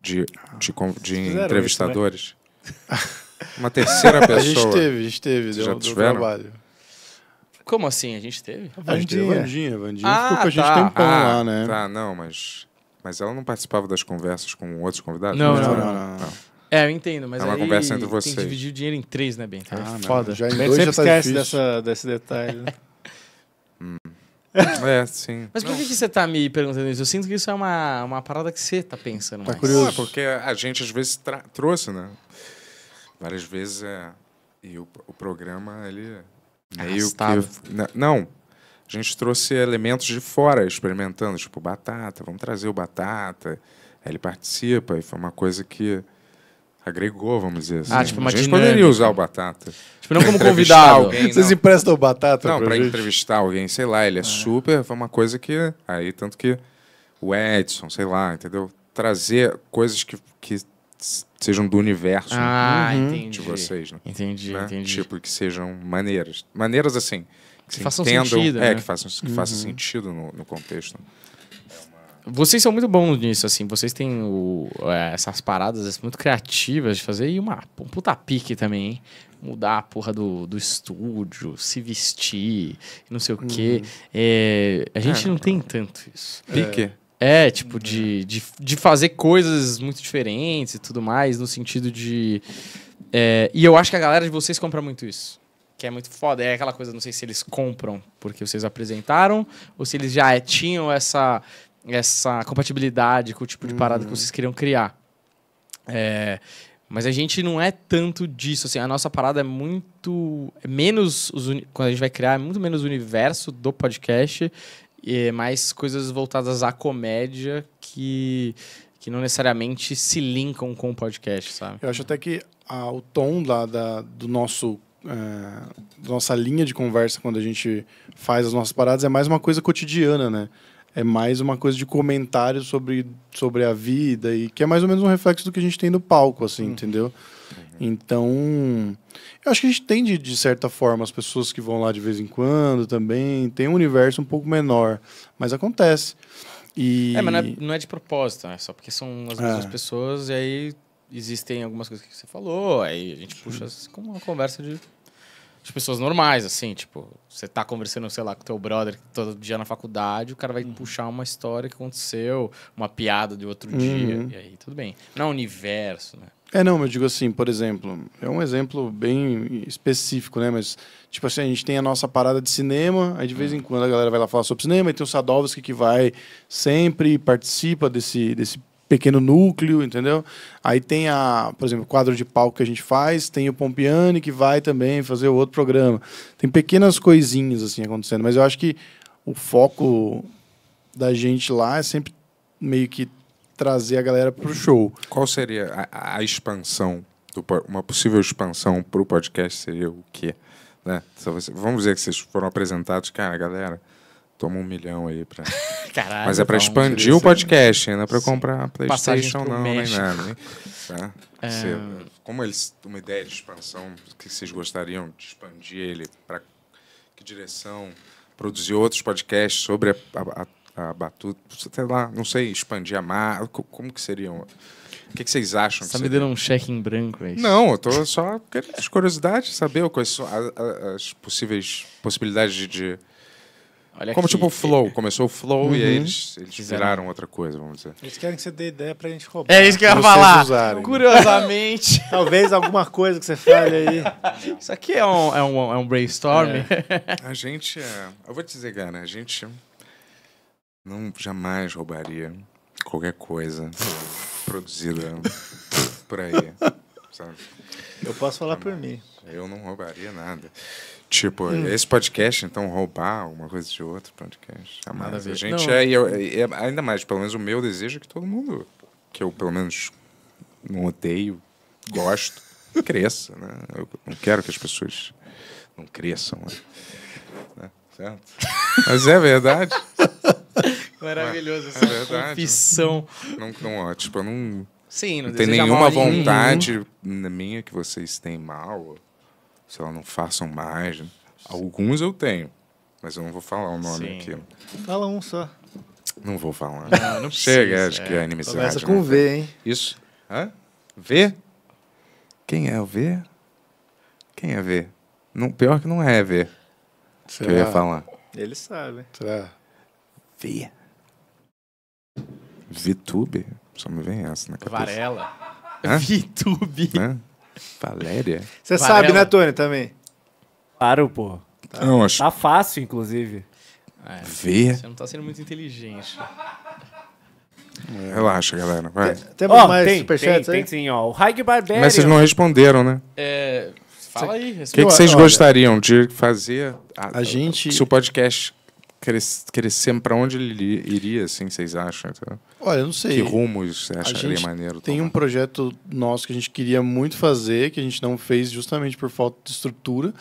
de, de, de, de entrevistadores? Isso, né? Uma terceira pessoa. A gente teve, a gente teve, deu, deu trabalho. Como assim? A gente teve? A Vandinha. A Vandinha, Vandinha ah, ficou com a gente tá. tempão ah, lá, né? Tá, não, mas. Mas ela não participava das conversas com outros convidados? Não, não, não. não, ah. não. É, eu entendo, mas é uma aí conversa entre vocês. tem que dividir o dinheiro em três, né, Bento? Ah, é foda. já em dois tá esquece dessa, desse detalhe. Né? hum. É, sim. Mas por que, que você está me perguntando isso? Eu sinto que isso é uma, uma parada que você está pensando. Tá mais. curioso. É porque a gente às vezes trouxe, né? várias vezes é, e o, o programa ele meio que não a gente trouxe elementos de fora experimentando tipo batata vamos trazer o batata Aí ele participa e foi uma coisa que agregou vamos dizer ah, assim. ah, tipo, a gente dinâmica. poderia usar o batata tipo não como convidar alguém, não. vocês emprestam o batata não para entrevistar alguém sei lá ele é, é super foi uma coisa que aí tanto que o Edson sei lá entendeu trazer coisas que, que sejam do universo ah, né? de vocês, né? Entendi, né? entendi. Tipo, que sejam maneiras. Maneiras assim. Que, que façam entendam, sentido. É, né? que, façam, que uhum. façam sentido no, no contexto. Vocês são muito bons nisso, assim. Vocês têm o, é, essas paradas assim, muito criativas de fazer e uma um puta pique também, hein? Mudar a porra do, do estúdio, se vestir, não sei o quê. Uhum. É, a gente é, não tem tanto isso. Pique? É. É, tipo, de, de, de fazer coisas muito diferentes e tudo mais, no sentido de. É, e eu acho que a galera de vocês compra muito isso. Que é muito foda. É aquela coisa, não sei se eles compram porque vocês apresentaram, ou se eles já é, tinham essa, essa compatibilidade com o tipo de parada uhum. que vocês queriam criar. É, mas a gente não é tanto disso, assim, a nossa parada é muito é menos quando a gente vai criar, é muito menos o universo do podcast é, mais coisas voltadas à comédia que, que não necessariamente se linkam com o podcast, sabe? Eu acho até que o tom da, da do nosso é, nossa linha de conversa quando a gente faz as nossas paradas é mais uma coisa cotidiana, né? É mais uma coisa de comentário sobre, sobre a vida e que é mais ou menos um reflexo do que a gente tem no palco, assim, hum. entendeu? Então, eu acho que a gente tem, de, de, certa forma, as pessoas que vão lá de vez em quando também, tem um universo um pouco menor, mas acontece. E... É, mas não é, não é de propósito, é né? só porque são as mesmas é. pessoas e aí existem algumas coisas que você falou, aí a gente puxa assim, como uma conversa de de pessoas normais, assim, tipo, você tá conversando, sei lá, com teu brother todo dia na faculdade, o cara vai uhum. puxar uma história que aconteceu, uma piada de outro uhum. dia, e aí tudo bem. Não é universo, né? É, não, eu digo assim, por exemplo, é um exemplo bem específico, né? Mas, tipo assim, a gente tem a nossa parada de cinema, aí de vez em uhum. quando a galera vai lá falar sobre cinema, e tem o Sadovski que vai sempre participa desse, desse pequeno núcleo, entendeu? Aí tem a, por exemplo, o quadro de palco que a gente faz, tem o Pompiani que vai também fazer o outro programa. Tem pequenas coisinhas assim acontecendo, mas eu acho que o foco da gente lá é sempre meio que trazer a galera pro show. Qual seria a, a expansão, do, uma possível expansão pro podcast seria o quê? Né? Vamos dizer que vocês foram apresentados, cara, galera, Toma um milhão aí pra. Caralho, Mas é pra expandir o podcast, não é pra comprar PlayStation, não, México. nem nada. Hein? Tá? É... Você, como eles, uma ideia de expansão, que vocês gostariam de expandir ele? Pra que direção? Produzir outros podcasts sobre a, a, a batuta? Sei tá lá, não sei, expandir a marca? Como que seriam? O que, vocês acham? Você tá me dando um cheque em branco, aí é Não, eu tô só querendo curiosidade, saber quais são as, possíveis possibilidades de Olha Como aqui. tipo o Flow, começou o Flow uhum. e aí uhum. eles, eles viraram outra coisa, vamos dizer. Eles querem que você dê ideia pra gente roubar. É isso que eu ia falar. Usarem. Curiosamente. Talvez alguma coisa que você fale aí. isso aqui é um, é um, é um brainstorm. É. A gente. É, eu vou te dizer, cara, a gente não jamais roubaria qualquer coisa produzida por aí. Sabe? Eu posso falar por mim. Eu não roubaria nada. Tipo, hum. esse podcast, então, roubar uma coisa de outro podcast. Nada a ver. A gente é, e eu, é, ainda mais, pelo menos o meu desejo é que todo mundo, que eu pelo menos não odeio, gosto, cresça, né? Eu não quero que as pessoas não cresçam, né? né? Certo? Mas é verdade. Maravilhoso é essa é verdade. confissão. Não, não, não, tipo, eu não... Sim, não, não tem nenhuma vontade nenhum. minha que vocês têm mal, se elas não façam mais. Né? Alguns eu tenho, mas eu não vou falar o nome Sim. aqui. Fala um só. Não vou falar. Não, não Chega, é. acho que é inimizade. Começa né? com né? V, hein? Isso. Hã? V? Quem é o V? Quem é V? Não, pior que não é V. Será? Que eu ia falar. Ele sabe. Será? V. VTube? Só me vem essa na cabeça. Varela. Hã? VTube. Hã? Valéria? Você sabe, né, Tony, também? Claro, pô. Tá, não, acho... tá fácil, inclusive. É, Vê. Você não tá sendo muito inteligente. Relaxa, galera. Vai. Tem, tem oh, mais tem, superchats tem, aí? Tem sim, ó. O Haig Barbera. Mas vocês não responderam, né? É... Fala aí. O que, que, vocês gostariam de fazer a, a gente... se o podcast crescer para onde ele iria, assim, vocês acham? Então, Olha, eu não sei. Que rumos você acharia maneiro? Tem tomar? um projeto nosso que a gente queria muito fazer, que a gente não fez justamente por falta de estrutura.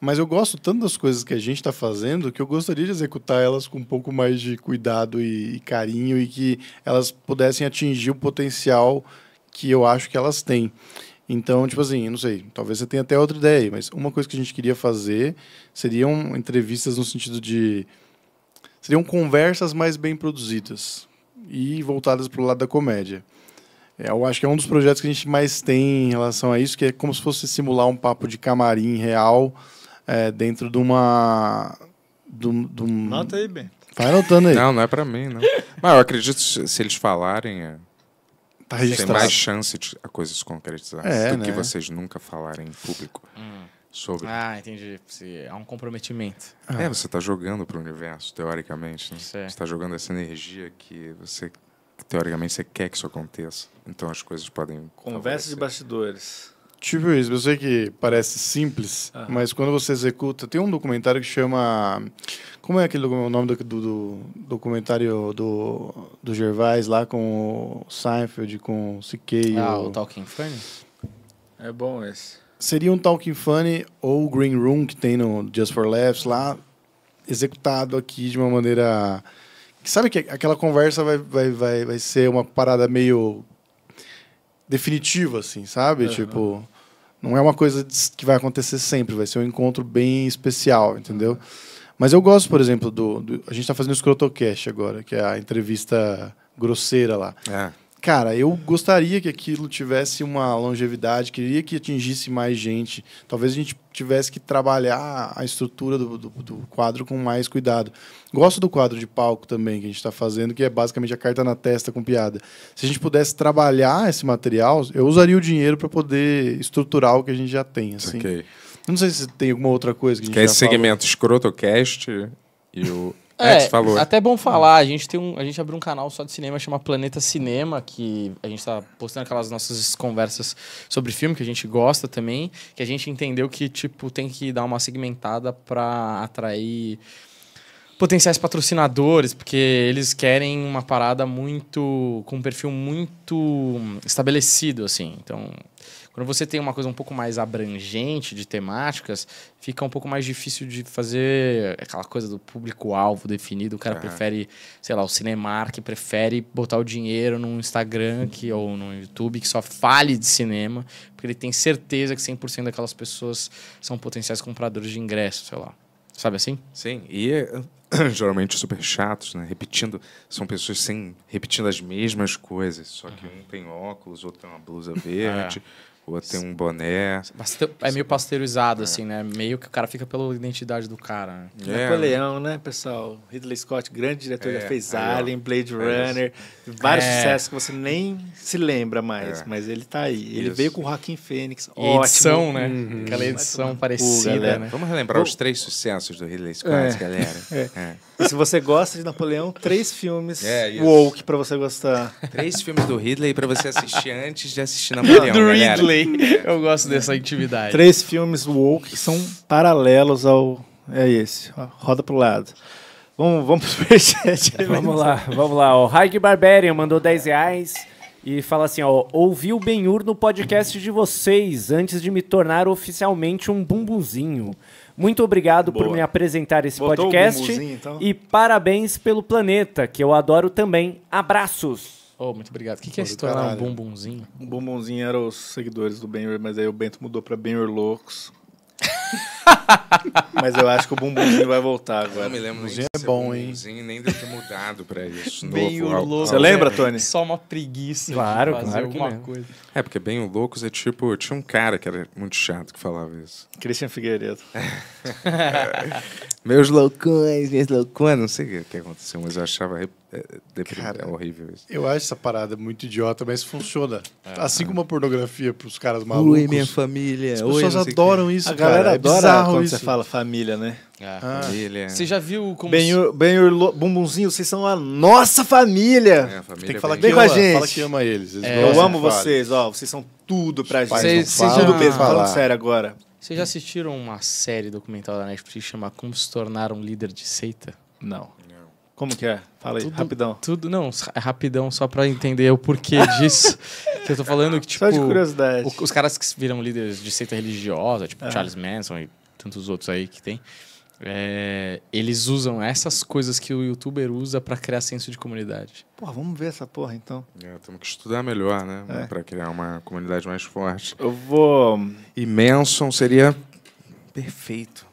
Mas eu gosto tanto das coisas que a gente está fazendo que eu gostaria de executar elas com um pouco mais de cuidado e, e carinho e que elas pudessem atingir o potencial que eu acho que elas têm. Então, tipo assim, não sei, talvez você tenha até outra ideia, mas uma coisa que a gente queria fazer seriam entrevistas no sentido de seriam conversas mais bem produzidas e voltadas para o lado da comédia. É, eu acho que é um dos projetos que a gente mais tem em relação a isso, que é como se fosse simular um papo de camarim real é, dentro de uma. De, de Nota aí, Bento. Vai anotando aí. Não, não é para mim, não. Mas eu acredito que se eles falarem. É... Tá tem mais chance de a coisa se concretizar é, do né? que vocês nunca falarem em público. Hum sobre. Ah, entendi. Há é um comprometimento. É, é. você está jogando para o universo, teoricamente. Né? É. Você está jogando essa energia que você que, teoricamente você quer que isso aconteça. Então as coisas podem. Conversa de bastidores. Tipo isso. Eu sei que parece simples, ah. mas quando você executa. Tem um documentário que chama. Como é aquele o nome do, do, do, documentário do, do Gervais lá com o Seinfeld, com o Siqueiro? Ah, o Talking Funny? É bom esse seria um Talking Funny ou Green Room que tem no Just for Laughs lá, executado aqui de uma maneira. Sabe que aquela conversa vai, vai, vai, vai ser uma parada meio definitiva, assim, sabe? Uhum. Tipo, não é uma coisa que vai acontecer sempre, vai ser um encontro bem especial, entendeu? Mas eu gosto, por exemplo, do. do a gente está fazendo o Scrotocast agora, que é a entrevista grosseira lá. É cara, eu gostaria que aquilo tivesse uma longevidade, queria que atingisse mais gente. Talvez a gente tivesse que trabalhar a estrutura do, do, do quadro com mais cuidado. Gosto do quadro de palco também que a gente está fazendo, que é basicamente a carta na testa com piada. Se a gente pudesse trabalhar esse material, eu usaria o dinheiro para poder estruturar o que a gente já tem. Assim. Não sei se tem alguma outra coisa que a gente Quer esse segmento escrotocast e o é, é falou. até bom falar. A gente, tem um, a gente abriu um canal só de cinema, chama Planeta Cinema, que a gente tá postando aquelas nossas conversas sobre filme que a gente gosta também, que a gente entendeu que, tipo, tem que dar uma segmentada para atrair potenciais patrocinadores, porque eles querem uma parada muito. com um perfil muito estabelecido, assim. Então, quando você tem uma coisa um pouco mais abrangente de temáticas, fica um pouco mais difícil de fazer aquela coisa do público-alvo definido. O cara uhum. prefere, sei lá, o Cinemar que prefere botar o dinheiro no Instagram que, ou no YouTube que só fale de cinema, porque ele tem certeza que 100% daquelas pessoas são potenciais compradores de ingressos, sei lá. Sabe assim? Sim, e geralmente super chatos, né? Repetindo, são pessoas sem repetindo as mesmas coisas, só que uhum. um tem óculos, outro tem uma blusa verde, é tem um boné. É meio pasteurizado, é. assim, né? Meio que o cara fica pela identidade do cara. Né? É, é. Napoleão, né, pessoal? Ridley Scott, grande diretor, é. já fez Aí, Alien, Blade Runner, vários é. sucessos que você nem se lembra mais, é. mas ele tá aí. Ele veio com o Joaquim Fênix, ótimo. edição, né? Uhum. Aquela edição parecida, né? Vamos relembrar os três sucessos do Ridley Scott, galera. é. E se você gosta de Napoleão, três filmes é, woke pra você gostar. Três filmes do Ridley pra você assistir antes de assistir Napoleão. do galera. Ridley. Eu gosto dessa atividade. Três filmes woke que são paralelos ao. É esse. Roda pro lado. Vamos, vamos pro superchat. vamos lá, vamos lá. O Haig Barbarian mandou 10 reais e fala assim, ó. Ouvi o Benhur no podcast de vocês antes de me tornar oficialmente um bumbuzinho." Muito obrigado Boa. por me apresentar esse Botou podcast. Então. E parabéns pelo planeta, que eu adoro também. Abraços! Oh, muito obrigado. O que, que é isso? um bumbumzinho? Um bumbumzinho eram os seguidores do Benhur, mas aí o Bento mudou para Benhur Loucos. Mas eu acho que o bumbumzinho vai voltar agora. Não me lembro nem é bom, hein? nem deve ter mudado pra isso. Bem novo, o louco. Você lembra, é, Tony? Só uma preguiça. Claro, claro que Coisa. É, porque bem o loucos é tipo. Tinha um cara que era muito chato que falava isso. Cristian Figueiredo. meus loucões, minhas loucões. Não sei o que aconteceu, mas eu achava é, é Cara, é horrível isso. Eu acho essa parada muito idiota, mas funciona. É, assim é. como a pornografia para os caras malucos. Oi, minha família. As pessoas Oi, adoram que... isso, a cara. galera é adora quando isso. você fala família, né? É, ah, família. Você já viu como... Bem, se... bem Bumbumzinho, vocês são a nossa família. É, a família Tem que é falar que, ama, gente. fala que ama eles. eles eu amo vocês, ó. Vocês são tudo pra gente. Vocês são tudo mesmo, falando sério agora. Vocês já assistiram uma série documental da Netflix chamada Como se tornar um líder de seita? Não. Como que é? Fala aí, tudo, rapidão. Tudo, não, é rapidão, só para entender o porquê disso. que eu tô falando que, tipo. Só de tipo, curiosidade. O, os caras que viram líderes de seita religiosa, tipo é. Charles Manson e tantos outros aí que tem. É, eles usam essas coisas que o youtuber usa para criar senso de comunidade. Pô, vamos ver essa porra então. É, temos que estudar melhor, né? É. Para criar uma comunidade mais forte. Eu vou. E Manson seria perfeito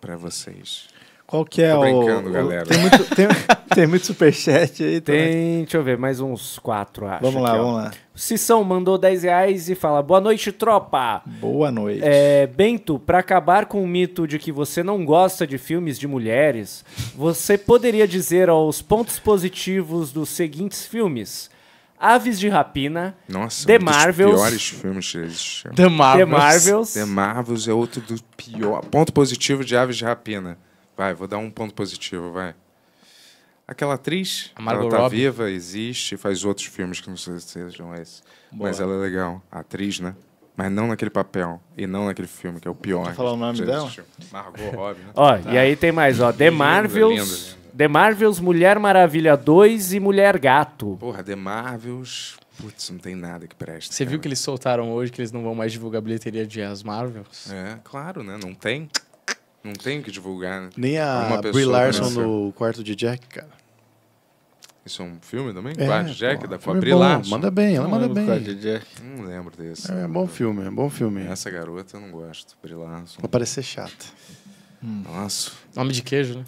para vocês. Qual que é Tô brincando, o... galera. Tem muito, tem, tem muito superchat aí. Tem, tá? Tem, deixa eu ver, mais uns quatro, acho. Vamos lá, aqui, vamos lá. Sissão mandou 10 reais e fala, boa noite, tropa. Boa noite. É, Bento, para acabar com o mito de que você não gosta de filmes de mulheres, você poderia dizer os pontos positivos dos seguintes filmes? Aves de Rapina. Nossa, The um Marvels. Dos piores filmes que eles The Marvels. The Marvels. The Marvels é outro do pior. Ponto positivo de Aves de Rapina. Vai, vou dar um ponto positivo, vai. Aquela atriz, a Margot ela tá Robbie. viva, existe, faz outros filmes que não sejam esses. Boa. Mas ela é legal, a atriz, né? Mas não naquele papel e não naquele filme, que é o pior. Quer tá falar o nome dela? Existiu. Margot Robbie. Né? ó, e aí tem mais, ó. The Marvels, lindo, lindo. The Marvels, Mulher Maravilha 2 e Mulher Gato. Porra, The Marvels... Putz, não tem nada que preste. Você viu que eles soltaram hoje que eles não vão mais divulgar a bilheteria de As Marvels? É, claro, né? Não tem. Não tem que divulgar, né? Nem a Brie Larson no quarto de Jack, cara. Isso é um filme também? É, quarto de Jack, da com a Brie Larson. Manda bem, ela não manda é bem. de Jack. Não lembro desse. É, é bom filme, é bom filme. Essa garota eu não gosto, Brie Larson. Vai parecer chata. Hum. Nossa. Nome de queijo, né?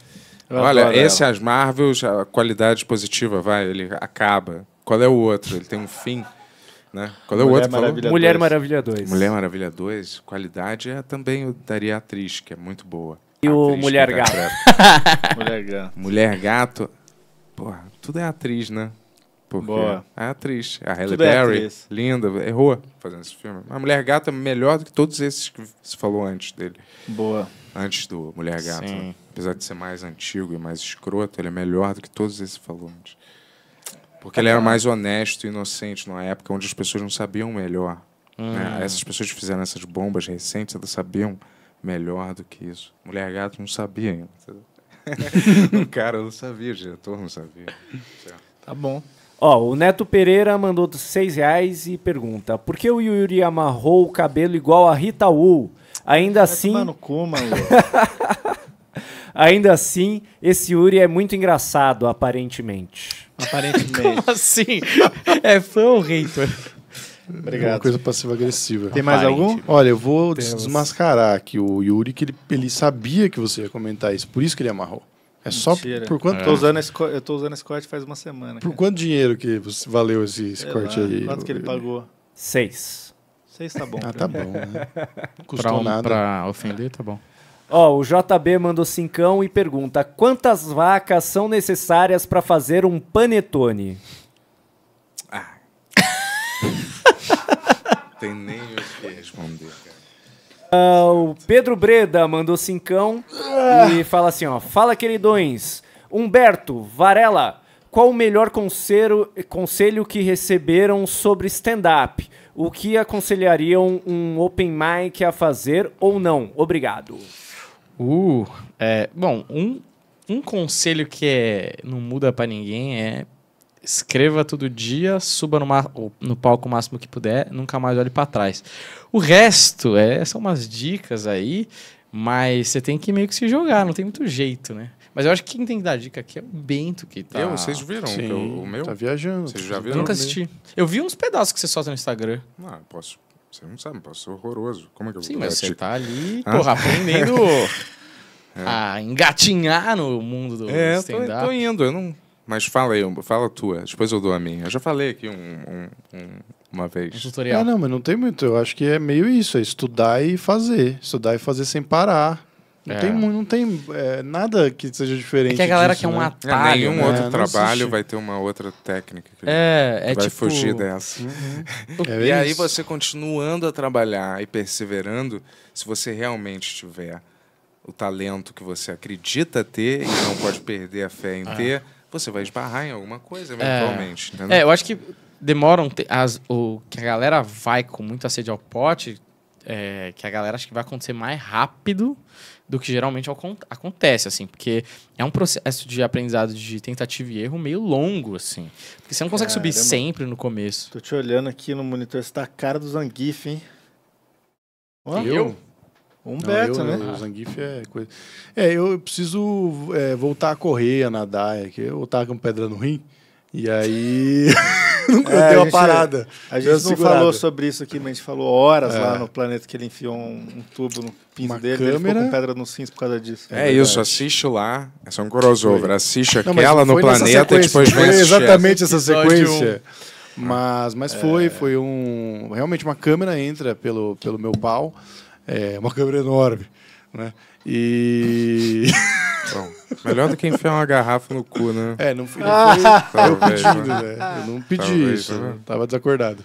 Eu Olha, esse ela. É as Marvels, a qualidade positiva, vai, ele acaba. Qual é o outro? Ele tem um fim. Né? Qual é o outro? Maravilha falou? Mulher Maravilha 2. Mulher Maravilha 2, qualidade é também eu daria atriz, que é muito boa. E o Mulher é gato. Mulher gato. Mulher Gato. Porra, tudo é atriz, né? Boa. é atriz. A Halle tudo é Berry, é linda, errou fazendo esse filme. A Mulher Gato é melhor do que todos esses que se falou antes dele. Boa. Antes do Mulher Gato. Né? Apesar de ser mais antigo e mais escroto, ele é melhor do que todos esses que falou antes. Porque ele era mais honesto e inocente numa época onde as pessoas não sabiam melhor. Né? Hum. Né? Essas pessoas que fizeram essas bombas recentes, elas sabiam melhor do que isso. Mulher Gato não sabia. o cara não sabia, o diretor não sabia. Tá bom. Ó, o Neto Pereira mandou seis reais e pergunta: Por que o Yuri amarrou o cabelo igual a Rita Wu? Ainda Vai assim. Mano, Ainda assim, esse Yuri é muito engraçado, aparentemente. Aparentemente. Como assim? É fã ou hater? Obrigado. Uma coisa passiva-agressiva. Tem mais algum? Olha, eu vou Temos. desmascarar aqui o Yuri, que ele, ele sabia que você ia comentar isso, por isso que ele amarrou. É só por quanto. É. Tô usando é. esse, eu tô usando esse corte faz uma semana. Por cara. quanto dinheiro que valeu esse, esse corte lá, aí? Quanto que ele pagou? Seis. Seis tá bom. Ah, tá bom, né? Não custou pra, um, nada. Pra ofender, tá bom. Ó, o JB mandou cincão e pergunta: quantas vacas são necessárias para fazer um panetone? Ah. Tem nem o que responder, cara. Ah, o Pedro Breda mandou cincão e fala assim, ó. Fala, queridões. Humberto, Varela, qual o melhor conselho, conselho que receberam sobre stand-up? O que aconselhariam um open mic a fazer ou não? Obrigado. Uh, é, bom, um, um conselho que é, não muda para ninguém é escreva todo dia, suba no, mar, no palco o máximo que puder, nunca mais olhe para trás. O resto é, são umas dicas aí, mas você tem que meio que se jogar, não tem muito jeito, né? Mas eu acho que quem tem que dar dica aqui é o Bento que tá. Eu, vocês viram Sim, eu, o meu? Tá viajando. Vocês já viram? Nunca assisti. Eu vi uns pedaços que você solta no Instagram. Ah, posso você não sabe, passou horroroso. Como é que eu vou Sim, mas você tá ali, ah. porra, aprendendo é. a engatinhar no mundo do é, stand-up. tô, tô, indo, eu não... Mas fala aí, fala tua, depois eu dou a minha. Eu já falei aqui um, um, um uma vez. Um tutorial. Ah, não, mas não tem muito. Eu acho que é meio isso, é estudar e fazer. Estudar e fazer sem parar. Não é. tem, não tem é, nada que seja diferente. É que a galera disso, quer um né? atalho. É, nenhum né? outro trabalho vai ter uma outra técnica que é, é vai tipo... fugir dessa. Uhum. É e aí você continuando a trabalhar e perseverando, se você realmente tiver o talento que você acredita ter e não pode perder a fé em ah. ter, você vai esbarrar em alguma coisa é. eventualmente. É, eu acho que demoram. Te... As, o que a galera vai com muita sede ao pote, é, que a galera acha que vai acontecer mais rápido do que geralmente acontece, assim, porque é um processo de aprendizado de tentativa e erro meio longo, assim. Porque você não consegue Caramba. subir sempre no começo. Tô te olhando aqui no monitor, você tá a cara do Zangief, hein? Oh, eu? Um Beta, né? o Zangief é coisa. É, eu preciso é, voltar a correr, a nadar, é que eu tava com pedra no rim. E aí. não é, deu parada. A gente, a gente não falou sobre isso aqui, mas a gente falou horas é. lá no planeta que ele enfiou um, um tubo no pinto uma dele câmera... ele ficou com pedra no cinto por causa disso. É, é isso, assiste lá. É só um crossover. Assiste aquela no planeta e depois vem exatamente essa sequência. Mas, mas é. foi, foi um. Realmente uma câmera entra pelo, pelo meu pau. É uma câmera enorme. Né? E. Bom, melhor do que enfiar uma garrafa no cu, né? É, não, fui. Ah. não foi talvez, pedido, né? né? Eu não ah. pedi talvez, isso, né? tava desacordado.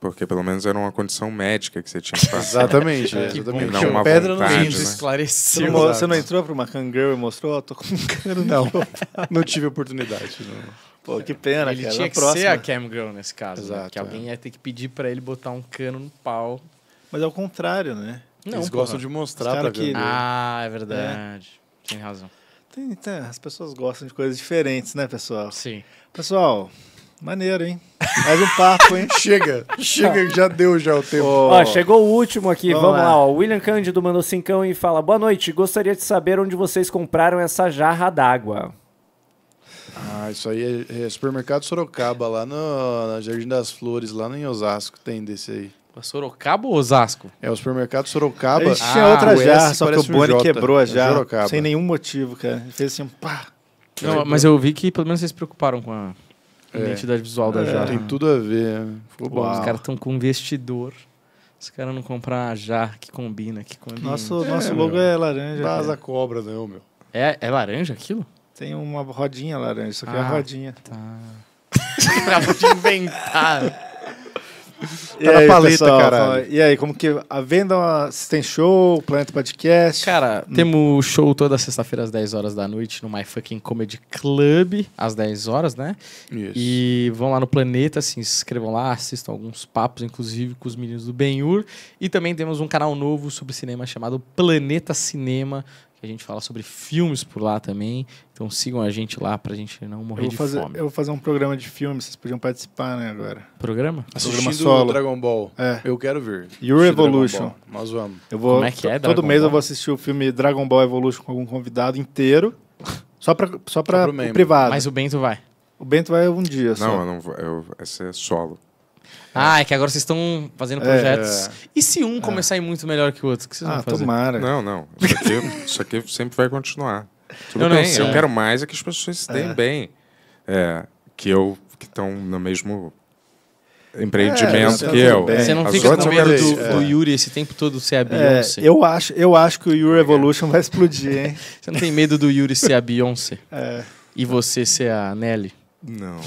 Porque pelo menos era uma condição médica que você tinha que passar. exatamente, é, é, exatamente. Não uma pedra no né? esclareceu. Você não, você não entrou para uma cangirl e mostrou? Oh, tô com cara Não, não tive oportunidade. Não. Pô, que pena, ele cara. Ele tinha que próxima. ser a cam girl nesse caso, Exato, né? Que alguém é. ia ter que pedir para ele botar um cano no pau. Mas ao é contrário, né? Não, Eles gostam de mostrar pra que... Né? Ah, é, é. verdade. É. Tem razão. Tem, tem, as pessoas gostam de coisas diferentes, né, pessoal? Sim. Pessoal, maneiro, hein? Mais um papo, hein? chega, chega, já deu já o tempo. Oh. Ó, chegou o último aqui, vamos, vamos lá. lá. O William Cândido mandou cincão e fala, boa noite, gostaria de saber onde vocês compraram essa jarra d'água. Ah, isso aí é, é supermercado Sorocaba, lá no, no Jardim das Flores, lá no Osasco, tem desse aí. Sorocaba ou Osasco? É, o supermercado Sorocaba. Eles tinha é ah, outra jarra, só que o Boni quebrou é a jarra. sem nenhum motivo, cara. Ele fez assim, pá. Não, mas eu vi que pelo menos vocês se preocuparam com a é. identidade visual da é, jarra. Tem tudo a ver. Né? Ficou Pô, bom. Os caras estão com um vestidor. Os caras não compram a jarra que combina que combina. Nosso, é, nosso logo meu. é laranja. a cobra, não, né, meu. É, é laranja aquilo? Tem uma rodinha laranja, isso aqui ah, é a ah, rodinha. Tá. Acabou de inventar. Tá e tá aí, na paleta, pessoal, cara. E aí, como que. A venda se show, Planeta Podcast? Cara, hum. temos show toda sexta-feira às 10 horas da noite no My Fucking Comedy Club, às 10 horas, né? Isso. E vão lá no Planeta, se inscrevam lá, assistam alguns papos, inclusive com os meninos do Benhur. E também temos um canal novo sobre cinema chamado Planeta Cinema que a gente fala sobre filmes por lá também. Então sigam a gente lá pra gente não morrer de fazer, fome. Eu vou fazer um programa de filmes, vocês podiam participar, né, agora. Programa? Assistindo programa solo. Dragon Ball. É. Eu quero ver. Your Evolution. Nós vamos. Eu vou, Como é que é, Dragon Todo Ball? mês eu vou assistir o filme Dragon Ball Evolution com algum convidado inteiro. Só pra, só pra só privado. Mas o Bento vai. O Bento vai um dia não, só. Não, eu não vou. Eu, esse é solo. Ah, é que agora vocês estão fazendo é, projetos. É. E se um é. começar a ir muito melhor que o outro, o que vocês ah, vão fazer? tomara. Não, não. Isso aqui, isso aqui sempre vai continuar. Tudo eu bem, não, eu é. quero mais é que as pessoas se deem é. bem. que eu, que estão no mesmo empreendimento é, que eu. Bem. Você não As fica com medo do, do, Yuri esse tempo todo ser a Beyoncé. É, eu, acho, eu acho que o Yuri Evolution vai explodir, hein? Você não tem medo do Yuri ser a Beyoncé? É. E você ser a Nelly? Não.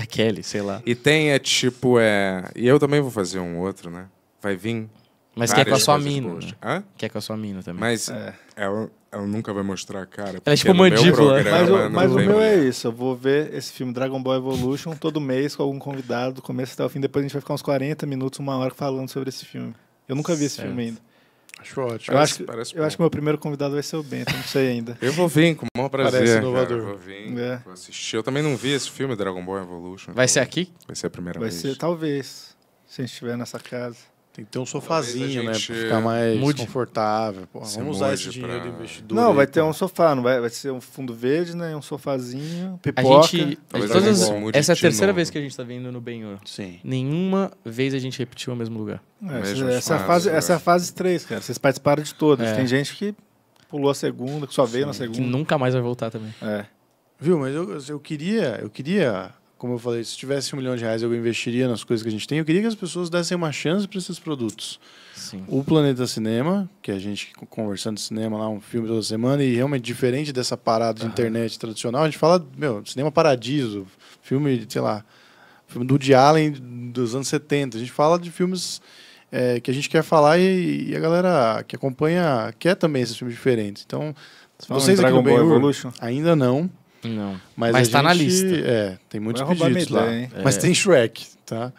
A Kelly, sei lá. E tem, é tipo, é. E eu também vou fazer um outro, né? Vai vir. Mas que é com a sua mina. Boas. Né? Hã? Que é com a sua mina também. Mas é. ela, ela nunca vai mostrar a cara. Ela é tipo mandíbula. Programa, mas o, mas o meu é isso. Eu vou ver esse filme Dragon Ball Evolution todo mês com algum convidado, do começo até o fim. Depois a gente vai ficar uns 40 minutos, uma hora falando sobre esse filme. Eu nunca vi certo. esse filme ainda. Acho ótimo. Eu, acho que, parece eu acho que meu primeiro convidado vai ser o Bento, não sei ainda. Eu vou vir, com o maior prazer. Parece inovador. Cara, eu vou vir, é. vou assistir. Eu também não vi esse filme, Dragon Ball Evolution. Vai ser aqui? Vai ser a primeira vai vez. Vai ser, talvez, se a gente estiver nessa casa. Tem que ter um sofazinho, né? Pra ficar mais mude. confortável. Pô, vamos usar esse dinheiro pra... do investidor. Não, aí, vai ter um sofá, não vai, vai ser um fundo verde, né? Um sofazinho, pipoca. A gente, todas, as, essa é a terceira novo. vez que a gente está vindo no Benhor. Sim. Nenhuma vez a gente repetiu o mesmo lugar. É, essa, fase, essa é a fase 3, é cara. Vocês participaram de todas. É. Tem gente que pulou a segunda, que só veio Sim, na segunda. Que nunca mais vai voltar também. É. Viu, mas eu, eu queria, eu queria como eu falei, se tivesse um milhão de reais eu investiria nas coisas que a gente tem. Eu queria que as pessoas dessem uma chance para esses produtos. Sim. O Planeta Cinema, que a gente conversando de cinema lá, um filme toda semana, e realmente diferente dessa parada de internet tradicional, a gente fala, meu, cinema paradiso, filme, sei lá, filme do Woody Allen dos anos 70. A gente fala de filmes é, que a gente quer falar e, e, a galera que acompanha quer também esses filmes diferentes. Então, Vocês não, vocês aqui Evolution? Ainda não. Não. Mas, mas tá gente, na lista. É, tem muitos Vai pedidos lá. Ideia, é. mas tem Shrek, tá?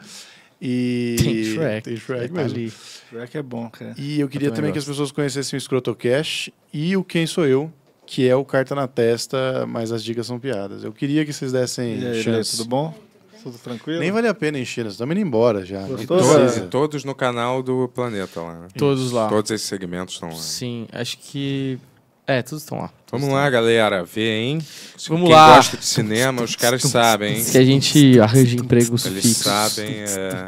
E... Tem Shrek. Tem Shrek tá Ali. Shrek é bom, cara. E eu queria eu também, também que as pessoas conhecessem o Escrotocast e o Quem Sou Eu, que é o Carta na Testa, mas as dicas são piadas. Eu queria que vocês dessem e aí, chance. Tudo bom? Tudo tranquilo? Nem vale a pena encher, nós estamos indo embora já. todos, todos no canal do Planeta lá. Né? Todos lá. Todos esses segmentos estão lá. Sim, acho que é, todos estão lá. Todos Vamos estão lá, lá, galera. ver, hein? Se Vamos quem lá. gosta de cinema, os caras sabem. hein? Que a gente arranja empregos Eles fixos. sabem é,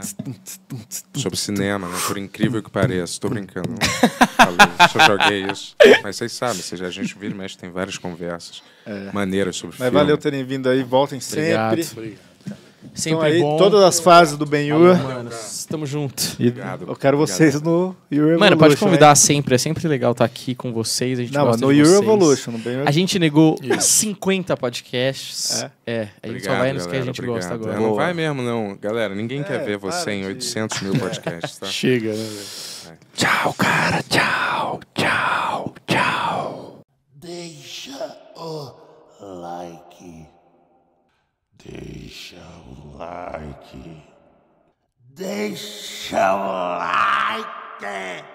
sobre cinema, né? Por incrível que pareça. Tô brincando. Não falei, só joguei isso. Mas vocês sabem, vocês, a gente vira mas tem várias conversas É. maneiras sobre Mas filme. valeu terem vindo aí, voltem Obrigado. sempre. Obrigado. Sempre então, aí, bom. Todas as fases do Ben Yur. Tamo junto. Obrigado. Eu quero vocês obrigado. no Yur Evolution. Mano, pode né? convidar hein? sempre. É sempre legal estar tá aqui com vocês. A gente Não, no Yur Evolution. No ben A gente negou Isso. 50 podcasts. É. é a gente obrigado, só vai nos que a gente obrigado. gosta agora. É, não vai mesmo, não. Galera, ninguém é, quer ver você em 800 mil podcasts, tá? Chega, né, velho? Tchau, cara. Tchau, tchau, tchau. Deixa o like. Deixa o like. Deixa o like.